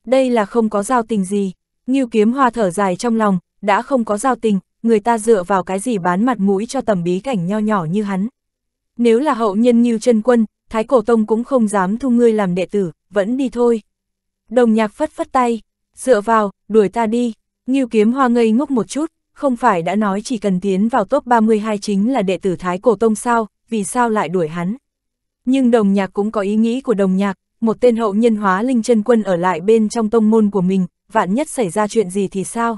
Đây là không có giao tình gì, Ngưu Kiếm Hoa thở dài trong lòng, đã không có giao tình, người ta dựa vào cái gì bán mặt mũi cho tầm bí cảnh nho nhỏ như hắn. Nếu là hậu nhân Ngưu chân Quân, Thái Cổ Tông cũng không dám thu ngươi làm đệ tử, vẫn đi thôi. Đồng nhạc phất phất tay, dựa vào, đuổi ta đi, Ngưu Kiếm Hoa ngây ngốc một chút, không phải đã nói chỉ cần tiến vào top 32 chính là đệ tử Thái Cổ Tông sao, vì sao lại đuổi hắn. Nhưng đồng nhạc cũng có ý nghĩ của đồng nhạc, một tên hậu nhân hóa linh chân quân ở lại bên trong tông môn của mình, vạn nhất xảy ra chuyện gì thì sao?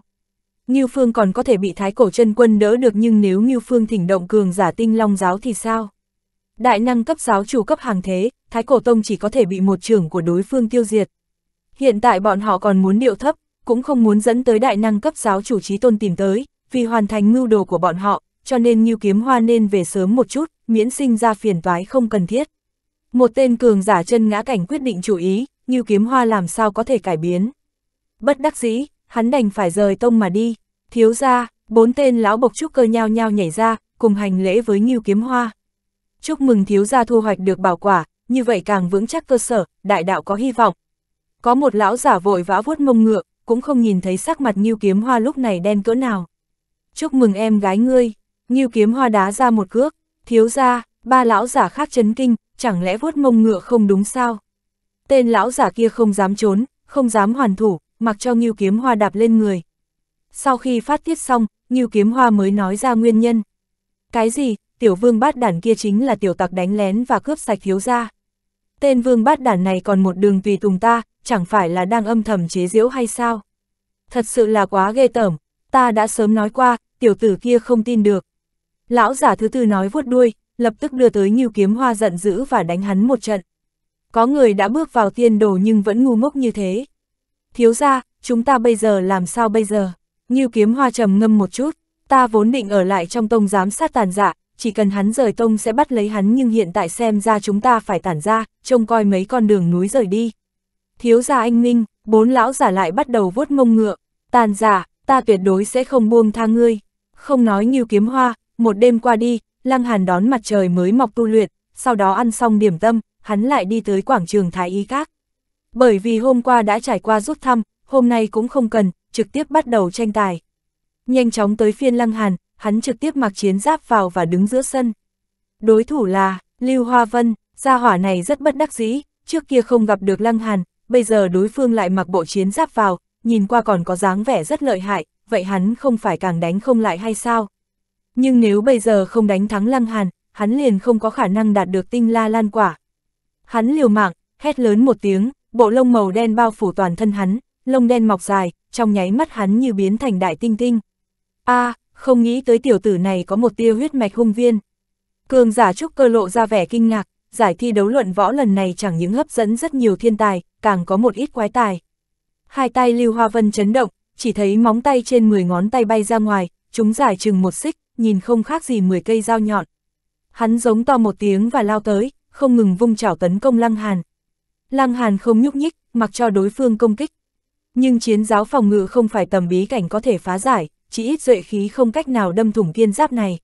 Ngưu Phương còn có thể bị Thái Cổ chân quân đỡ được nhưng nếu Ngưu Phương thỉnh động cường giả tinh long giáo thì sao? Đại năng cấp giáo chủ cấp hàng thế, Thái Cổ Tông chỉ có thể bị một trưởng của đối phương tiêu diệt. Hiện tại bọn họ còn muốn điệu thấp, cũng không muốn dẫn tới đại năng cấp giáo chủ trí tôn tìm tới, vì hoàn thành mưu đồ của bọn họ, cho nên Ngưu Kiếm Hoa nên về sớm một chút, miễn sinh ra phiền toái không cần thiết. Một tên cường giả chân ngã cảnh quyết định chủ ý, Ngưu Kiếm Hoa làm sao có thể cải biến. Bất đắc dĩ, hắn đành phải rời tông mà đi, thiếu ra, bốn tên lão bộc trúc cơ nhau nhau nhảy ra, cùng hành lễ với Ngưu Kiếm Hoa. Chúc mừng thiếu gia thu hoạch được bảo quả, như vậy càng vững chắc cơ sở, đại đạo có hy vọng. Có một lão giả vội vã vuốt mông ngựa, cũng không nhìn thấy sắc mặt Nghiêu Kiếm Hoa lúc này đen cỡ nào. Chúc mừng em gái ngươi, Nghiêu Kiếm Hoa đá ra một cước, thiếu ra, ba lão giả khác chấn kinh, chẳng lẽ vuốt mông ngựa không đúng sao? Tên lão giả kia không dám trốn, không dám hoàn thủ, mặc cho Nghiêu Kiếm Hoa đạp lên người. Sau khi phát tiết xong, Nghiêu Kiếm Hoa mới nói ra nguyên nhân. Cái gì, tiểu vương bát đản kia chính là tiểu tặc đánh lén và cướp sạch thiếu gia. Tên vương bát đản này còn một đường tùy tùng ta, chẳng phải là đang âm thầm chế giễu hay sao? Thật sự là quá ghê tởm, ta đã sớm nói qua, tiểu tử kia không tin được. Lão giả thứ tư nói vuốt đuôi, lập tức đưa tới Ngưu Kiếm Hoa giận dữ và đánh hắn một trận. Có người đã bước vào tiên đồ nhưng vẫn ngu ngốc như thế. Thiếu ra, chúng ta bây giờ làm sao bây giờ? Ngưu Kiếm Hoa trầm ngâm một chút, ta vốn định ở lại trong tông giám sát tàn giả, dạ, chỉ cần hắn rời tông sẽ bắt lấy hắn nhưng hiện tại xem ra chúng ta phải tản ra, trông coi mấy con đường núi rời đi thiếu gia anh minh, bốn lão giả lại bắt đầu vuốt mông ngựa, tàn giả, ta tuyệt đối sẽ không buông tha ngươi. Không nói như kiếm hoa, một đêm qua đi, Lăng Hàn đón mặt trời mới mọc tu luyện, sau đó ăn xong điểm tâm, hắn lại đi tới quảng trường Thái Y Các. Bởi vì hôm qua đã trải qua rút thăm, hôm nay cũng không cần, trực tiếp bắt đầu tranh tài. Nhanh chóng tới phiên Lăng Hàn, hắn trực tiếp mặc chiến giáp vào và đứng giữa sân. Đối thủ là Lưu Hoa Vân, gia hỏa này rất bất đắc dĩ, trước kia không gặp được Lăng Hàn, bây giờ đối phương lại mặc bộ chiến giáp vào, nhìn qua còn có dáng vẻ rất lợi hại, vậy hắn không phải càng đánh không lại hay sao? Nhưng nếu bây giờ không đánh thắng Lăng Hàn, hắn liền không có khả năng đạt được tinh la lan quả. Hắn liều mạng, hét lớn một tiếng, bộ lông màu đen bao phủ toàn thân hắn, lông đen mọc dài, trong nháy mắt hắn như biến thành đại tinh tinh. a à, không nghĩ tới tiểu tử này có một tia huyết mạch hung viên. Cường giả trúc cơ lộ ra vẻ kinh ngạc, giải thi đấu luận võ lần này chẳng những hấp dẫn rất nhiều thiên tài, càng có một ít quái tài. Hai tay Lưu Hoa Vân chấn động, chỉ thấy móng tay trên 10 ngón tay bay ra ngoài, chúng giải chừng một xích, nhìn không khác gì 10 cây dao nhọn. Hắn giống to một tiếng và lao tới, không ngừng vung chảo tấn công Lăng Hàn. Lăng Hàn không nhúc nhích, mặc cho đối phương công kích. Nhưng chiến giáo phòng ngự không phải tầm bí cảnh có thể phá giải, chỉ ít duệ khí không cách nào đâm thủng thiên giáp này.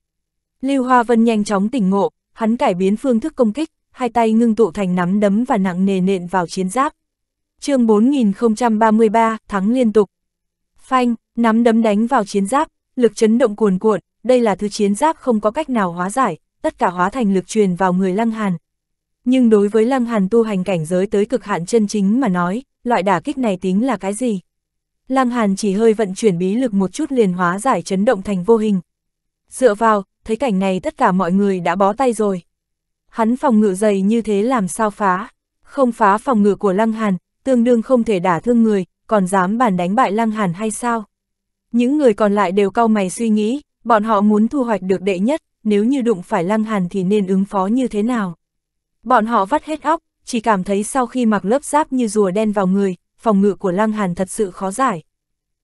Lưu Hoa Vân nhanh chóng tỉnh ngộ, hắn cải biến phương thức công kích, hai tay ngưng tụ thành nắm đấm và nặng nề nện vào chiến giáp. chương 4033, thắng liên tục. Phanh, nắm đấm đánh vào chiến giáp, lực chấn động cuồn cuộn, đây là thứ chiến giáp không có cách nào hóa giải, tất cả hóa thành lực truyền vào người Lăng Hàn. Nhưng đối với Lăng Hàn tu hành cảnh giới tới cực hạn chân chính mà nói, loại đả kích này tính là cái gì? Lăng Hàn chỉ hơi vận chuyển bí lực một chút liền hóa giải chấn động thành vô hình. Dựa vào, thấy cảnh này tất cả mọi người đã bó tay rồi hắn phòng ngự dày như thế làm sao phá, không phá phòng ngự của Lăng Hàn, tương đương không thể đả thương người, còn dám bàn đánh bại Lăng Hàn hay sao? Những người còn lại đều cau mày suy nghĩ, bọn họ muốn thu hoạch được đệ nhất, nếu như đụng phải Lăng Hàn thì nên ứng phó như thế nào? Bọn họ vắt hết óc, chỉ cảm thấy sau khi mặc lớp giáp như rùa đen vào người, phòng ngự của Lăng Hàn thật sự khó giải.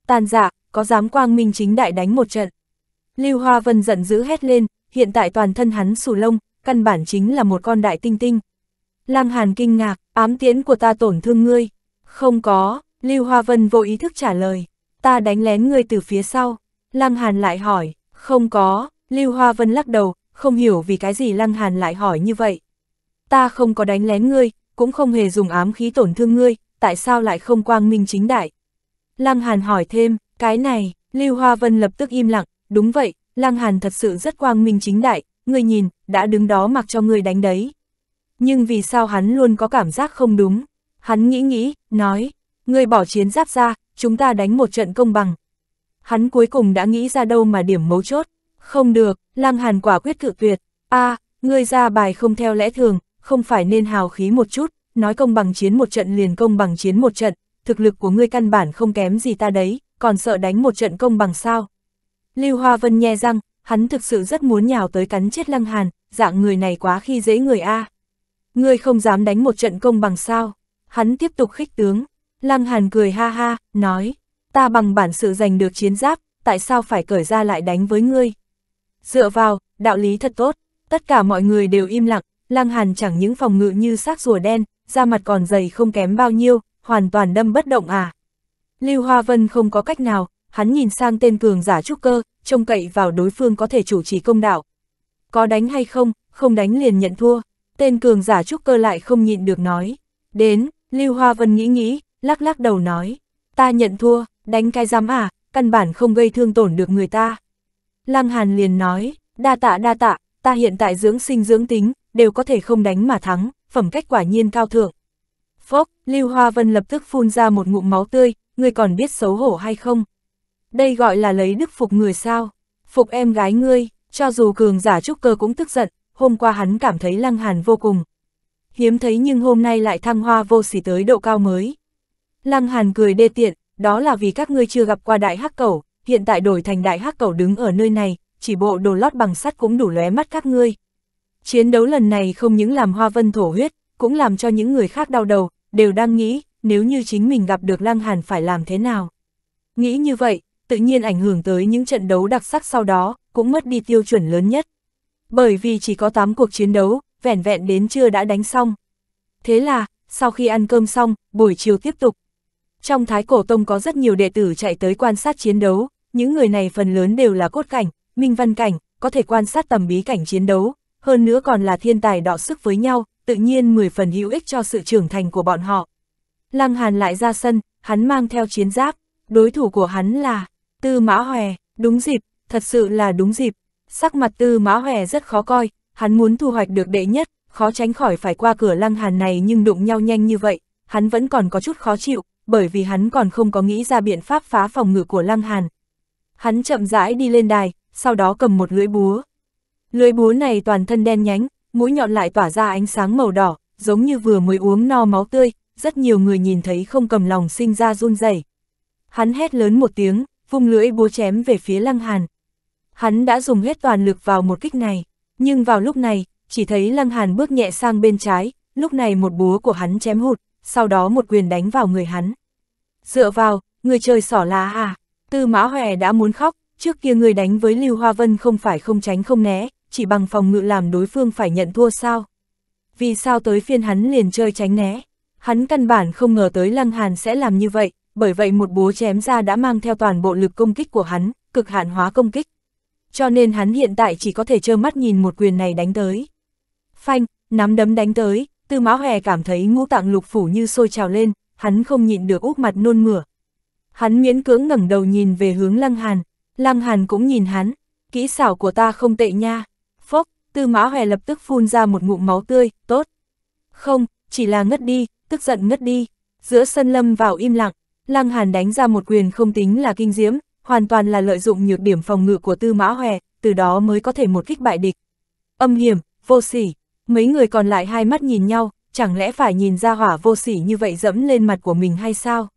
Tàn dạ, có dám quang minh chính đại đánh một trận. Lưu Hoa Vân giận dữ hét lên, hiện tại toàn thân hắn sù lông, căn bản chính là một con đại tinh tinh. Lăng Hàn kinh ngạc, ám tiễn của ta tổn thương ngươi. Không có, Lưu Hoa Vân vô ý thức trả lời, ta đánh lén ngươi từ phía sau. Lăng Hàn lại hỏi, không có, Lưu Hoa Vân lắc đầu, không hiểu vì cái gì Lăng Hàn lại hỏi như vậy. Ta không có đánh lén ngươi, cũng không hề dùng ám khí tổn thương ngươi, tại sao lại không quang minh chính đại? Lăng Hàn hỏi thêm, cái này, Lưu Hoa Vân lập tức im lặng, đúng vậy, Lăng Hàn thật sự rất quang minh chính đại, ngươi nhìn, đã đứng đó mặc cho ngươi đánh đấy. Nhưng vì sao hắn luôn có cảm giác không đúng? Hắn nghĩ nghĩ, nói, ngươi bỏ chiến giáp ra, chúng ta đánh một trận công bằng. Hắn cuối cùng đã nghĩ ra đâu mà điểm mấu chốt. Không được, lang Hàn quả quyết cự tuyệt. a à, ngươi ra bài không theo lẽ thường, không phải nên hào khí một chút, nói công bằng chiến một trận liền công bằng chiến một trận, thực lực của ngươi căn bản không kém gì ta đấy, còn sợ đánh một trận công bằng sao. Lưu Hoa Vân nhe răng, hắn thực sự rất muốn nhào tới cắn chết Lăng Hàn, dạng người này quá khi dễ người A. Ngươi không dám đánh một trận công bằng sao, hắn tiếp tục khích tướng. Lăng Hàn cười ha ha, nói, ta bằng bản sự giành được chiến giáp, tại sao phải cởi ra lại đánh với ngươi? Dựa vào, đạo lý thật tốt, tất cả mọi người đều im lặng, Lăng Hàn chẳng những phòng ngự như xác rùa đen, da mặt còn dày không kém bao nhiêu, hoàn toàn đâm bất động à. Lưu Hoa Vân không có cách nào, hắn nhìn sang tên cường giả trúc cơ, trông cậy vào đối phương có thể chủ trì công đạo. Có đánh hay không, không đánh liền nhận thua, tên cường giả trúc cơ lại không nhịn được nói. Đến, Lưu Hoa Vân nghĩ nghĩ, lắc lắc đầu nói, ta nhận thua, đánh cái giám à, căn bản không gây thương tổn được người ta. Lăng Hàn liền nói, đa tạ đa tạ, ta hiện tại dưỡng sinh dưỡng tính, đều có thể không đánh mà thắng, phẩm cách quả nhiên cao thượng. Phốc, Lưu Hoa Vân lập tức phun ra một ngụm máu tươi, người còn biết xấu hổ hay không? đây gọi là lấy đức phục người sao, phục em gái ngươi, cho dù cường giả trúc cơ cũng tức giận, hôm qua hắn cảm thấy lăng hàn vô cùng. Hiếm thấy nhưng hôm nay lại thăng hoa vô sỉ tới độ cao mới. Lăng hàn cười đê tiện, đó là vì các ngươi chưa gặp qua đại hắc cẩu, hiện tại đổi thành đại hắc cẩu đứng ở nơi này, chỉ bộ đồ lót bằng sắt cũng đủ lóe mắt các ngươi. Chiến đấu lần này không những làm hoa vân thổ huyết, cũng làm cho những người khác đau đầu, đều đang nghĩ, nếu như chính mình gặp được lăng hàn phải làm thế nào. Nghĩ như vậy, tự nhiên ảnh hưởng tới những trận đấu đặc sắc sau đó, cũng mất đi tiêu chuẩn lớn nhất. Bởi vì chỉ có 8 cuộc chiến đấu, vẻn vẹn đến chưa đã đánh xong. Thế là, sau khi ăn cơm xong, buổi chiều tiếp tục. Trong Thái Cổ Tông có rất nhiều đệ tử chạy tới quan sát chiến đấu, những người này phần lớn đều là cốt cảnh, minh văn cảnh, có thể quan sát tầm bí cảnh chiến đấu, hơn nữa còn là thiên tài đọ sức với nhau, tự nhiên 10 phần hữu ích cho sự trưởng thành của bọn họ. Lăng Hàn lại ra sân, hắn mang theo chiến giáp, đối thủ của hắn là Tư Mã Hòe, đúng dịp, thật sự là đúng dịp. Sắc mặt Tư Mã Hòe rất khó coi, hắn muốn thu hoạch được đệ nhất, khó tránh khỏi phải qua cửa lăng hàn này nhưng đụng nhau nhanh như vậy, hắn vẫn còn có chút khó chịu, bởi vì hắn còn không có nghĩ ra biện pháp phá phòng ngự của lăng hàn. Hắn chậm rãi đi lên đài, sau đó cầm một lưỡi búa. Lưỡi búa này toàn thân đen nhánh, mũi nhọn lại tỏa ra ánh sáng màu đỏ, giống như vừa mới uống no máu tươi, rất nhiều người nhìn thấy không cầm lòng sinh ra run rẩy. Hắn hét lớn một tiếng, vung lưỡi búa chém về phía Lăng Hàn. Hắn đã dùng hết toàn lực vào một kích này, nhưng vào lúc này, chỉ thấy Lăng Hàn bước nhẹ sang bên trái, lúc này một búa của hắn chém hụt, sau đó một quyền đánh vào người hắn. Dựa vào, người chơi sỏ lá à, tư mã hòe đã muốn khóc, trước kia người đánh với Lưu Hoa Vân không phải không tránh không né, chỉ bằng phòng ngự làm đối phương phải nhận thua sao. Vì sao tới phiên hắn liền chơi tránh né, hắn căn bản không ngờ tới Lăng Hàn sẽ làm như vậy, bởi vậy một búa chém ra đã mang theo toàn bộ lực công kích của hắn, cực hạn hóa công kích. Cho nên hắn hiện tại chỉ có thể trơ mắt nhìn một quyền này đánh tới. Phanh, nắm đấm đánh tới, tư mão hề cảm thấy ngũ tạng lục phủ như sôi trào lên, hắn không nhịn được úp mặt nôn mửa. Hắn miễn cưỡng ngẩng đầu nhìn về hướng lăng hàn, lăng hàn cũng nhìn hắn, kỹ xảo của ta không tệ nha. Phốc, tư mão hề lập tức phun ra một ngụm máu tươi, tốt. Không, chỉ là ngất đi, tức giận ngất đi, giữa sân lâm vào im lặng. Lăng Hàn đánh ra một quyền không tính là kinh diễm, hoàn toàn là lợi dụng nhược điểm phòng ngự của Tư Mã Hoè, từ đó mới có thể một kích bại địch. Âm hiểm, vô sỉ, mấy người còn lại hai mắt nhìn nhau, chẳng lẽ phải nhìn ra hỏa vô sỉ như vậy dẫm lên mặt của mình hay sao?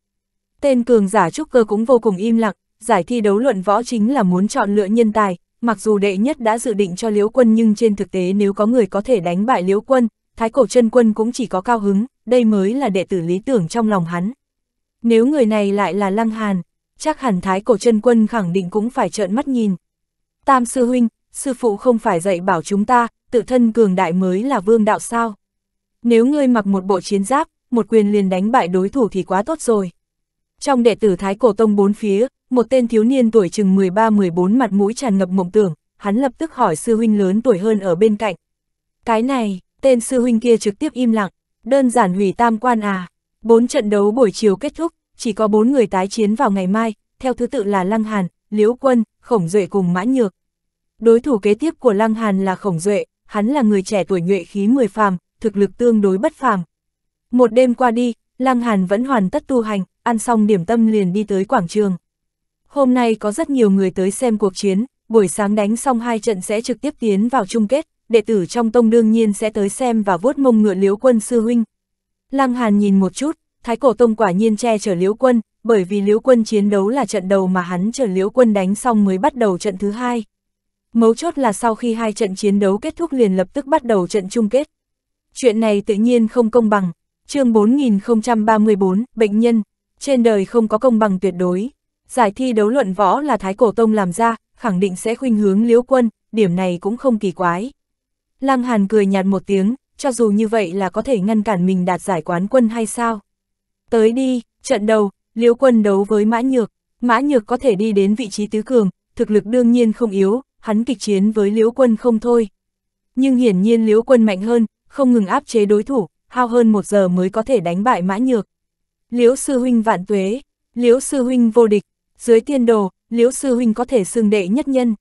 Tên cường giả trúc cơ cũng vô cùng im lặng, giải thi đấu luận võ chính là muốn chọn lựa nhân tài, mặc dù đệ nhất đã dự định cho Liễu Quân nhưng trên thực tế nếu có người có thể đánh bại Liễu Quân, Thái Cổ chân Quân cũng chỉ có cao hứng, đây mới là đệ tử lý tưởng trong lòng hắn. Nếu người này lại là Lăng Hàn, chắc hẳn thái cổ chân quân khẳng định cũng phải trợn mắt nhìn. Tam sư huynh, sư phụ không phải dạy bảo chúng ta, tự thân cường đại mới là vương đạo sao. Nếu ngươi mặc một bộ chiến giáp, một quyền liền đánh bại đối thủ thì quá tốt rồi. Trong đệ tử Thái Cổ Tông bốn phía, một tên thiếu niên tuổi chừng 13-14 mặt mũi tràn ngập mộng tưởng, hắn lập tức hỏi sư huynh lớn tuổi hơn ở bên cạnh. Cái này, tên sư huynh kia trực tiếp im lặng, đơn giản hủy tam quan à. Bốn trận đấu buổi chiều kết thúc, chỉ có bốn người tái chiến vào ngày mai, theo thứ tự là Lăng Hàn, Liễu Quân, Khổng Duệ cùng Mã Nhược. Đối thủ kế tiếp của Lăng Hàn là Khổng Duệ, hắn là người trẻ tuổi nhuệ khí 10 phàm, thực lực tương đối bất phàm. Một đêm qua đi, Lăng Hàn vẫn hoàn tất tu hành, ăn xong điểm tâm liền đi tới quảng trường. Hôm nay có rất nhiều người tới xem cuộc chiến, buổi sáng đánh xong hai trận sẽ trực tiếp tiến vào chung kết, đệ tử trong tông đương nhiên sẽ tới xem và vuốt mông ngựa liếu quân sư huynh, Lăng Hàn nhìn một chút, Thái Cổ Tông quả nhiên che chở Liễu Quân, bởi vì Liễu Quân chiến đấu là trận đầu mà hắn chở Liễu Quân đánh xong mới bắt đầu trận thứ hai. Mấu chốt là sau khi hai trận chiến đấu kết thúc liền lập tức bắt đầu trận chung kết. Chuyện này tự nhiên không công bằng. chương 4034, Bệnh nhân, trên đời không có công bằng tuyệt đối. Giải thi đấu luận võ là Thái Cổ Tông làm ra, khẳng định sẽ khuynh hướng Liễu Quân, điểm này cũng không kỳ quái. Lăng Hàn cười nhạt một tiếng, cho dù như vậy là có thể ngăn cản mình đạt giải quán quân hay sao. Tới đi, trận đầu, Liễu Quân đấu với Mã Nhược, Mã Nhược có thể đi đến vị trí tứ cường, thực lực đương nhiên không yếu, hắn kịch chiến với Liễu Quân không thôi. Nhưng hiển nhiên Liễu Quân mạnh hơn, không ngừng áp chế đối thủ, hao hơn một giờ mới có thể đánh bại Mã Nhược. Liễu Sư Huynh vạn tuế, Liễu Sư Huynh vô địch, dưới tiên đồ, Liễu Sư Huynh có thể xưng đệ nhất nhân.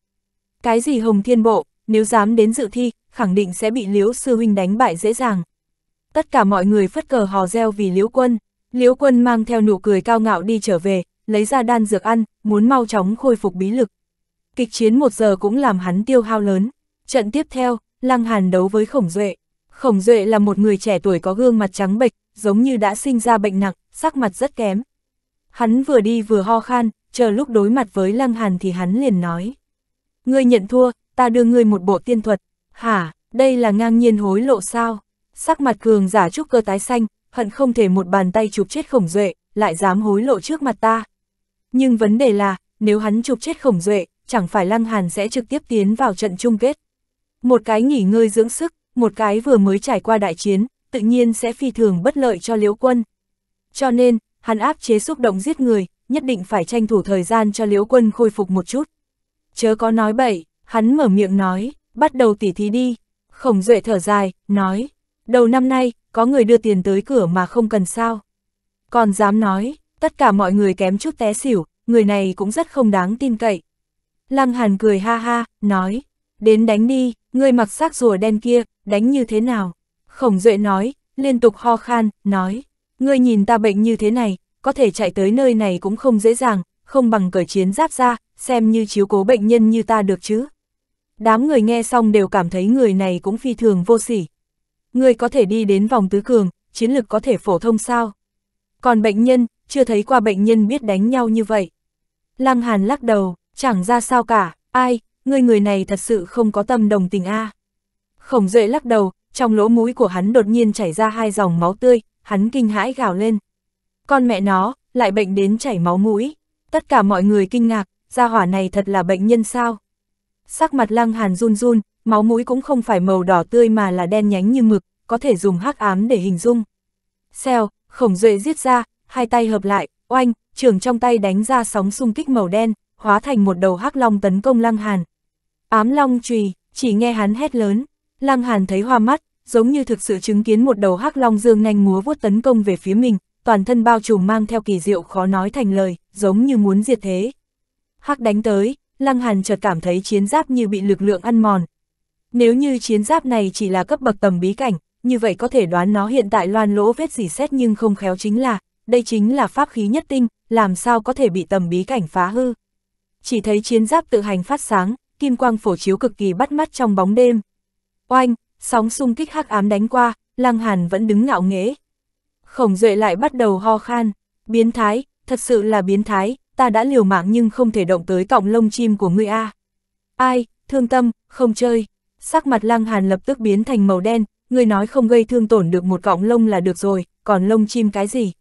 Cái gì Hồng Thiên Bộ, nếu dám đến dự thi, khẳng định sẽ bị Liễu Sư Huynh đánh bại dễ dàng. Tất cả mọi người phất cờ hò reo vì Liễu Quân, Liễu Quân mang theo nụ cười cao ngạo đi trở về, lấy ra đan dược ăn, muốn mau chóng khôi phục bí lực. Kịch chiến một giờ cũng làm hắn tiêu hao lớn. Trận tiếp theo, Lăng Hàn đấu với Khổng Duệ. Khổng Duệ là một người trẻ tuổi có gương mặt trắng bệch, giống như đã sinh ra bệnh nặng, sắc mặt rất kém. Hắn vừa đi vừa ho khan, chờ lúc đối mặt với Lăng Hàn thì hắn liền nói. Ngươi nhận thua, ta đưa ngươi một bộ tiên thuật, Hả, đây là ngang nhiên hối lộ sao? Sắc mặt cường giả trúc cơ tái xanh, hận không thể một bàn tay chụp chết khổng duệ, lại dám hối lộ trước mặt ta. Nhưng vấn đề là, nếu hắn chụp chết khổng duệ, chẳng phải Lăng Hàn sẽ trực tiếp tiến vào trận chung kết. Một cái nghỉ ngơi dưỡng sức, một cái vừa mới trải qua đại chiến, tự nhiên sẽ phi thường bất lợi cho Liễu Quân. Cho nên, hắn áp chế xúc động giết người, nhất định phải tranh thủ thời gian cho Liễu Quân khôi phục một chút. Chớ có nói bậy, hắn mở miệng nói, bắt đầu tỉ thí đi. Khổng Duệ thở dài, nói, đầu năm nay, có người đưa tiền tới cửa mà không cần sao. Còn dám nói, tất cả mọi người kém chút té xỉu, người này cũng rất không đáng tin cậy. Lăng Hàn cười ha ha, nói, đến đánh đi, người mặc xác rùa đen kia, đánh như thế nào? Khổng Duệ nói, liên tục ho khan, nói, ngươi nhìn ta bệnh như thế này, có thể chạy tới nơi này cũng không dễ dàng, không bằng cởi chiến giáp ra, xem như chiếu cố bệnh nhân như ta được chứ. Đám người nghe xong đều cảm thấy người này cũng phi thường vô sỉ. Người có thể đi đến vòng tứ cường, chiến lực có thể phổ thông sao? Còn bệnh nhân, chưa thấy qua bệnh nhân biết đánh nhau như vậy. Lăng Hàn lắc đầu, chẳng ra sao cả, ai, người người này thật sự không có tâm đồng tình a. Khổng Duệ lắc đầu, trong lỗ mũi của hắn đột nhiên chảy ra hai dòng máu tươi, hắn kinh hãi gào lên. Con mẹ nó, lại bệnh đến chảy máu mũi. Tất cả mọi người kinh ngạc, gia hỏa này thật là bệnh nhân sao? sắc mặt lăng hàn run run, máu mũi cũng không phải màu đỏ tươi mà là đen nhánh như mực, có thể dùng hắc ám để hình dung. xeo khổng duệ giết ra, hai tay hợp lại, oanh, trường trong tay đánh ra sóng xung kích màu đen, hóa thành một đầu hắc long tấn công lăng hàn. Ám long trùy, chỉ nghe hắn hét lớn, lăng hàn thấy hoa mắt, giống như thực sự chứng kiến một đầu hắc long dương nhanh múa vuốt tấn công về phía mình, toàn thân bao trùm mang theo kỳ diệu khó nói thành lời, giống như muốn diệt thế. Hắc đánh tới, Lăng Hàn chợt cảm thấy chiến giáp như bị lực lượng ăn mòn. Nếu như chiến giáp này chỉ là cấp bậc tầm bí cảnh, như vậy có thể đoán nó hiện tại loan lỗ vết dỉ xét nhưng không khéo chính là, đây chính là pháp khí nhất tinh, làm sao có thể bị tầm bí cảnh phá hư. Chỉ thấy chiến giáp tự hành phát sáng, kim quang phổ chiếu cực kỳ bắt mắt trong bóng đêm. Oanh, sóng xung kích hắc ám đánh qua, Lăng Hàn vẫn đứng ngạo nghễ. Khổng Duệ lại bắt đầu ho khan, biến thái, thật sự là biến thái, ta đã liều mạng nhưng không thể động tới cọng lông chim của ngươi a. À. Ai, thương tâm, không chơi. Sắc mặt lăng hàn lập tức biến thành màu đen, ngươi nói không gây thương tổn được một cọng lông là được rồi, còn lông chim cái gì.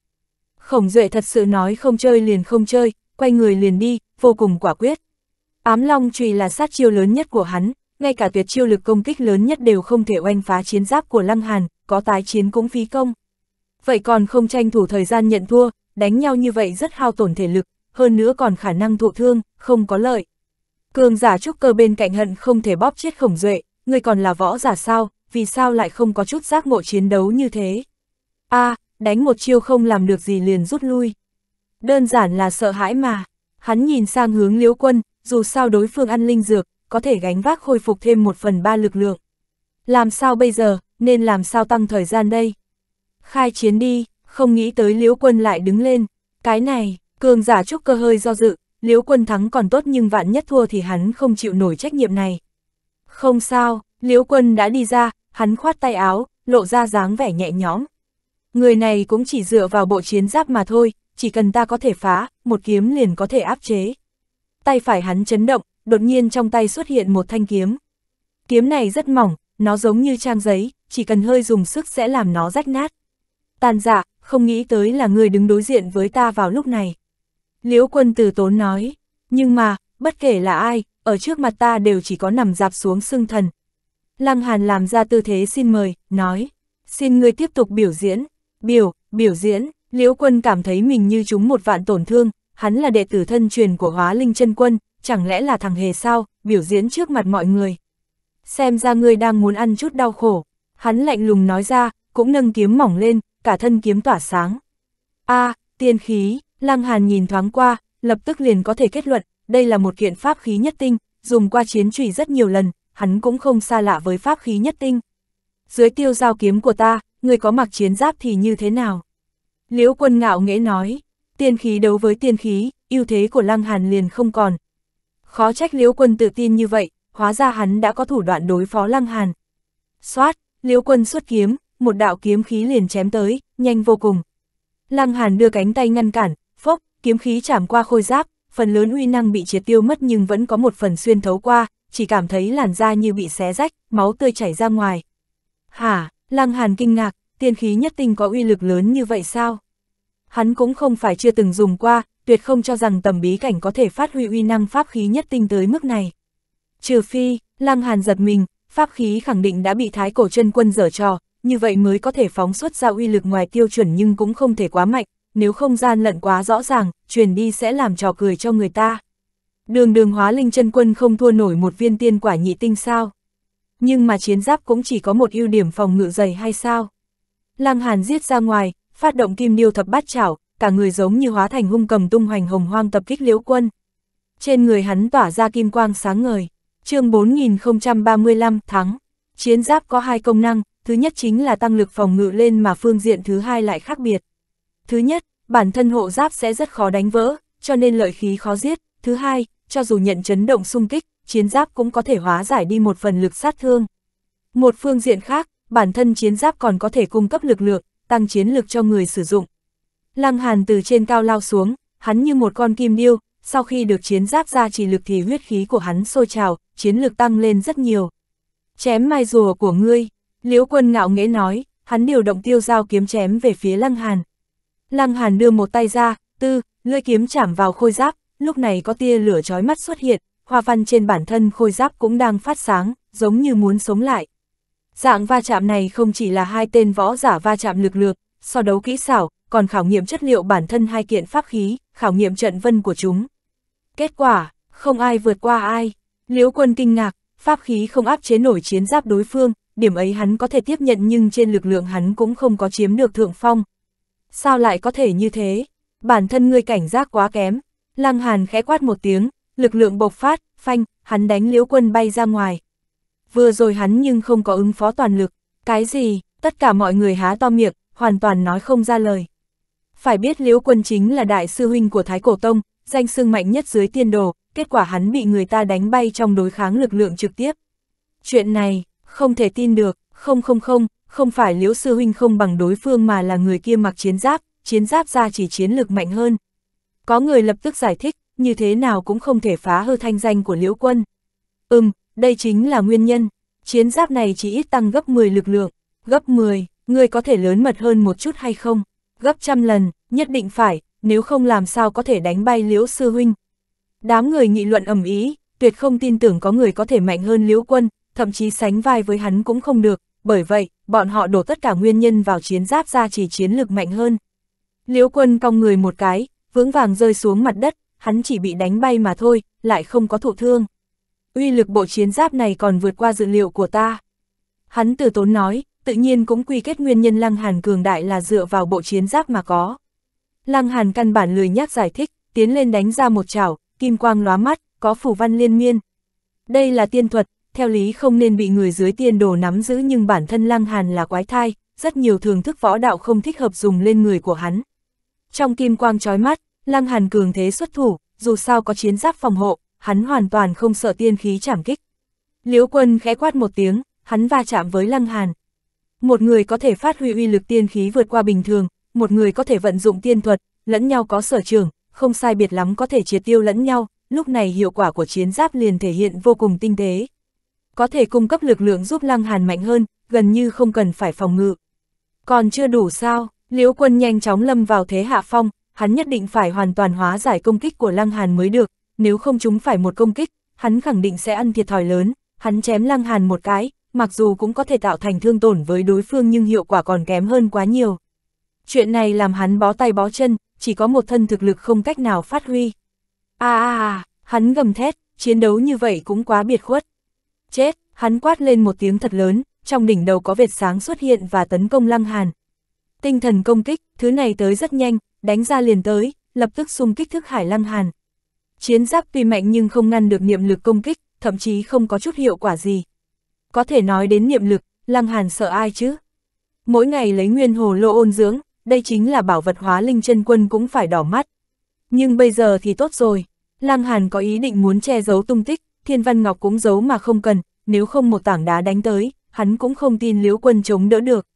Khổng Duệ thật sự nói không chơi liền không chơi, quay người liền đi, vô cùng quả quyết. Ám Long Trùy là sát chiêu lớn nhất của hắn, ngay cả tuyệt chiêu lực công kích lớn nhất đều không thể oanh phá chiến giáp của Lăng Hàn, có tái chiến cũng phí công. Vậy còn không tranh thủ thời gian nhận thua, đánh nhau như vậy rất hao tổn thể lực, hơn nữa còn khả năng thụ thương, không có lợi. Cường giả trúc cơ bên cạnh hận không thể bóp chết khổng duệ, người còn là võ giả sao, vì sao lại không có chút giác ngộ chiến đấu như thế. a à, đánh một chiêu không làm được gì liền rút lui. Đơn giản là sợ hãi mà, hắn nhìn sang hướng liễu quân, dù sao đối phương ăn linh dược, có thể gánh vác khôi phục thêm một phần ba lực lượng. Làm sao bây giờ, nên làm sao tăng thời gian đây? Khai chiến đi, không nghĩ tới liễu quân lại đứng lên, cái này, Cường giả trúc cơ hơi do dự, liếu quân thắng còn tốt nhưng vạn nhất thua thì hắn không chịu nổi trách nhiệm này. Không sao, liếu quân đã đi ra, hắn khoát tay áo, lộ ra dáng vẻ nhẹ nhõm. Người này cũng chỉ dựa vào bộ chiến giáp mà thôi, chỉ cần ta có thể phá, một kiếm liền có thể áp chế. Tay phải hắn chấn động, đột nhiên trong tay xuất hiện một thanh kiếm. Kiếm này rất mỏng, nó giống như trang giấy, chỉ cần hơi dùng sức sẽ làm nó rách nát. Tàn dạ, không nghĩ tới là người đứng đối diện với ta vào lúc này. Liễu quân từ tốn nói, nhưng mà, bất kể là ai, ở trước mặt ta đều chỉ có nằm dạp xuống xương thần. Lăng Hàn làm ra tư thế xin mời, nói, xin người tiếp tục biểu diễn, biểu, biểu diễn, Liễu quân cảm thấy mình như chúng một vạn tổn thương, hắn là đệ tử thân truyền của hóa linh chân quân, chẳng lẽ là thằng hề sao, biểu diễn trước mặt mọi người. Xem ra ngươi đang muốn ăn chút đau khổ, hắn lạnh lùng nói ra, cũng nâng kiếm mỏng lên, cả thân kiếm tỏa sáng. a à, tiên khí, Lăng Hàn nhìn thoáng qua, lập tức liền có thể kết luận, đây là một kiện pháp khí nhất tinh, dùng qua chiến trùy rất nhiều lần, hắn cũng không xa lạ với pháp khí nhất tinh. Dưới tiêu giao kiếm của ta, người có mặc chiến giáp thì như thế nào? Liễu quân ngạo nghễ nói, tiên khí đấu với tiên khí, ưu thế của Lăng Hàn liền không còn. Khó trách Liễu quân tự tin như vậy, hóa ra hắn đã có thủ đoạn đối phó Lăng Hàn. Xoát, Liễu quân xuất kiếm, một đạo kiếm khí liền chém tới, nhanh vô cùng. Lăng Hàn đưa cánh tay ngăn cản, kiếm khí chạm qua khôi giáp, phần lớn uy năng bị triệt tiêu mất nhưng vẫn có một phần xuyên thấu qua, chỉ cảm thấy làn da như bị xé rách, máu tươi chảy ra ngoài. Hả, Lăng Hàn kinh ngạc, tiên khí nhất tinh có uy lực lớn như vậy sao? Hắn cũng không phải chưa từng dùng qua, tuyệt không cho rằng tầm bí cảnh có thể phát huy uy năng pháp khí nhất tinh tới mức này. Trừ phi, Lăng Hàn giật mình, pháp khí khẳng định đã bị thái cổ chân quân dở trò, như vậy mới có thể phóng xuất ra uy lực ngoài tiêu chuẩn nhưng cũng không thể quá mạnh, nếu không gian lận quá rõ ràng, truyền đi sẽ làm trò cười cho người ta. Đường đường hóa linh chân quân không thua nổi một viên tiên quả nhị tinh sao. Nhưng mà chiến giáp cũng chỉ có một ưu điểm phòng ngự dày hay sao. Lăng Hàn giết ra ngoài, phát động kim điêu thập bát chảo, cả người giống như hóa thành hung cầm tung hoành hồng hoang tập kích liễu quân. Trên người hắn tỏa ra kim quang sáng ngời, chương 4035 thắng. Chiến giáp có hai công năng, thứ nhất chính là tăng lực phòng ngự lên mà phương diện thứ hai lại khác biệt. Thứ nhất, bản thân hộ giáp sẽ rất khó đánh vỡ, cho nên lợi khí khó giết. Thứ hai, cho dù nhận chấn động xung kích, chiến giáp cũng có thể hóa giải đi một phần lực sát thương. Một phương diện khác, bản thân chiến giáp còn có thể cung cấp lực lượng, tăng chiến lực cho người sử dụng. Lăng Hàn từ trên cao lao xuống, hắn như một con kim điêu, sau khi được chiến giáp ra trì lực thì huyết khí của hắn sôi trào, chiến lực tăng lên rất nhiều. Chém mai rùa của ngươi, Liễu Quân ngạo nghễ nói, hắn điều động tiêu giao kiếm chém về phía Lăng Hàn. Lăng Hàn đưa một tay ra, tư, lưỡi kiếm chạm vào khôi giáp, lúc này có tia lửa chói mắt xuất hiện, hoa văn trên bản thân khôi giáp cũng đang phát sáng, giống như muốn sống lại. Dạng va chạm này không chỉ là hai tên võ giả va chạm lực lượng, so đấu kỹ xảo, còn khảo nghiệm chất liệu bản thân hai kiện pháp khí, khảo nghiệm trận vân của chúng. Kết quả, không ai vượt qua ai. Liễu quân kinh ngạc, pháp khí không áp chế nổi chiến giáp đối phương, điểm ấy hắn có thể tiếp nhận nhưng trên lực lượng hắn cũng không có chiếm được thượng phong, sao lại có thể như thế? Bản thân ngươi cảnh giác quá kém. Lăng Hàn khẽ quát một tiếng, lực lượng bộc phát, phanh, hắn đánh liễu quân bay ra ngoài. Vừa rồi hắn nhưng không có ứng phó toàn lực, cái gì, tất cả mọi người há to miệng, hoàn toàn nói không ra lời. Phải biết liễu quân chính là đại sư huynh của Thái Cổ Tông, danh xưng mạnh nhất dưới tiên đồ, kết quả hắn bị người ta đánh bay trong đối kháng lực lượng trực tiếp. Chuyện này, không thể tin được, không không không, không phải liễu sư huynh không bằng đối phương mà là người kia mặc chiến giáp, chiến giáp ra chỉ chiến lực mạnh hơn. Có người lập tức giải thích, như thế nào cũng không thể phá hư thanh danh của liễu quân. Ừm, đây chính là nguyên nhân, chiến giáp này chỉ ít tăng gấp 10 lực lượng, gấp 10, người có thể lớn mật hơn một chút hay không, gấp trăm lần, nhất định phải, nếu không làm sao có thể đánh bay liễu sư huynh. Đám người nghị luận ầm ý, tuyệt không tin tưởng có người có thể mạnh hơn liễu quân, thậm chí sánh vai với hắn cũng không được, bởi vậy, bọn họ đổ tất cả nguyên nhân vào chiến giáp ra chỉ chiến lực mạnh hơn. Liễu quân cong người một cái, vững vàng rơi xuống mặt đất, hắn chỉ bị đánh bay mà thôi, lại không có thụ thương. Uy lực bộ chiến giáp này còn vượt qua dự liệu của ta. Hắn từ tốn nói, tự nhiên cũng quy kết nguyên nhân Lăng Hàn cường đại là dựa vào bộ chiến giáp mà có. Lăng Hàn căn bản lười nhác giải thích, tiến lên đánh ra một chảo, kim quang lóa mắt, có phủ văn liên miên. Đây là tiên thuật, theo lý không nên bị người dưới tiên đồ nắm giữ nhưng bản thân Lăng Hàn là quái thai, rất nhiều thường thức võ đạo không thích hợp dùng lên người của hắn. Trong kim quang chói mắt, Lăng Hàn cường thế xuất thủ, dù sao có chiến giáp phòng hộ, hắn hoàn toàn không sợ tiên khí chảm kích. Liễu quân khẽ quát một tiếng, hắn va chạm với Lăng Hàn. Một người có thể phát huy uy lực tiên khí vượt qua bình thường, một người có thể vận dụng tiên thuật, lẫn nhau có sở trường, không sai biệt lắm có thể triệt tiêu lẫn nhau, lúc này hiệu quả của chiến giáp liền thể hiện vô cùng tinh tế có thể cung cấp lực lượng giúp Lăng Hàn mạnh hơn, gần như không cần phải phòng ngự. Còn chưa đủ sao, Liễu Quân nhanh chóng lâm vào thế hạ phong, hắn nhất định phải hoàn toàn hóa giải công kích của Lăng Hàn mới được, nếu không chúng phải một công kích, hắn khẳng định sẽ ăn thiệt thòi lớn, hắn chém Lăng Hàn một cái, mặc dù cũng có thể tạo thành thương tổn với đối phương nhưng hiệu quả còn kém hơn quá nhiều. Chuyện này làm hắn bó tay bó chân, chỉ có một thân thực lực không cách nào phát huy. À à à, hắn gầm thét, chiến đấu như vậy cũng quá biệt khuất. Chết, hắn quát lên một tiếng thật lớn, trong đỉnh đầu có vệt sáng xuất hiện và tấn công Lăng Hàn. Tinh thần công kích, thứ này tới rất nhanh, đánh ra liền tới, lập tức xung kích thức hải Lăng Hàn. Chiến giáp tuy mạnh nhưng không ngăn được niệm lực công kích, thậm chí không có chút hiệu quả gì. Có thể nói đến niệm lực, Lăng Hàn sợ ai chứ? Mỗi ngày lấy nguyên hồ lô ôn dưỡng, đây chính là bảo vật hóa linh chân quân cũng phải đỏ mắt. Nhưng bây giờ thì tốt rồi, Lăng Hàn có ý định muốn che giấu tung tích, Thiên Văn Ngọc cũng giấu mà không cần, nếu không một tảng đá đánh tới, hắn cũng không tin Liễu Quân chống đỡ được.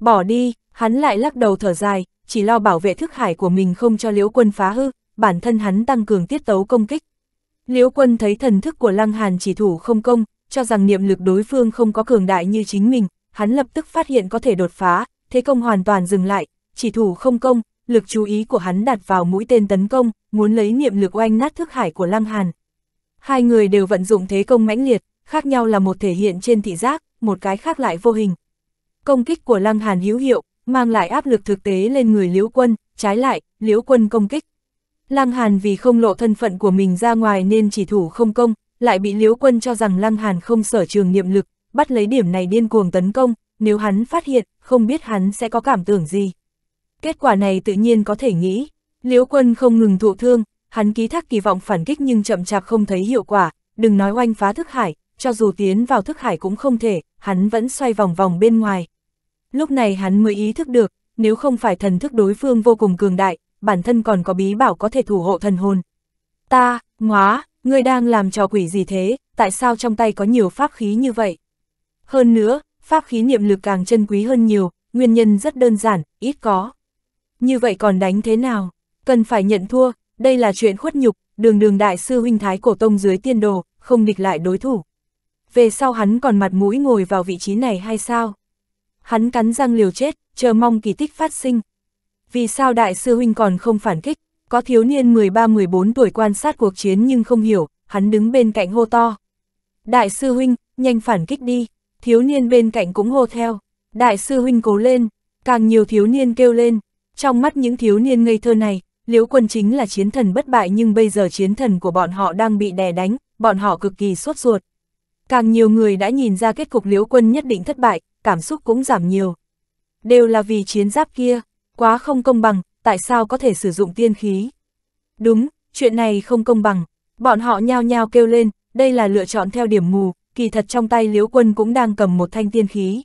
Bỏ đi, hắn lại lắc đầu thở dài, chỉ lo bảo vệ thức hải của mình không cho Liễu Quân phá hư, bản thân hắn tăng cường tiết tấu công kích. Liễu Quân thấy thần thức của Lăng Hàn chỉ thủ không công, cho rằng niệm lực đối phương không có cường đại như chính mình, hắn lập tức phát hiện có thể đột phá, thế công hoàn toàn dừng lại, chỉ thủ không công, lực chú ý của hắn đặt vào mũi tên tấn công, muốn lấy niệm lực oanh nát thức hải của Lăng Hàn. Hai người đều vận dụng thế công mãnh liệt, khác nhau là một thể hiện trên thị giác, một cái khác lại vô hình. Công kích của Lăng Hàn hữu hiệu, mang lại áp lực thực tế lên người Liễu Quân, trái lại, Liễu Quân công kích. Lăng Hàn vì không lộ thân phận của mình ra ngoài nên chỉ thủ không công, lại bị Liễu Quân cho rằng Lăng Hàn không sở trường niệm lực, bắt lấy điểm này điên cuồng tấn công, nếu hắn phát hiện, không biết hắn sẽ có cảm tưởng gì. Kết quả này tự nhiên có thể nghĩ, Liễu Quân không ngừng thụ thương, hắn ký thác kỳ vọng phản kích nhưng chậm chạp không thấy hiệu quả, đừng nói oanh phá thức hải, cho dù tiến vào thức hải cũng không thể, hắn vẫn xoay vòng vòng bên ngoài. Lúc này hắn mới ý thức được, nếu không phải thần thức đối phương vô cùng cường đại, bản thân còn có bí bảo có thể thủ hộ thần hồn. Ta, ngóa, ngươi đang làm trò quỷ gì thế, tại sao trong tay có nhiều pháp khí như vậy? Hơn nữa, pháp khí niệm lực càng chân quý hơn nhiều, nguyên nhân rất đơn giản, ít có. Như vậy còn đánh thế nào? Cần phải nhận thua, đây là chuyện khuất nhục, đường đường đại sư huynh thái cổ tông dưới tiên đồ, không địch lại đối thủ. Về sau hắn còn mặt mũi ngồi vào vị trí này hay sao? Hắn cắn răng liều chết, chờ mong kỳ tích phát sinh. Vì sao đại sư huynh còn không phản kích? Có thiếu niên 13-14 tuổi quan sát cuộc chiến nhưng không hiểu, hắn đứng bên cạnh hô to. Đại sư huynh, nhanh phản kích đi. Thiếu niên bên cạnh cũng hô theo. Đại sư huynh cố lên. Càng nhiều thiếu niên kêu lên. Trong mắt những thiếu niên ngây thơ này, Liễu quân chính là chiến thần bất bại nhưng bây giờ chiến thần của bọn họ đang bị đè đánh, bọn họ cực kỳ suốt ruột. Càng nhiều người đã nhìn ra kết cục liễu quân nhất định thất bại, cảm xúc cũng giảm nhiều. Đều là vì chiến giáp kia, quá không công bằng, tại sao có thể sử dụng tiên khí? Đúng, chuyện này không công bằng, bọn họ nhao nhao kêu lên, đây là lựa chọn theo điểm mù, kỳ thật trong tay liễu quân cũng đang cầm một thanh tiên khí.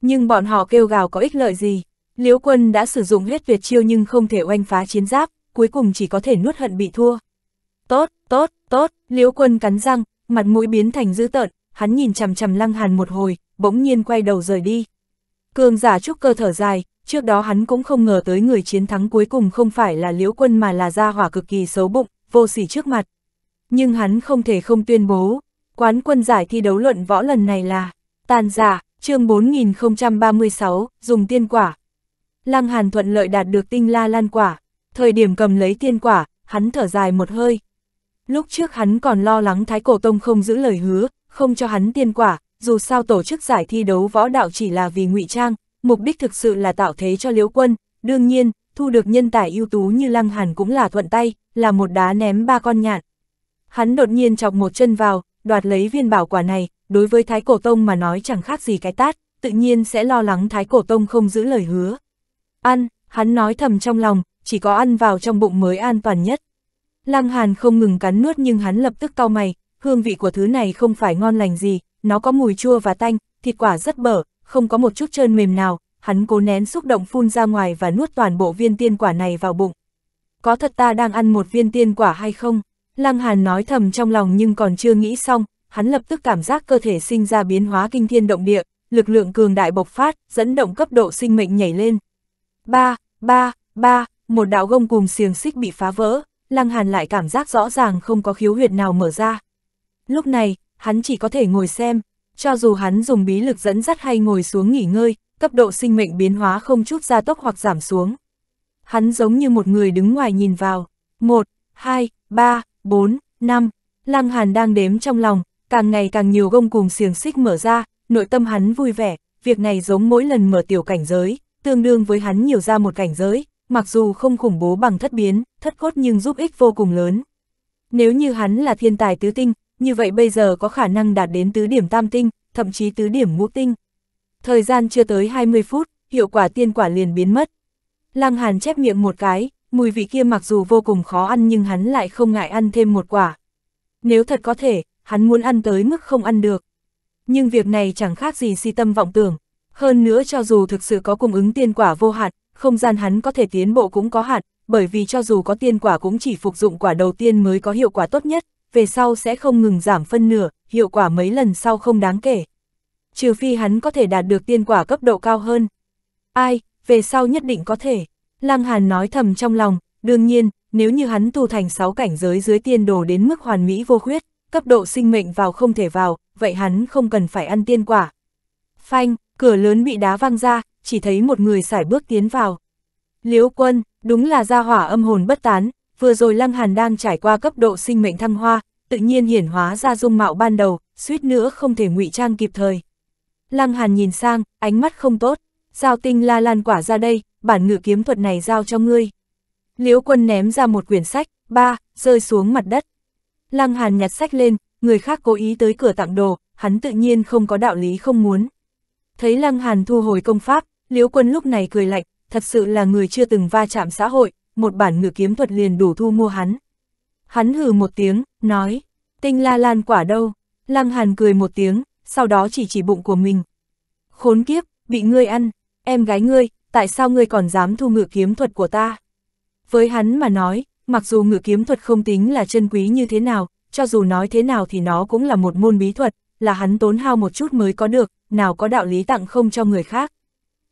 Nhưng bọn họ kêu gào có ích lợi gì, Liễu quân đã sử dụng huyết Việt chiêu nhưng không thể oanh phá chiến giáp, cuối cùng chỉ có thể nuốt hận bị thua. Tốt, tốt, tốt, Liễu quân cắn răng, mặt mũi biến thành dữ tợn, hắn nhìn chằm chằm lăng hàn một hồi, bỗng nhiên quay đầu rời đi. Cường giả trúc cơ thở dài, trước đó hắn cũng không ngờ tới người chiến thắng cuối cùng không phải là liễu quân mà là gia hỏa cực kỳ xấu bụng, vô sỉ trước mặt. Nhưng hắn không thể không tuyên bố, quán quân giải thi đấu luận võ lần này là tàn giả, chương 4036, dùng tiên quả, Lăng Hàn thuận lợi đạt được tinh la lan quả, thời điểm cầm lấy tiên quả, hắn thở dài một hơi. Lúc trước hắn còn lo lắng Thái Cổ Tông không giữ lời hứa, không cho hắn tiên quả, dù sao tổ chức giải thi đấu võ đạo chỉ là vì ngụy trang, mục đích thực sự là tạo thế cho liễu quân, đương nhiên, thu được nhân tài ưu tú như Lăng Hàn cũng là thuận tay, là một đá ném ba con nhạn. Hắn đột nhiên chọc một chân vào, đoạt lấy viên bảo quả này, đối với Thái Cổ Tông mà nói chẳng khác gì cái tát, tự nhiên sẽ lo lắng Thái Cổ Tông không giữ lời hứa. Ăn, hắn nói thầm trong lòng, chỉ có ăn vào trong bụng mới an toàn nhất. Lăng Hàn không ngừng cắn nuốt nhưng hắn lập tức cau mày, hương vị của thứ này không phải ngon lành gì, nó có mùi chua và tanh, thịt quả rất bở, không có một chút trơn mềm nào, hắn cố nén xúc động phun ra ngoài và nuốt toàn bộ viên tiên quả này vào bụng. Có thật ta đang ăn một viên tiên quả hay không? Lăng Hàn nói thầm trong lòng nhưng còn chưa nghĩ xong, hắn lập tức cảm giác cơ thể sinh ra biến hóa kinh thiên động địa, lực lượng cường đại bộc phát, dẫn động cấp độ sinh mệnh nhảy lên, Ba, ba, ba, một đạo gông cùng xiềng xích bị phá vỡ, Lăng Hàn lại cảm giác rõ ràng không có khiếu huyệt nào mở ra. Lúc này, hắn chỉ có thể ngồi xem, cho dù hắn dùng bí lực dẫn dắt hay ngồi xuống nghỉ ngơi, cấp độ sinh mệnh biến hóa không chút gia tốc hoặc giảm xuống. Hắn giống như một người đứng ngoài nhìn vào, Một, hai, ba, bốn, năm, Lăng Hàn đang đếm trong lòng, càng ngày càng nhiều gông cùng xiềng xích mở ra, nội tâm hắn vui vẻ, việc này giống mỗi lần mở tiểu cảnh giới tương đương với hắn nhiều ra một cảnh giới, mặc dù không khủng bố bằng thất biến, thất cốt nhưng giúp ích vô cùng lớn. Nếu như hắn là thiên tài tứ tinh, như vậy bây giờ có khả năng đạt đến tứ điểm tam tinh, thậm chí tứ điểm ngũ tinh. Thời gian chưa tới 20 phút, hiệu quả tiên quả liền biến mất. Lăng Hàn chép miệng một cái, mùi vị kia mặc dù vô cùng khó ăn nhưng hắn lại không ngại ăn thêm một quả. Nếu thật có thể, hắn muốn ăn tới mức không ăn được. Nhưng việc này chẳng khác gì si tâm vọng tưởng, hơn nữa cho dù thực sự có cung ứng tiên quả vô hạn, không gian hắn có thể tiến bộ cũng có hạn, bởi vì cho dù có tiên quả cũng chỉ phục dụng quả đầu tiên mới có hiệu quả tốt nhất, về sau sẽ không ngừng giảm phân nửa, hiệu quả mấy lần sau không đáng kể. Trừ phi hắn có thể đạt được tiên quả cấp độ cao hơn. Ai, về sau nhất định có thể. Lăng Hàn nói thầm trong lòng, đương nhiên, nếu như hắn tu thành 6 cảnh giới dưới tiên đồ đến mức hoàn mỹ vô khuyết, cấp độ sinh mệnh vào không thể vào, vậy hắn không cần phải ăn tiên quả. Phanh, cửa lớn bị đá văng ra, chỉ thấy một người sải bước tiến vào. Liễu quân, đúng là gia hỏa âm hồn bất tán, vừa rồi Lăng Hàn đang trải qua cấp độ sinh mệnh thăng hoa, tự nhiên hiển hóa ra dung mạo ban đầu, suýt nữa không thể ngụy trang kịp thời. Lăng Hàn nhìn sang, ánh mắt không tốt, giao tinh la lan quả ra đây, bản ngự kiếm thuật này giao cho ngươi. Liễu quân ném ra một quyển sách, ba, rơi xuống mặt đất. Lăng Hàn nhặt sách lên, người khác cố ý tới cửa tặng đồ, hắn tự nhiên không có đạo lý không muốn. Thấy Lăng Hàn thu hồi công pháp, Liễu Quân lúc này cười lạnh, thật sự là người chưa từng va chạm xã hội, một bản ngự kiếm thuật liền đủ thu mua hắn. Hắn hừ một tiếng, nói, tinh la lan quả đâu? Lăng Hàn cười một tiếng, sau đó chỉ chỉ bụng của mình. Khốn kiếp, bị ngươi ăn, em gái ngươi, tại sao ngươi còn dám thu ngự kiếm thuật của ta? Với hắn mà nói, mặc dù ngự kiếm thuật không tính là chân quý như thế nào, cho dù nói thế nào thì nó cũng là một môn bí thuật, là hắn tốn hao một chút mới có được, nào có đạo lý tặng không cho người khác.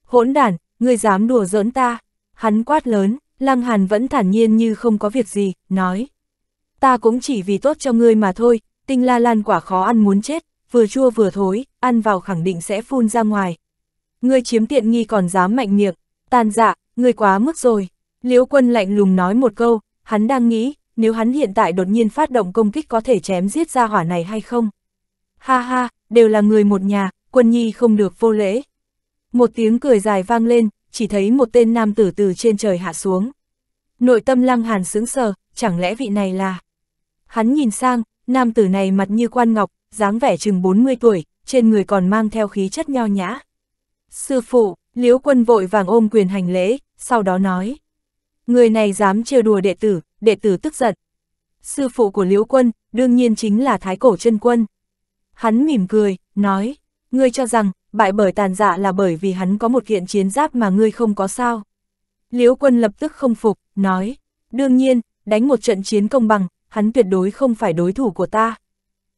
Hỗn đản, ngươi dám đùa giỡn ta. Hắn quát lớn, Lăng Hàn vẫn thản nhiên như không có việc gì, nói. Ta cũng chỉ vì tốt cho ngươi mà thôi, tinh la lan quả khó ăn muốn chết, vừa chua vừa thối, ăn vào khẳng định sẽ phun ra ngoài. Ngươi chiếm tiện nghi còn dám mạnh miệng, tàn dạ, ngươi quá mức rồi. Liễu quân lạnh lùng nói một câu, hắn đang nghĩ, nếu hắn hiện tại đột nhiên phát động công kích có thể chém giết ra hỏa này hay không. Ha ha, đều là người một nhà, quân nhi không được vô lễ. Một tiếng cười dài vang lên, chỉ thấy một tên nam tử từ trên trời hạ xuống. Nội tâm lăng hàn sướng sờ, chẳng lẽ vị này là... Hắn nhìn sang, nam tử này mặt như quan ngọc, dáng vẻ chừng 40 tuổi, trên người còn mang theo khí chất nho nhã. Sư phụ, liễu quân vội vàng ôm quyền hành lễ, sau đó nói. Người này dám trêu đùa đệ tử, đệ tử tức giận. Sư phụ của liễu quân, đương nhiên chính là thái cổ chân quân. Hắn mỉm cười, nói, ngươi cho rằng, bại bởi tàn dạ là bởi vì hắn có một kiện chiến giáp mà ngươi không có sao. Liễu quân lập tức không phục, nói, đương nhiên, đánh một trận chiến công bằng, hắn tuyệt đối không phải đối thủ của ta.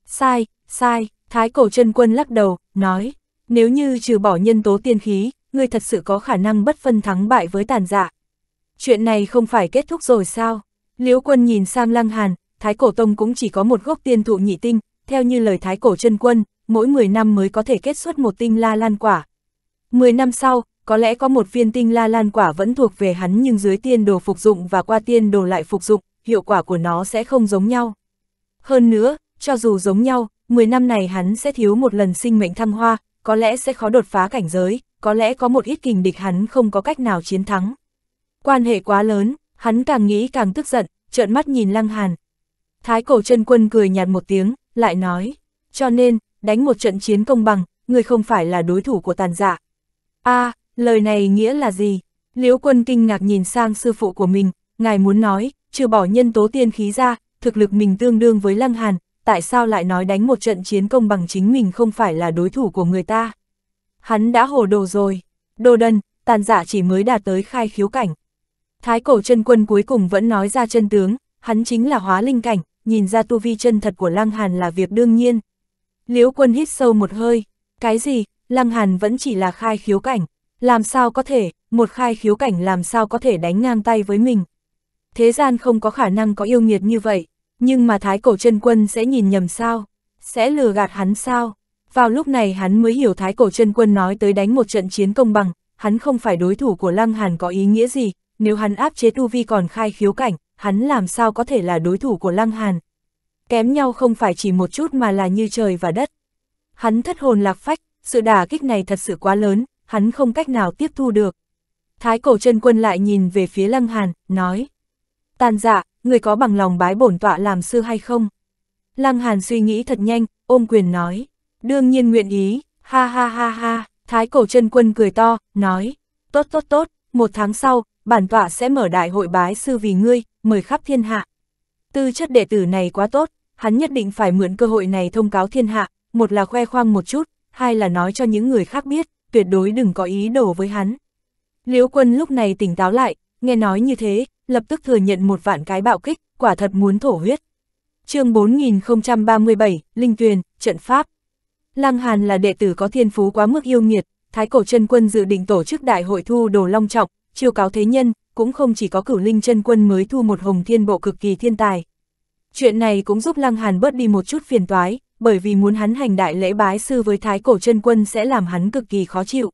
Sai, sai, thái cổ chân quân lắc đầu, nói, nếu như trừ bỏ nhân tố tiên khí, ngươi thật sự có khả năng bất phân thắng bại với tàn dạ. Chuyện này không phải kết thúc rồi sao? Liễu quân nhìn sang lăng hàn, thái cổ tông cũng chỉ có một gốc tiên thụ nhị tinh, theo như lời thái cổ chân quân, mỗi 10 năm mới có thể kết xuất một tinh la lan quả. 10 năm sau, có lẽ có một viên tinh la lan quả vẫn thuộc về hắn nhưng dưới tiên đồ phục dụng và qua tiên đồ lại phục dụng, hiệu quả của nó sẽ không giống nhau. Hơn nữa, cho dù giống nhau, 10 năm này hắn sẽ thiếu một lần sinh mệnh thăng hoa, có lẽ sẽ khó đột phá cảnh giới, có lẽ có một ít kình địch hắn không có cách nào chiến thắng. Quan hệ quá lớn, hắn càng nghĩ càng tức giận, trợn mắt nhìn Lăng Hàn. Thái cổ chân quân cười nhạt một tiếng, lại nói, cho nên, đánh một trận chiến công bằng, người không phải là đối thủ của tàn giả. a à, lời này nghĩa là gì? Liễu quân kinh ngạc nhìn sang sư phụ của mình, ngài muốn nói, trừ bỏ nhân tố tiên khí ra, thực lực mình tương đương với lăng hàn, tại sao lại nói đánh một trận chiến công bằng chính mình không phải là đối thủ của người ta? Hắn đã hồ đồ rồi. Đồ đần, tàn giả chỉ mới đạt tới khai khiếu cảnh. Thái cổ chân quân cuối cùng vẫn nói ra chân tướng, hắn chính là hóa linh cảnh, nhìn ra tu vi chân thật của lăng hàn là việc đương nhiên. Liễu quân hít sâu một hơi, cái gì, Lăng Hàn vẫn chỉ là khai khiếu cảnh, làm sao có thể, một khai khiếu cảnh làm sao có thể đánh ngang tay với mình. Thế gian không có khả năng có yêu nghiệt như vậy, nhưng mà thái cổ chân quân sẽ nhìn nhầm sao, sẽ lừa gạt hắn sao. Vào lúc này hắn mới hiểu thái cổ chân quân nói tới đánh một trận chiến công bằng, hắn không phải đối thủ của Lăng Hàn có ý nghĩa gì, nếu hắn áp chế tu vi còn khai khiếu cảnh, hắn làm sao có thể là đối thủ của Lăng Hàn kém nhau không phải chỉ một chút mà là như trời và đất. Hắn thất hồn lạc phách, sự đả kích này thật sự quá lớn, hắn không cách nào tiếp thu được. Thái cổ chân quân lại nhìn về phía Lăng Hàn, nói. Tàn dạ, người có bằng lòng bái bổn tọa làm sư hay không? Lăng Hàn suy nghĩ thật nhanh, ôm quyền nói. Đương nhiên nguyện ý, ha ha ha ha, thái cổ chân quân cười to, nói. Tốt tốt tốt, một tháng sau, bản tọa sẽ mở đại hội bái sư vì ngươi, mời khắp thiên hạ. Tư chất đệ tử này quá tốt, hắn nhất định phải mượn cơ hội này thông cáo thiên hạ, một là khoe khoang một chút, hai là nói cho những người khác biết, tuyệt đối đừng có ý đồ với hắn. Liễu quân lúc này tỉnh táo lại, nghe nói như thế, lập tức thừa nhận một vạn cái bạo kích, quả thật muốn thổ huyết. chương 4037, Linh Tuyền, Trận Pháp Lăng Hàn là đệ tử có thiên phú quá mức yêu nghiệt, Thái Cổ chân Quân dự định tổ chức đại hội thu đồ long trọng, chiêu cáo thế nhân, cũng không chỉ có cửu linh chân quân mới thu một hồng thiên bộ cực kỳ thiên tài, Chuyện này cũng giúp Lăng Hàn bớt đi một chút phiền toái, bởi vì muốn hắn hành đại lễ bái sư với thái cổ chân quân sẽ làm hắn cực kỳ khó chịu.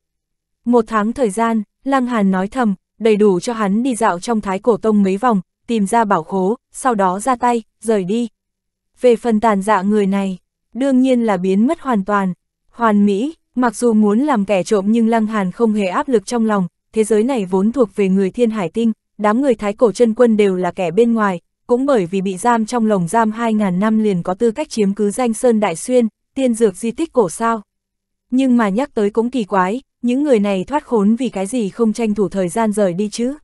Một tháng thời gian, Lăng Hàn nói thầm, đầy đủ cho hắn đi dạo trong thái cổ tông mấy vòng, tìm ra bảo khố, sau đó ra tay, rời đi. Về phần tàn dạ người này, đương nhiên là biến mất hoàn toàn. Hoàn Mỹ, mặc dù muốn làm kẻ trộm nhưng Lăng Hàn không hề áp lực trong lòng, thế giới này vốn thuộc về người thiên hải tinh, đám người thái cổ chân quân đều là kẻ bên ngoài, cũng bởi vì bị giam trong lồng giam 2.000 năm liền có tư cách chiếm cứ danh Sơn Đại Xuyên, tiên dược di tích cổ sao. Nhưng mà nhắc tới cũng kỳ quái, những người này thoát khốn vì cái gì không tranh thủ thời gian rời đi chứ.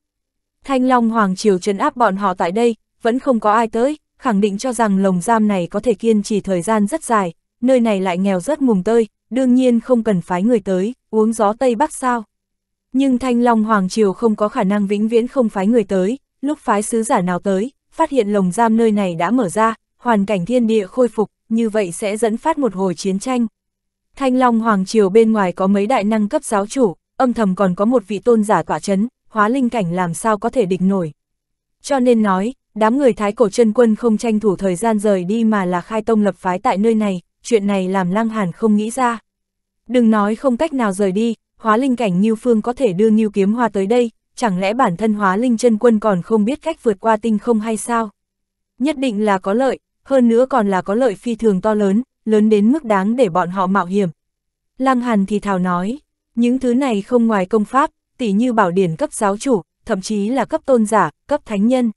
Thanh Long Hoàng Triều trấn áp bọn họ tại đây, vẫn không có ai tới, khẳng định cho rằng lồng giam này có thể kiên trì thời gian rất dài, nơi này lại nghèo rất mùng tơi, đương nhiên không cần phái người tới, uống gió Tây Bắc sao. Nhưng Thanh Long Hoàng Triều không có khả năng vĩnh viễn không phái người tới, lúc phái sứ giả nào tới, phát hiện lồng giam nơi này đã mở ra, hoàn cảnh thiên địa khôi phục, như vậy sẽ dẫn phát một hồi chiến tranh. Thanh Long Hoàng Triều bên ngoài có mấy đại năng cấp giáo chủ, âm thầm còn có một vị tôn giả tỏa chấn, hóa linh cảnh làm sao có thể địch nổi. Cho nên nói, đám người thái cổ chân quân không tranh thủ thời gian rời đi mà là khai tông lập phái tại nơi này, chuyện này làm Lăng Hàn không nghĩ ra. Đừng nói không cách nào rời đi, hóa linh cảnh Nhiêu Phương có thể đưa Nhiêu Kiếm Hoa tới đây, chẳng lẽ bản thân hóa linh chân quân còn không biết cách vượt qua tinh không hay sao? Nhất định là có lợi, hơn nữa còn là có lợi phi thường to lớn, lớn đến mức đáng để bọn họ mạo hiểm. Lăng Hàn thì thào nói, những thứ này không ngoài công pháp, tỉ như bảo điển cấp giáo chủ, thậm chí là cấp tôn giả, cấp thánh nhân.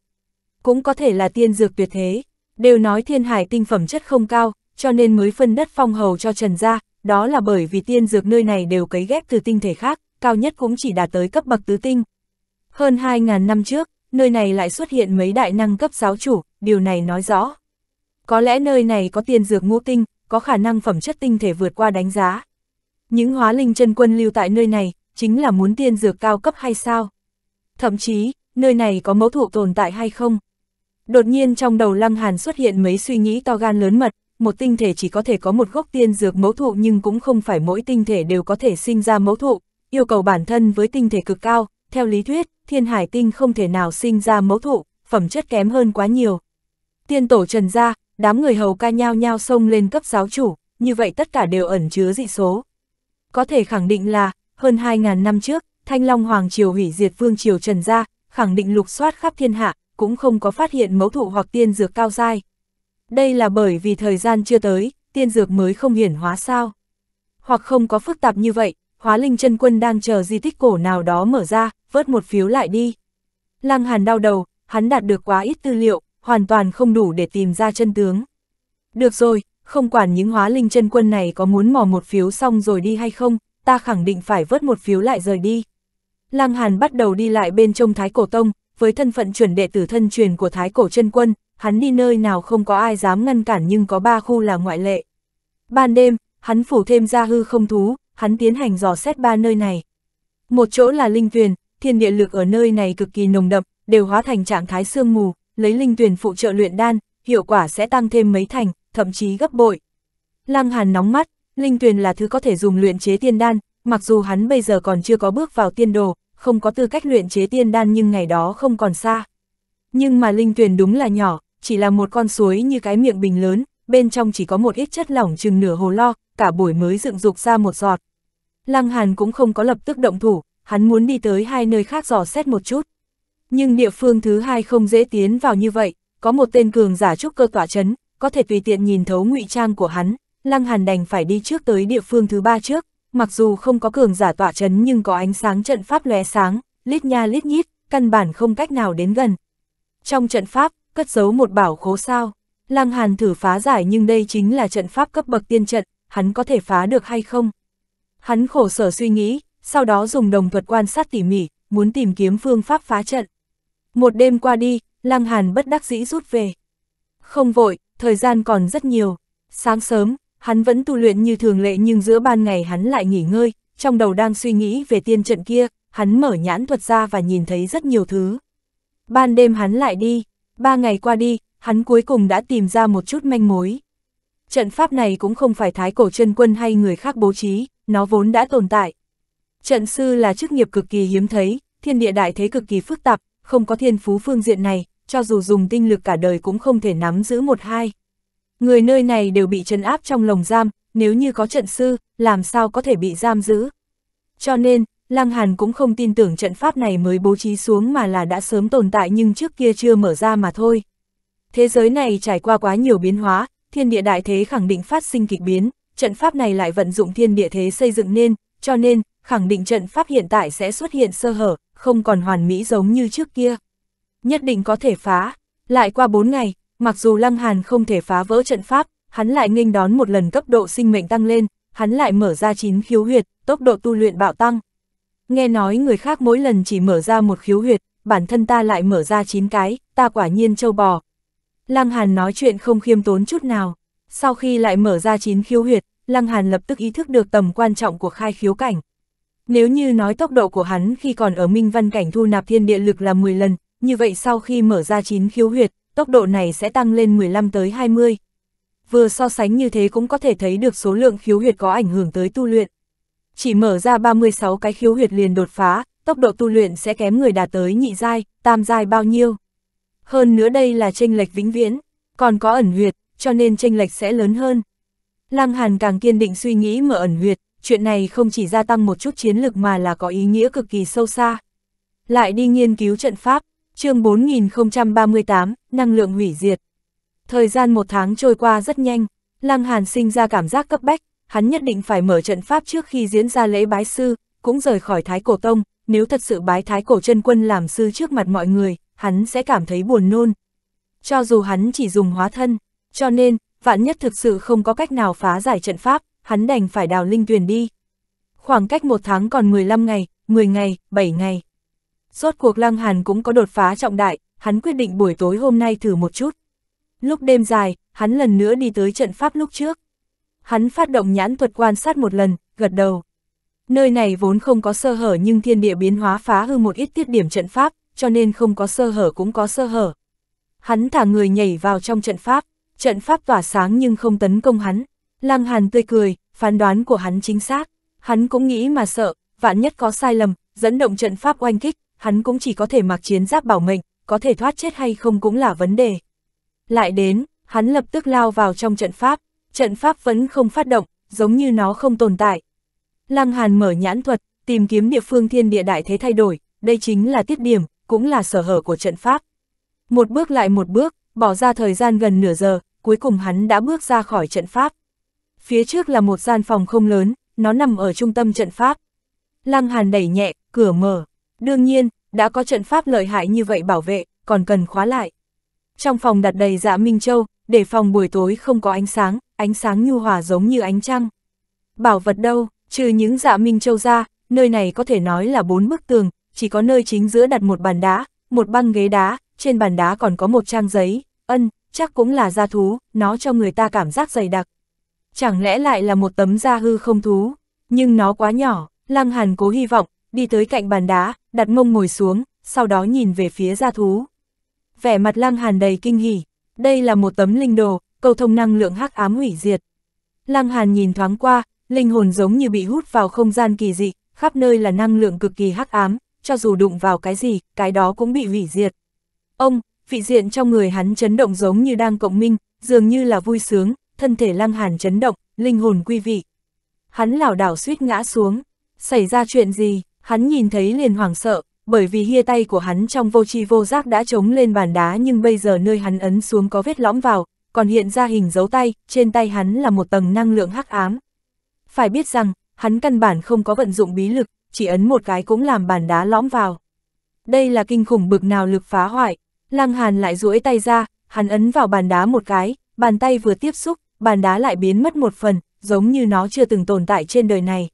Cũng có thể là tiên dược tuyệt thế, đều nói thiên hải tinh phẩm chất không cao, cho nên mới phân đất phong hầu cho Trần gia, đó là bởi vì tiên dược nơi này đều cấy ghép từ tinh thể khác, cao nhất cũng chỉ đạt tới cấp bậc tứ tinh, hơn 2.000 năm trước, nơi này lại xuất hiện mấy đại năng cấp giáo chủ, điều này nói rõ. Có lẽ nơi này có tiên dược ngũ tinh, có khả năng phẩm chất tinh thể vượt qua đánh giá. Những hóa linh chân quân lưu tại nơi này, chính là muốn tiên dược cao cấp hay sao? Thậm chí, nơi này có mẫu thụ tồn tại hay không? Đột nhiên trong đầu Lăng Hàn xuất hiện mấy suy nghĩ to gan lớn mật, một tinh thể chỉ có thể có một gốc tiên dược mẫu thụ nhưng cũng không phải mỗi tinh thể đều có thể sinh ra mẫu thụ, yêu cầu bản thân với tinh thể cực cao, theo lý thuyết, thiên hải tinh không thể nào sinh ra mẫu thụ, phẩm chất kém hơn quá nhiều. Tiên tổ trần gia, đám người hầu ca nhao nhao xông lên cấp giáo chủ, như vậy tất cả đều ẩn chứa dị số. Có thể khẳng định là, hơn 2.000 năm trước, Thanh Long Hoàng Triều hủy diệt vương triều trần gia, khẳng định lục soát khắp thiên hạ, cũng không có phát hiện mẫu thụ hoặc tiên dược cao dai. Đây là bởi vì thời gian chưa tới, tiên dược mới không hiển hóa sao. Hoặc không có phức tạp như vậy, hóa linh chân quân đang chờ di tích cổ nào đó mở ra, vớt một phiếu lại đi. Lăng Hàn đau đầu, hắn đạt được quá ít tư liệu, hoàn toàn không đủ để tìm ra chân tướng. Được rồi, không quản những hóa linh chân quân này có muốn mò một phiếu xong rồi đi hay không, ta khẳng định phải vớt một phiếu lại rời đi. Lăng Hàn bắt đầu đi lại bên trong Thái Cổ Tông, với thân phận chuẩn đệ tử thân truyền của Thái Cổ chân quân, hắn đi nơi nào không có ai dám ngăn cản nhưng có ba khu là ngoại lệ. Ban đêm, hắn phủ thêm ra hư không thú, hắn tiến hành dò xét ba nơi này. Một chỗ là linh tuyền, thiên địa lực ở nơi này cực kỳ nồng đậm, đều hóa thành trạng thái sương mù, lấy linh tuyển phụ trợ luyện đan, hiệu quả sẽ tăng thêm mấy thành, thậm chí gấp bội. Lăng Hàn nóng mắt, linh tuyển là thứ có thể dùng luyện chế tiên đan, mặc dù hắn bây giờ còn chưa có bước vào tiên đồ, không có tư cách luyện chế tiên đan nhưng ngày đó không còn xa. Nhưng mà linh tuyển đúng là nhỏ, chỉ là một con suối như cái miệng bình lớn, bên trong chỉ có một ít chất lỏng chừng nửa hồ lo, cả buổi mới dựng dục ra một giọt. Lăng Hàn cũng không có lập tức động thủ, hắn muốn đi tới hai nơi khác dò xét một chút. Nhưng địa phương thứ hai không dễ tiến vào như vậy, có một tên cường giả trúc cơ tỏa chấn, có thể tùy tiện nhìn thấu ngụy trang của hắn, Lăng Hàn đành phải đi trước tới địa phương thứ ba trước, mặc dù không có cường giả tỏa chấn nhưng có ánh sáng trận pháp lóe sáng, lít nha lít nhít, căn bản không cách nào đến gần. Trong trận pháp, cất giấu một bảo khố sao. Lăng Hàn thử phá giải nhưng đây chính là trận pháp cấp bậc tiên trận, hắn có thể phá được hay không? Hắn khổ sở suy nghĩ, sau đó dùng đồng thuật quan sát tỉ mỉ, muốn tìm kiếm phương pháp phá trận. Một đêm qua đi, Lăng Hàn bất đắc dĩ rút về. Không vội, thời gian còn rất nhiều. Sáng sớm, hắn vẫn tu luyện như thường lệ nhưng giữa ban ngày hắn lại nghỉ ngơi, trong đầu đang suy nghĩ về tiên trận kia, hắn mở nhãn thuật ra và nhìn thấy rất nhiều thứ. Ban đêm hắn lại đi, ba ngày qua đi, hắn cuối cùng đã tìm ra một chút manh mối. Trận pháp này cũng không phải thái cổ chân quân hay người khác bố trí, nó vốn đã tồn tại, Trận sư là chức nghiệp cực kỳ hiếm thấy, thiên địa đại thế cực kỳ phức tạp, không có thiên phú phương diện này, cho dù dùng tinh lực cả đời cũng không thể nắm giữ một hai. Người nơi này đều bị trấn áp trong lồng giam, nếu như có trận sư, làm sao có thể bị giam giữ. Cho nên, Lăng Hàn cũng không tin tưởng trận pháp này mới bố trí xuống mà là đã sớm tồn tại nhưng trước kia chưa mở ra mà thôi. Thế giới này trải qua quá nhiều biến hóa, thiên địa đại thế khẳng định phát sinh kịch biến, trận pháp này lại vận dụng thiên địa thế xây dựng nên, cho nên, khẳng định trận pháp hiện tại sẽ xuất hiện sơ hở, không còn hoàn mỹ giống như trước kia. Nhất định có thể phá, lại qua 4 ngày, mặc dù Lăng Hàn không thể phá vỡ trận pháp, hắn lại nghênh đón một lần cấp độ sinh mệnh tăng lên, hắn lại mở ra 9 khiếu huyệt, tốc độ tu luyện bạo tăng. Nghe nói người khác mỗi lần chỉ mở ra một khiếu huyệt, bản thân ta lại mở ra 9 cái, ta quả nhiên châu bò. Lăng Hàn nói chuyện không khiêm tốn chút nào. Sau khi lại mở ra 9 khiếu huyệt, Lăng Hàn lập tức ý thức được tầm quan trọng của khai khiếu cảnh. Nếu như nói tốc độ của hắn khi còn ở Minh Văn Cảnh thu nạp thiên địa lực là 10 lần, như vậy sau khi mở ra 9 khiếu huyệt, tốc độ này sẽ tăng lên 15 tới 20. Vừa so sánh như thế cũng có thể thấy được số lượng khiếu huyệt có ảnh hưởng tới tu luyện. Chỉ mở ra 36 cái khiếu huyệt liền đột phá, tốc độ tu luyện sẽ kém người đạt tới nhị giai, tam giai bao nhiêu. Hơn nữa đây là tranh lệch vĩnh viễn, còn có ẩn huyệt, cho nên tranh lệch sẽ lớn hơn. Lăng Hàn càng kiên định suy nghĩ mở ẩn huyệt, chuyện này không chỉ gia tăng một chút chiến lực mà là có ý nghĩa cực kỳ sâu xa. Lại đi nghiên cứu trận pháp, chương 4038, năng lượng hủy diệt. Thời gian một tháng trôi qua rất nhanh, Lăng Hàn sinh ra cảm giác cấp bách, hắn nhất định phải mở trận pháp trước khi diễn ra lễ bái sư, cũng rời khỏi Thái Cổ Tông, nếu thật sự bái Thái Cổ chân Quân làm sư trước mặt mọi người, hắn sẽ cảm thấy buồn nôn. Cho dù hắn chỉ dùng hóa thân, cho nên, vạn nhất thực sự không có cách nào phá giải trận pháp, hắn đành phải đào linh tuyển đi. Khoảng cách một tháng còn 15 ngày, 10 ngày, 7 ngày. Rốt cuộc Lăng Hàn cũng có đột phá trọng đại, hắn quyết định buổi tối hôm nay thử một chút. Lúc đêm dài, hắn lần nữa đi tới trận pháp lúc trước. Hắn phát động nhãn thuật quan sát một lần, gật đầu. Nơi này vốn không có sơ hở nhưng thiên địa biến hóa phá hư một ít tiết điểm trận pháp, cho nên không có sơ hở cũng có sơ hở. Hắn thả người nhảy vào trong trận pháp, trận pháp tỏa sáng nhưng không tấn công hắn. Lăng Hàn tươi cười, phán đoán của hắn chính xác, hắn cũng nghĩ mà sợ, vạn nhất có sai lầm, dẫn động trận pháp oanh kích, hắn cũng chỉ có thể mặc chiến giáp bảo mệnh, có thể thoát chết hay không cũng là vấn đề. Lại đến, hắn lập tức lao vào trong trận pháp, trận pháp vẫn không phát động, giống như nó không tồn tại. Lăng Hàn mở nhãn thuật, tìm kiếm địa phương thiên địa đại thế thay đổi, đây chính là tiết điểm, cũng là sở hở của trận pháp. Một bước lại một bước, bỏ ra thời gian gần nửa giờ, cuối cùng hắn đã bước ra khỏi trận pháp phía trước là một gian phòng không lớn, nó nằm ở trung tâm trận pháp. Lăng Hàn đẩy nhẹ, cửa mở. Đương nhiên, đã có trận pháp lợi hại như vậy bảo vệ, còn cần khóa lại. Trong phòng đặt đầy dạ Minh Châu, để phòng buổi tối không có ánh sáng, ánh sáng nhu hòa giống như ánh trăng. Bảo vật đâu, trừ những dạ Minh Châu ra, nơi này có thể nói là bốn bức tường, chỉ có nơi chính giữa đặt một bàn đá, một băng ghế đá, trên bàn đá còn có một trang giấy, ân, chắc cũng là gia thú, nó cho người ta cảm giác dày đặc chẳng lẽ lại là một tấm da hư không thú, nhưng nó quá nhỏ, Lăng Hàn cố hy vọng, đi tới cạnh bàn đá, đặt mông ngồi xuống, sau đó nhìn về phía da thú. Vẻ mặt Lăng Hàn đầy kinh hỉ, đây là một tấm linh đồ, cầu thông năng lượng hắc ám hủy diệt. Lăng Hàn nhìn thoáng qua, linh hồn giống như bị hút vào không gian kỳ dị, khắp nơi là năng lượng cực kỳ hắc ám, cho dù đụng vào cái gì, cái đó cũng bị hủy diệt. Ông, vị diện trong người hắn chấn động giống như đang cộng minh, dường như là vui sướng, thân thể lăng hàn chấn động, linh hồn quy vị. Hắn lảo đảo suýt ngã xuống, xảy ra chuyện gì, hắn nhìn thấy liền hoảng sợ, bởi vì hia tay của hắn trong vô tri vô giác đã trống lên bàn đá nhưng bây giờ nơi hắn ấn xuống có vết lõm vào, còn hiện ra hình dấu tay, trên tay hắn là một tầng năng lượng hắc ám. Phải biết rằng, hắn căn bản không có vận dụng bí lực, chỉ ấn một cái cũng làm bàn đá lõm vào. Đây là kinh khủng bực nào lực phá hoại, Lăng Hàn lại duỗi tay ra, hắn ấn vào bàn đá một cái, bàn tay vừa tiếp xúc, bàn đá lại biến mất một phần, giống như nó chưa từng tồn tại trên đời này.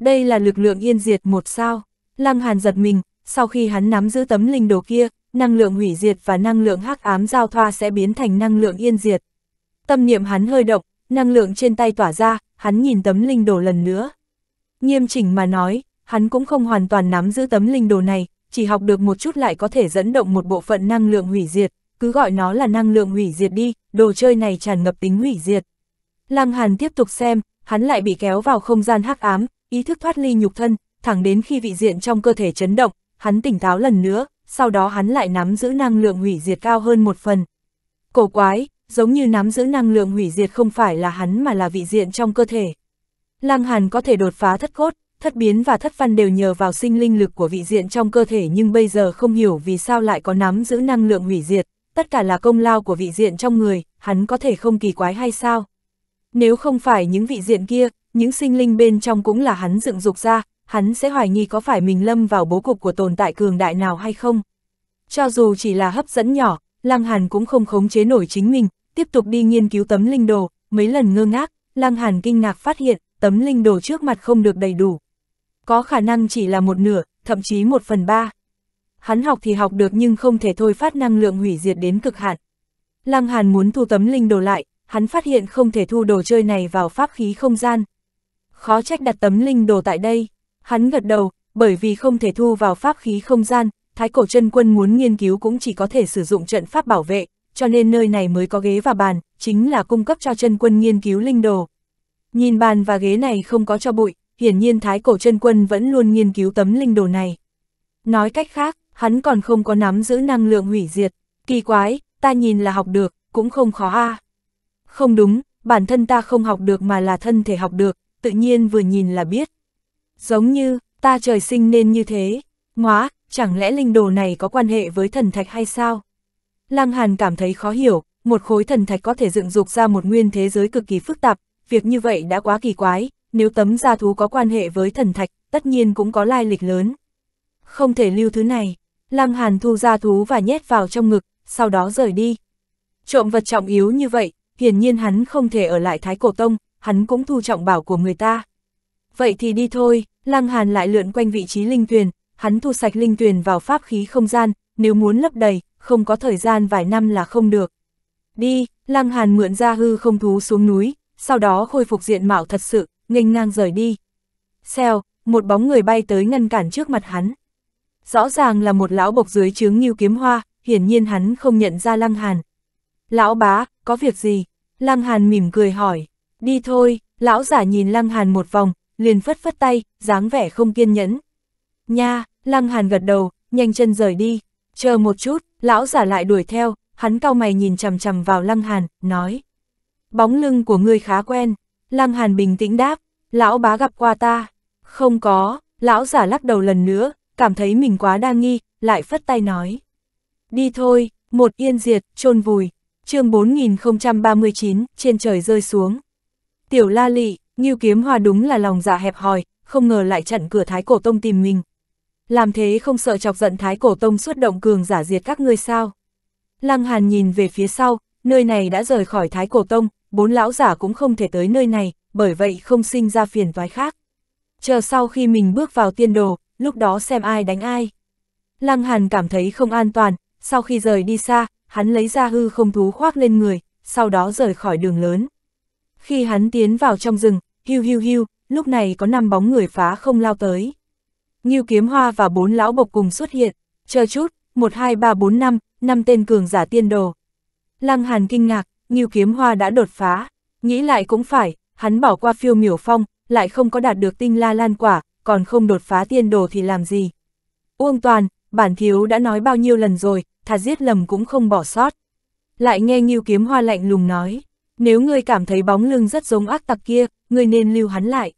Đây là lực lượng yên diệt một sao. Lăng Hàn giật mình, sau khi hắn nắm giữ tấm linh đồ kia, năng lượng hủy diệt và năng lượng hắc ám giao thoa sẽ biến thành năng lượng yên diệt. Tâm niệm hắn hơi động, năng lượng trên tay tỏa ra, hắn nhìn tấm linh đồ lần nữa. Nghiêm chỉnh mà nói, hắn cũng không hoàn toàn nắm giữ tấm linh đồ này, chỉ học được một chút lại có thể dẫn động một bộ phận năng lượng hủy diệt, cứ gọi nó là năng lượng hủy diệt đi, đồ chơi này tràn ngập tính hủy diệt. Lăng Hàn tiếp tục xem, hắn lại bị kéo vào không gian hắc ám, ý thức thoát ly nhục thân, thẳng đến khi vị diện trong cơ thể chấn động, hắn tỉnh táo lần nữa, sau đó hắn lại nắm giữ năng lượng hủy diệt cao hơn một phần. Cổ quái, giống như nắm giữ năng lượng hủy diệt không phải là hắn mà là vị diện trong cơ thể. Lăng Hàn có thể đột phá thất cốt, thất biến và thất văn đều nhờ vào sinh linh lực của vị diện trong cơ thể nhưng bây giờ không hiểu vì sao lại có nắm giữ năng lượng hủy diệt tất cả là công lao của vị diện trong người, hắn có thể không kỳ quái hay sao? Nếu không phải những vị diện kia, những sinh linh bên trong cũng là hắn dựng dục ra, hắn sẽ hoài nghi có phải mình lâm vào bố cục của tồn tại cường đại nào hay không. Cho dù chỉ là hấp dẫn nhỏ, Lăng Hàn cũng không khống chế nổi chính mình, tiếp tục đi nghiên cứu tấm linh đồ, mấy lần ngơ ngác, Lăng Hàn kinh ngạc phát hiện, tấm linh đồ trước mặt không được đầy đủ. Có khả năng chỉ là một nửa, thậm chí một phần ba hắn học thì học được nhưng không thể thôi phát năng lượng hủy diệt đến cực hạn. Lăng Hàn muốn thu tấm linh đồ lại, hắn phát hiện không thể thu đồ chơi này vào pháp khí không gian. Khó trách đặt tấm linh đồ tại đây, hắn gật đầu, bởi vì không thể thu vào pháp khí không gian, thái cổ chân quân muốn nghiên cứu cũng chỉ có thể sử dụng trận pháp bảo vệ, cho nên nơi này mới có ghế và bàn, chính là cung cấp cho chân quân nghiên cứu linh đồ. Nhìn bàn và ghế này không có cho bụi, hiển nhiên thái cổ chân quân vẫn luôn nghiên cứu tấm linh đồ này. Nói cách khác, hắn còn không có nắm giữ năng lượng hủy diệt, kỳ quái, ta nhìn là học được, cũng không khó a. À. Không đúng, bản thân ta không học được mà là thân thể học được, tự nhiên vừa nhìn là biết. Giống như, ta trời sinh nên như thế, ngoá chẳng lẽ linh đồ này có quan hệ với thần thạch hay sao? Lăng Hàn cảm thấy khó hiểu, một khối thần thạch có thể dựng dục ra một nguyên thế giới cực kỳ phức tạp, việc như vậy đã quá kỳ quái, nếu tấm gia thú có quan hệ với thần thạch, tất nhiên cũng có lai lịch lớn. Không thể lưu thứ này, Lăng Hàn thu ra thú và nhét vào trong ngực, sau đó rời đi. Trộm vật trọng yếu như vậy, hiển nhiên hắn không thể ở lại Thái Cổ Tông, hắn cũng thu trọng bảo của người ta. Vậy thì đi thôi, Lăng Hàn lại lượn quanh vị trí linh tuyền, hắn thu sạch linh tuyền vào pháp khí không gian, nếu muốn lấp đầy, không có thời gian vài năm là không được. Đi, Lăng Hàn mượn ra hư không thú xuống núi, sau đó khôi phục diện mạo thật sự, nghênh ngang rời đi. Xèo, một bóng người bay tới ngăn cản trước mặt hắn rõ ràng là một lão bộc dưới chướng nghiêu kiếm hoa, hiển nhiên hắn không nhận ra Lăng Hàn. Lão bá, có việc gì? Lăng Hàn mỉm cười hỏi, đi thôi, lão giả nhìn Lăng Hàn một vòng, liền phất phất tay, dáng vẻ không kiên nhẫn. Nha, Lăng Hàn gật đầu, nhanh chân rời đi, chờ một chút, lão giả lại đuổi theo, hắn cao mày nhìn chầm chầm vào Lăng Hàn, nói. Bóng lưng của ngươi khá quen, Lăng Hàn bình tĩnh đáp, lão bá gặp qua ta, không có, lão giả lắc đầu lần nữa, cảm thấy mình quá đa nghi, lại phất tay nói. Đi thôi, một yên diệt, chôn vùi, chương 4039, trên trời rơi xuống. Tiểu la lị, Ngưu Kiếm Hòa đúng là lòng dạ hẹp hòi, không ngờ lại chặn cửa Thái Cổ Tông tìm mình. Làm thế không sợ chọc giận Thái Cổ Tông xuất động cường giả diệt các ngươi sao. Lăng Hàn nhìn về phía sau, nơi này đã rời khỏi Thái Cổ Tông, bốn lão giả cũng không thể tới nơi này, bởi vậy không sinh ra phiền toái khác. Chờ sau khi mình bước vào tiên đồ, lúc đó xem ai đánh ai. Lăng Hàn cảm thấy không an toàn, sau khi rời đi xa, hắn lấy ra hư không thú khoác lên người, sau đó rời khỏi đường lớn. Khi hắn tiến vào trong rừng, hưu hưu hưu, lúc này có năm bóng người phá không lao tới. Nghiêu kiếm hoa và bốn lão bộc cùng xuất hiện, chờ chút, 1, 2, 3, 4, 5, 5 tên cường giả tiên đồ. Lăng Hàn kinh ngạc, Nghiêu kiếm hoa đã đột phá, nghĩ lại cũng phải, hắn bỏ qua phiêu miểu phong, lại không có đạt được tinh la lan quả, còn không đột phá tiên đồ thì làm gì. Uông Toàn, bản thiếu đã nói bao nhiêu lần rồi, thà giết lầm cũng không bỏ sót. Lại nghe Nghiêu Kiếm Hoa lạnh lùng nói, nếu ngươi cảm thấy bóng lưng rất giống ác tặc kia, ngươi nên lưu hắn lại.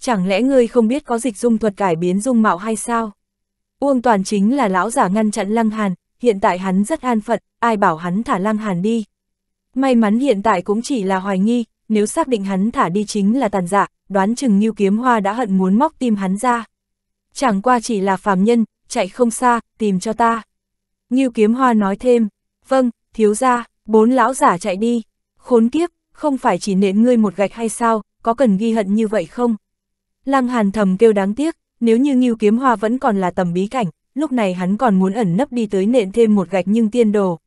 Chẳng lẽ ngươi không biết có dịch dung thuật cải biến dung mạo hay sao? Uông Toàn chính là lão giả ngăn chặn Lăng Hàn, hiện tại hắn rất an phận, ai bảo hắn thả Lăng Hàn đi. May mắn hiện tại cũng chỉ là hoài nghi, nếu xác định hắn thả đi chính là tàn giả, đoán chừng Ngưu Kiếm Hoa đã hận muốn móc tim hắn ra. Chẳng qua chỉ là phàm nhân, chạy không xa, tìm cho ta. Ngưu Kiếm Hoa nói thêm, vâng, thiếu ra, bốn lão giả chạy đi. Khốn kiếp, không phải chỉ nện ngươi một gạch hay sao, có cần ghi hận như vậy không? Lăng Hàn thầm kêu đáng tiếc, nếu như Ngưu Kiếm Hoa vẫn còn là tầm bí cảnh, lúc này hắn còn muốn ẩn nấp đi tới nện thêm một gạch nhưng tiên đồ.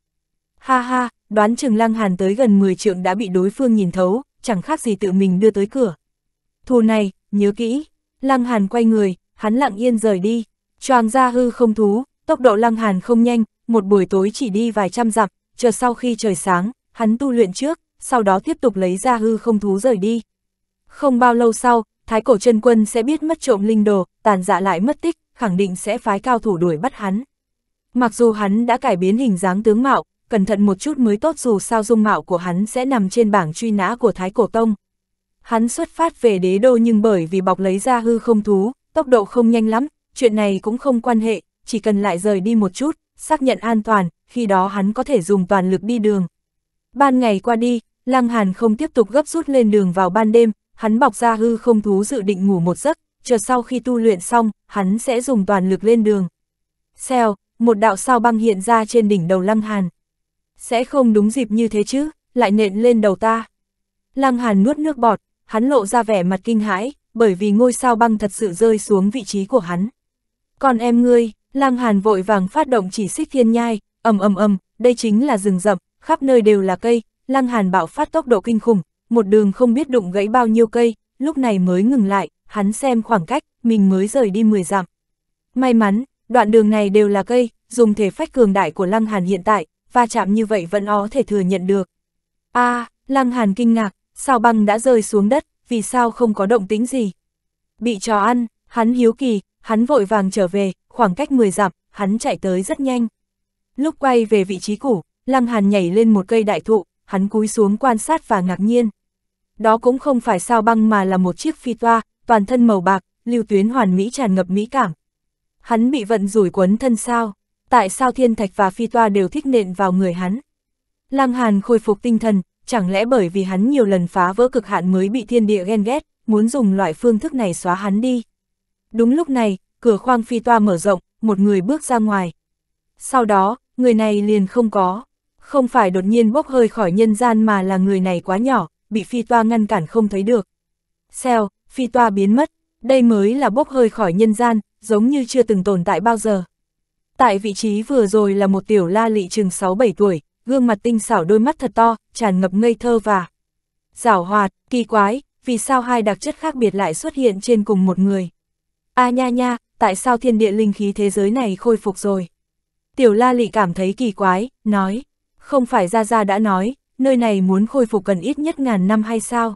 Ha ha, đoán chừng Lăng Hàn tới gần 10 trượng đã bị đối phương nhìn thấu, chẳng khác gì tự mình đưa tới cửa. Thù này, nhớ kỹ. Lăng Hàn quay người, hắn lặng yên rời đi. Choàng ra hư không thú, tốc độ Lăng Hàn không nhanh, một buổi tối chỉ đi vài trăm dặm, chờ sau khi trời sáng, hắn tu luyện trước, sau đó tiếp tục lấy ra hư không thú rời đi. Không bao lâu sau, Thái Cổ chân Quân sẽ biết mất trộm linh đồ, tàn dạ lại mất tích, khẳng định sẽ phái cao thủ đuổi bắt hắn. Mặc dù hắn đã cải biến hình dáng tướng mạo, cẩn thận một chút mới tốt dù sao dung mạo của hắn sẽ nằm trên bảng truy nã của Thái Cổ Tông. Hắn xuất phát về đế đô nhưng bởi vì bọc lấy ra hư không thú, tốc độ không nhanh lắm, chuyện này cũng không quan hệ, chỉ cần lại rời đi một chút, xác nhận an toàn, khi đó hắn có thể dùng toàn lực đi đường. Ban ngày qua đi, Lăng Hàn không tiếp tục gấp rút lên đường vào ban đêm, hắn bọc ra hư không thú dự định ngủ một giấc, chờ sau khi tu luyện xong, hắn sẽ dùng toàn lực lên đường. Xèo, một đạo sao băng hiện ra trên đỉnh đầu Lăng Hàn. Sẽ không đúng dịp như thế chứ, lại nện lên đầu ta. Lăng Hàn nuốt nước bọt, hắn lộ ra vẻ mặt kinh hãi, bởi vì ngôi sao băng thật sự rơi xuống vị trí của hắn. Còn em ngươi, lang hàn vội vàng phát động chỉ xích thiên nhai, ầm ầm ầm, đây chính là rừng rậm, khắp nơi đều là cây, lang hàn bạo phát tốc độ kinh khủng, một đường không biết đụng gãy bao nhiêu cây, lúc này mới ngừng lại, hắn xem khoảng cách, mình mới rời đi 10 dặm. May mắn, đoạn đường này đều là cây, dùng thể phách cường đại của lang Hàn hiện tại, va chạm như vậy vẫn ó thể thừa nhận được. a à, Lăng Hàn kinh ngạc, sao băng đã rơi xuống đất, vì sao không có động tính gì. Bị trò ăn, hắn hiếu kỳ, hắn vội vàng trở về, khoảng cách 10 dặm, hắn chạy tới rất nhanh. Lúc quay về vị trí cũ, Lăng Hàn nhảy lên một cây đại thụ, hắn cúi xuống quan sát và ngạc nhiên. Đó cũng không phải sao băng mà là một chiếc phi toa, toàn thân màu bạc, lưu tuyến hoàn mỹ tràn ngập mỹ cảm. Hắn bị vận rủi quấn thân sao? Tại sao thiên thạch và phi toa đều thích nện vào người hắn? Lăng Hàn khôi phục tinh thần, Chẳng lẽ bởi vì hắn nhiều lần phá vỡ cực hạn mới bị thiên địa ghen ghét, muốn dùng loại phương thức này xóa hắn đi. Đúng lúc này, cửa khoang phi toa mở rộng, một người bước ra ngoài. Sau đó, người này liền không có. Không phải đột nhiên bốc hơi khỏi nhân gian mà là người này quá nhỏ, bị phi toa ngăn cản không thấy được. Xèo, phi toa biến mất, đây mới là bốc hơi khỏi nhân gian, giống như chưa từng tồn tại bao giờ. Tại vị trí vừa rồi là một tiểu la lị chừng 6-7 tuổi, gương mặt tinh xảo đôi mắt thật to, tràn ngập ngây thơ và giảo hoạt, kỳ quái, vì sao hai đặc chất khác biệt lại xuất hiện trên cùng một người. A nha nha, tại sao thiên địa linh khí thế giới này khôi phục rồi? Tiểu La Lị cảm thấy kỳ quái, nói, không phải Gia Gia đã nói, nơi này muốn khôi phục cần ít nhất ngàn năm hay sao?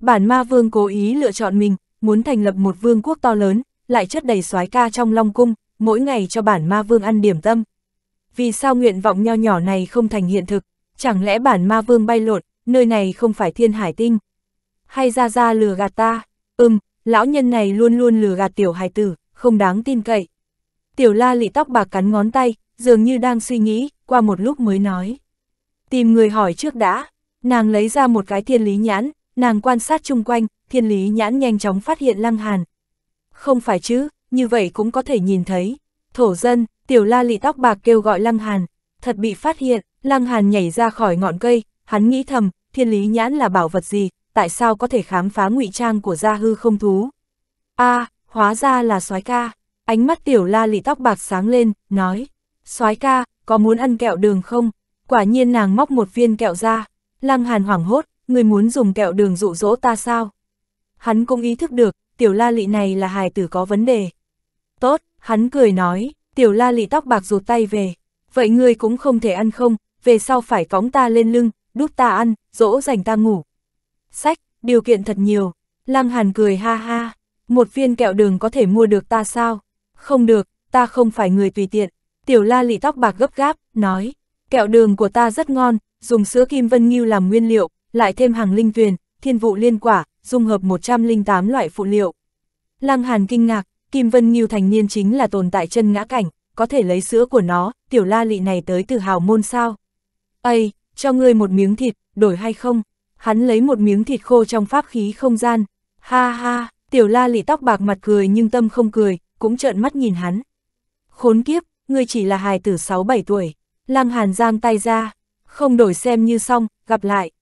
Bản ma vương cố ý lựa chọn mình, muốn thành lập một vương quốc to lớn, lại chất đầy soái ca trong long cung, mỗi ngày cho bản ma vương ăn điểm tâm, vì sao nguyện vọng nho nhỏ này không thành hiện thực, chẳng lẽ bản ma vương bay lộn, nơi này không phải thiên hải tinh. Hay ra ra lừa gạt ta, ừm, lão nhân này luôn luôn lừa gạt tiểu hải tử, không đáng tin cậy. Tiểu la lị tóc bạc cắn ngón tay, dường như đang suy nghĩ, qua một lúc mới nói. Tìm người hỏi trước đã, nàng lấy ra một cái thiên lý nhãn, nàng quan sát chung quanh, thiên lý nhãn nhanh chóng phát hiện lăng hàn. Không phải chứ, như vậy cũng có thể nhìn thấy, thổ dân, Tiểu la lị tóc bạc kêu gọi Lăng Hàn, thật bị phát hiện, Lăng Hàn nhảy ra khỏi ngọn cây, hắn nghĩ thầm, thiên lý nhãn là bảo vật gì, tại sao có thể khám phá ngụy trang của gia hư không thú. a à, hóa ra là soái ca, ánh mắt tiểu la lị tóc bạc sáng lên, nói, soái ca, có muốn ăn kẹo đường không? Quả nhiên nàng móc một viên kẹo ra, Lăng Hàn hoảng hốt, người muốn dùng kẹo đường dụ dỗ ta sao? Hắn cũng ý thức được, tiểu la lị này là hài tử có vấn đề. Tốt, hắn cười nói, tiểu la lì tóc bạc rụt tay về, vậy ngươi cũng không thể ăn không, về sau phải cõng ta lên lưng, đút ta ăn, dỗ dành ta ngủ. Sách, điều kiện thật nhiều, Lăng Hàn cười ha ha, một viên kẹo đường có thể mua được ta sao? Không được, ta không phải người tùy tiện, tiểu la lì tóc bạc gấp gáp, nói, kẹo đường của ta rất ngon, dùng sữa kim vân nghiêu làm nguyên liệu, lại thêm hàng linh tuyền, thiên vụ liên quả, dung hợp 108 loại phụ liệu. Lăng Hàn kinh ngạc, Kim Vân Nghiêu thành niên chính là tồn tại chân ngã cảnh, có thể lấy sữa của nó, tiểu la lị này tới từ hào môn sao. Ây, cho ngươi một miếng thịt, đổi hay không? Hắn lấy một miếng thịt khô trong pháp khí không gian. Ha ha, tiểu la lị tóc bạc mặt cười nhưng tâm không cười, cũng trợn mắt nhìn hắn. Khốn kiếp, ngươi chỉ là hài tử 6-7 tuổi. Lăng Hàn giang tay ra, không đổi xem như xong, gặp lại.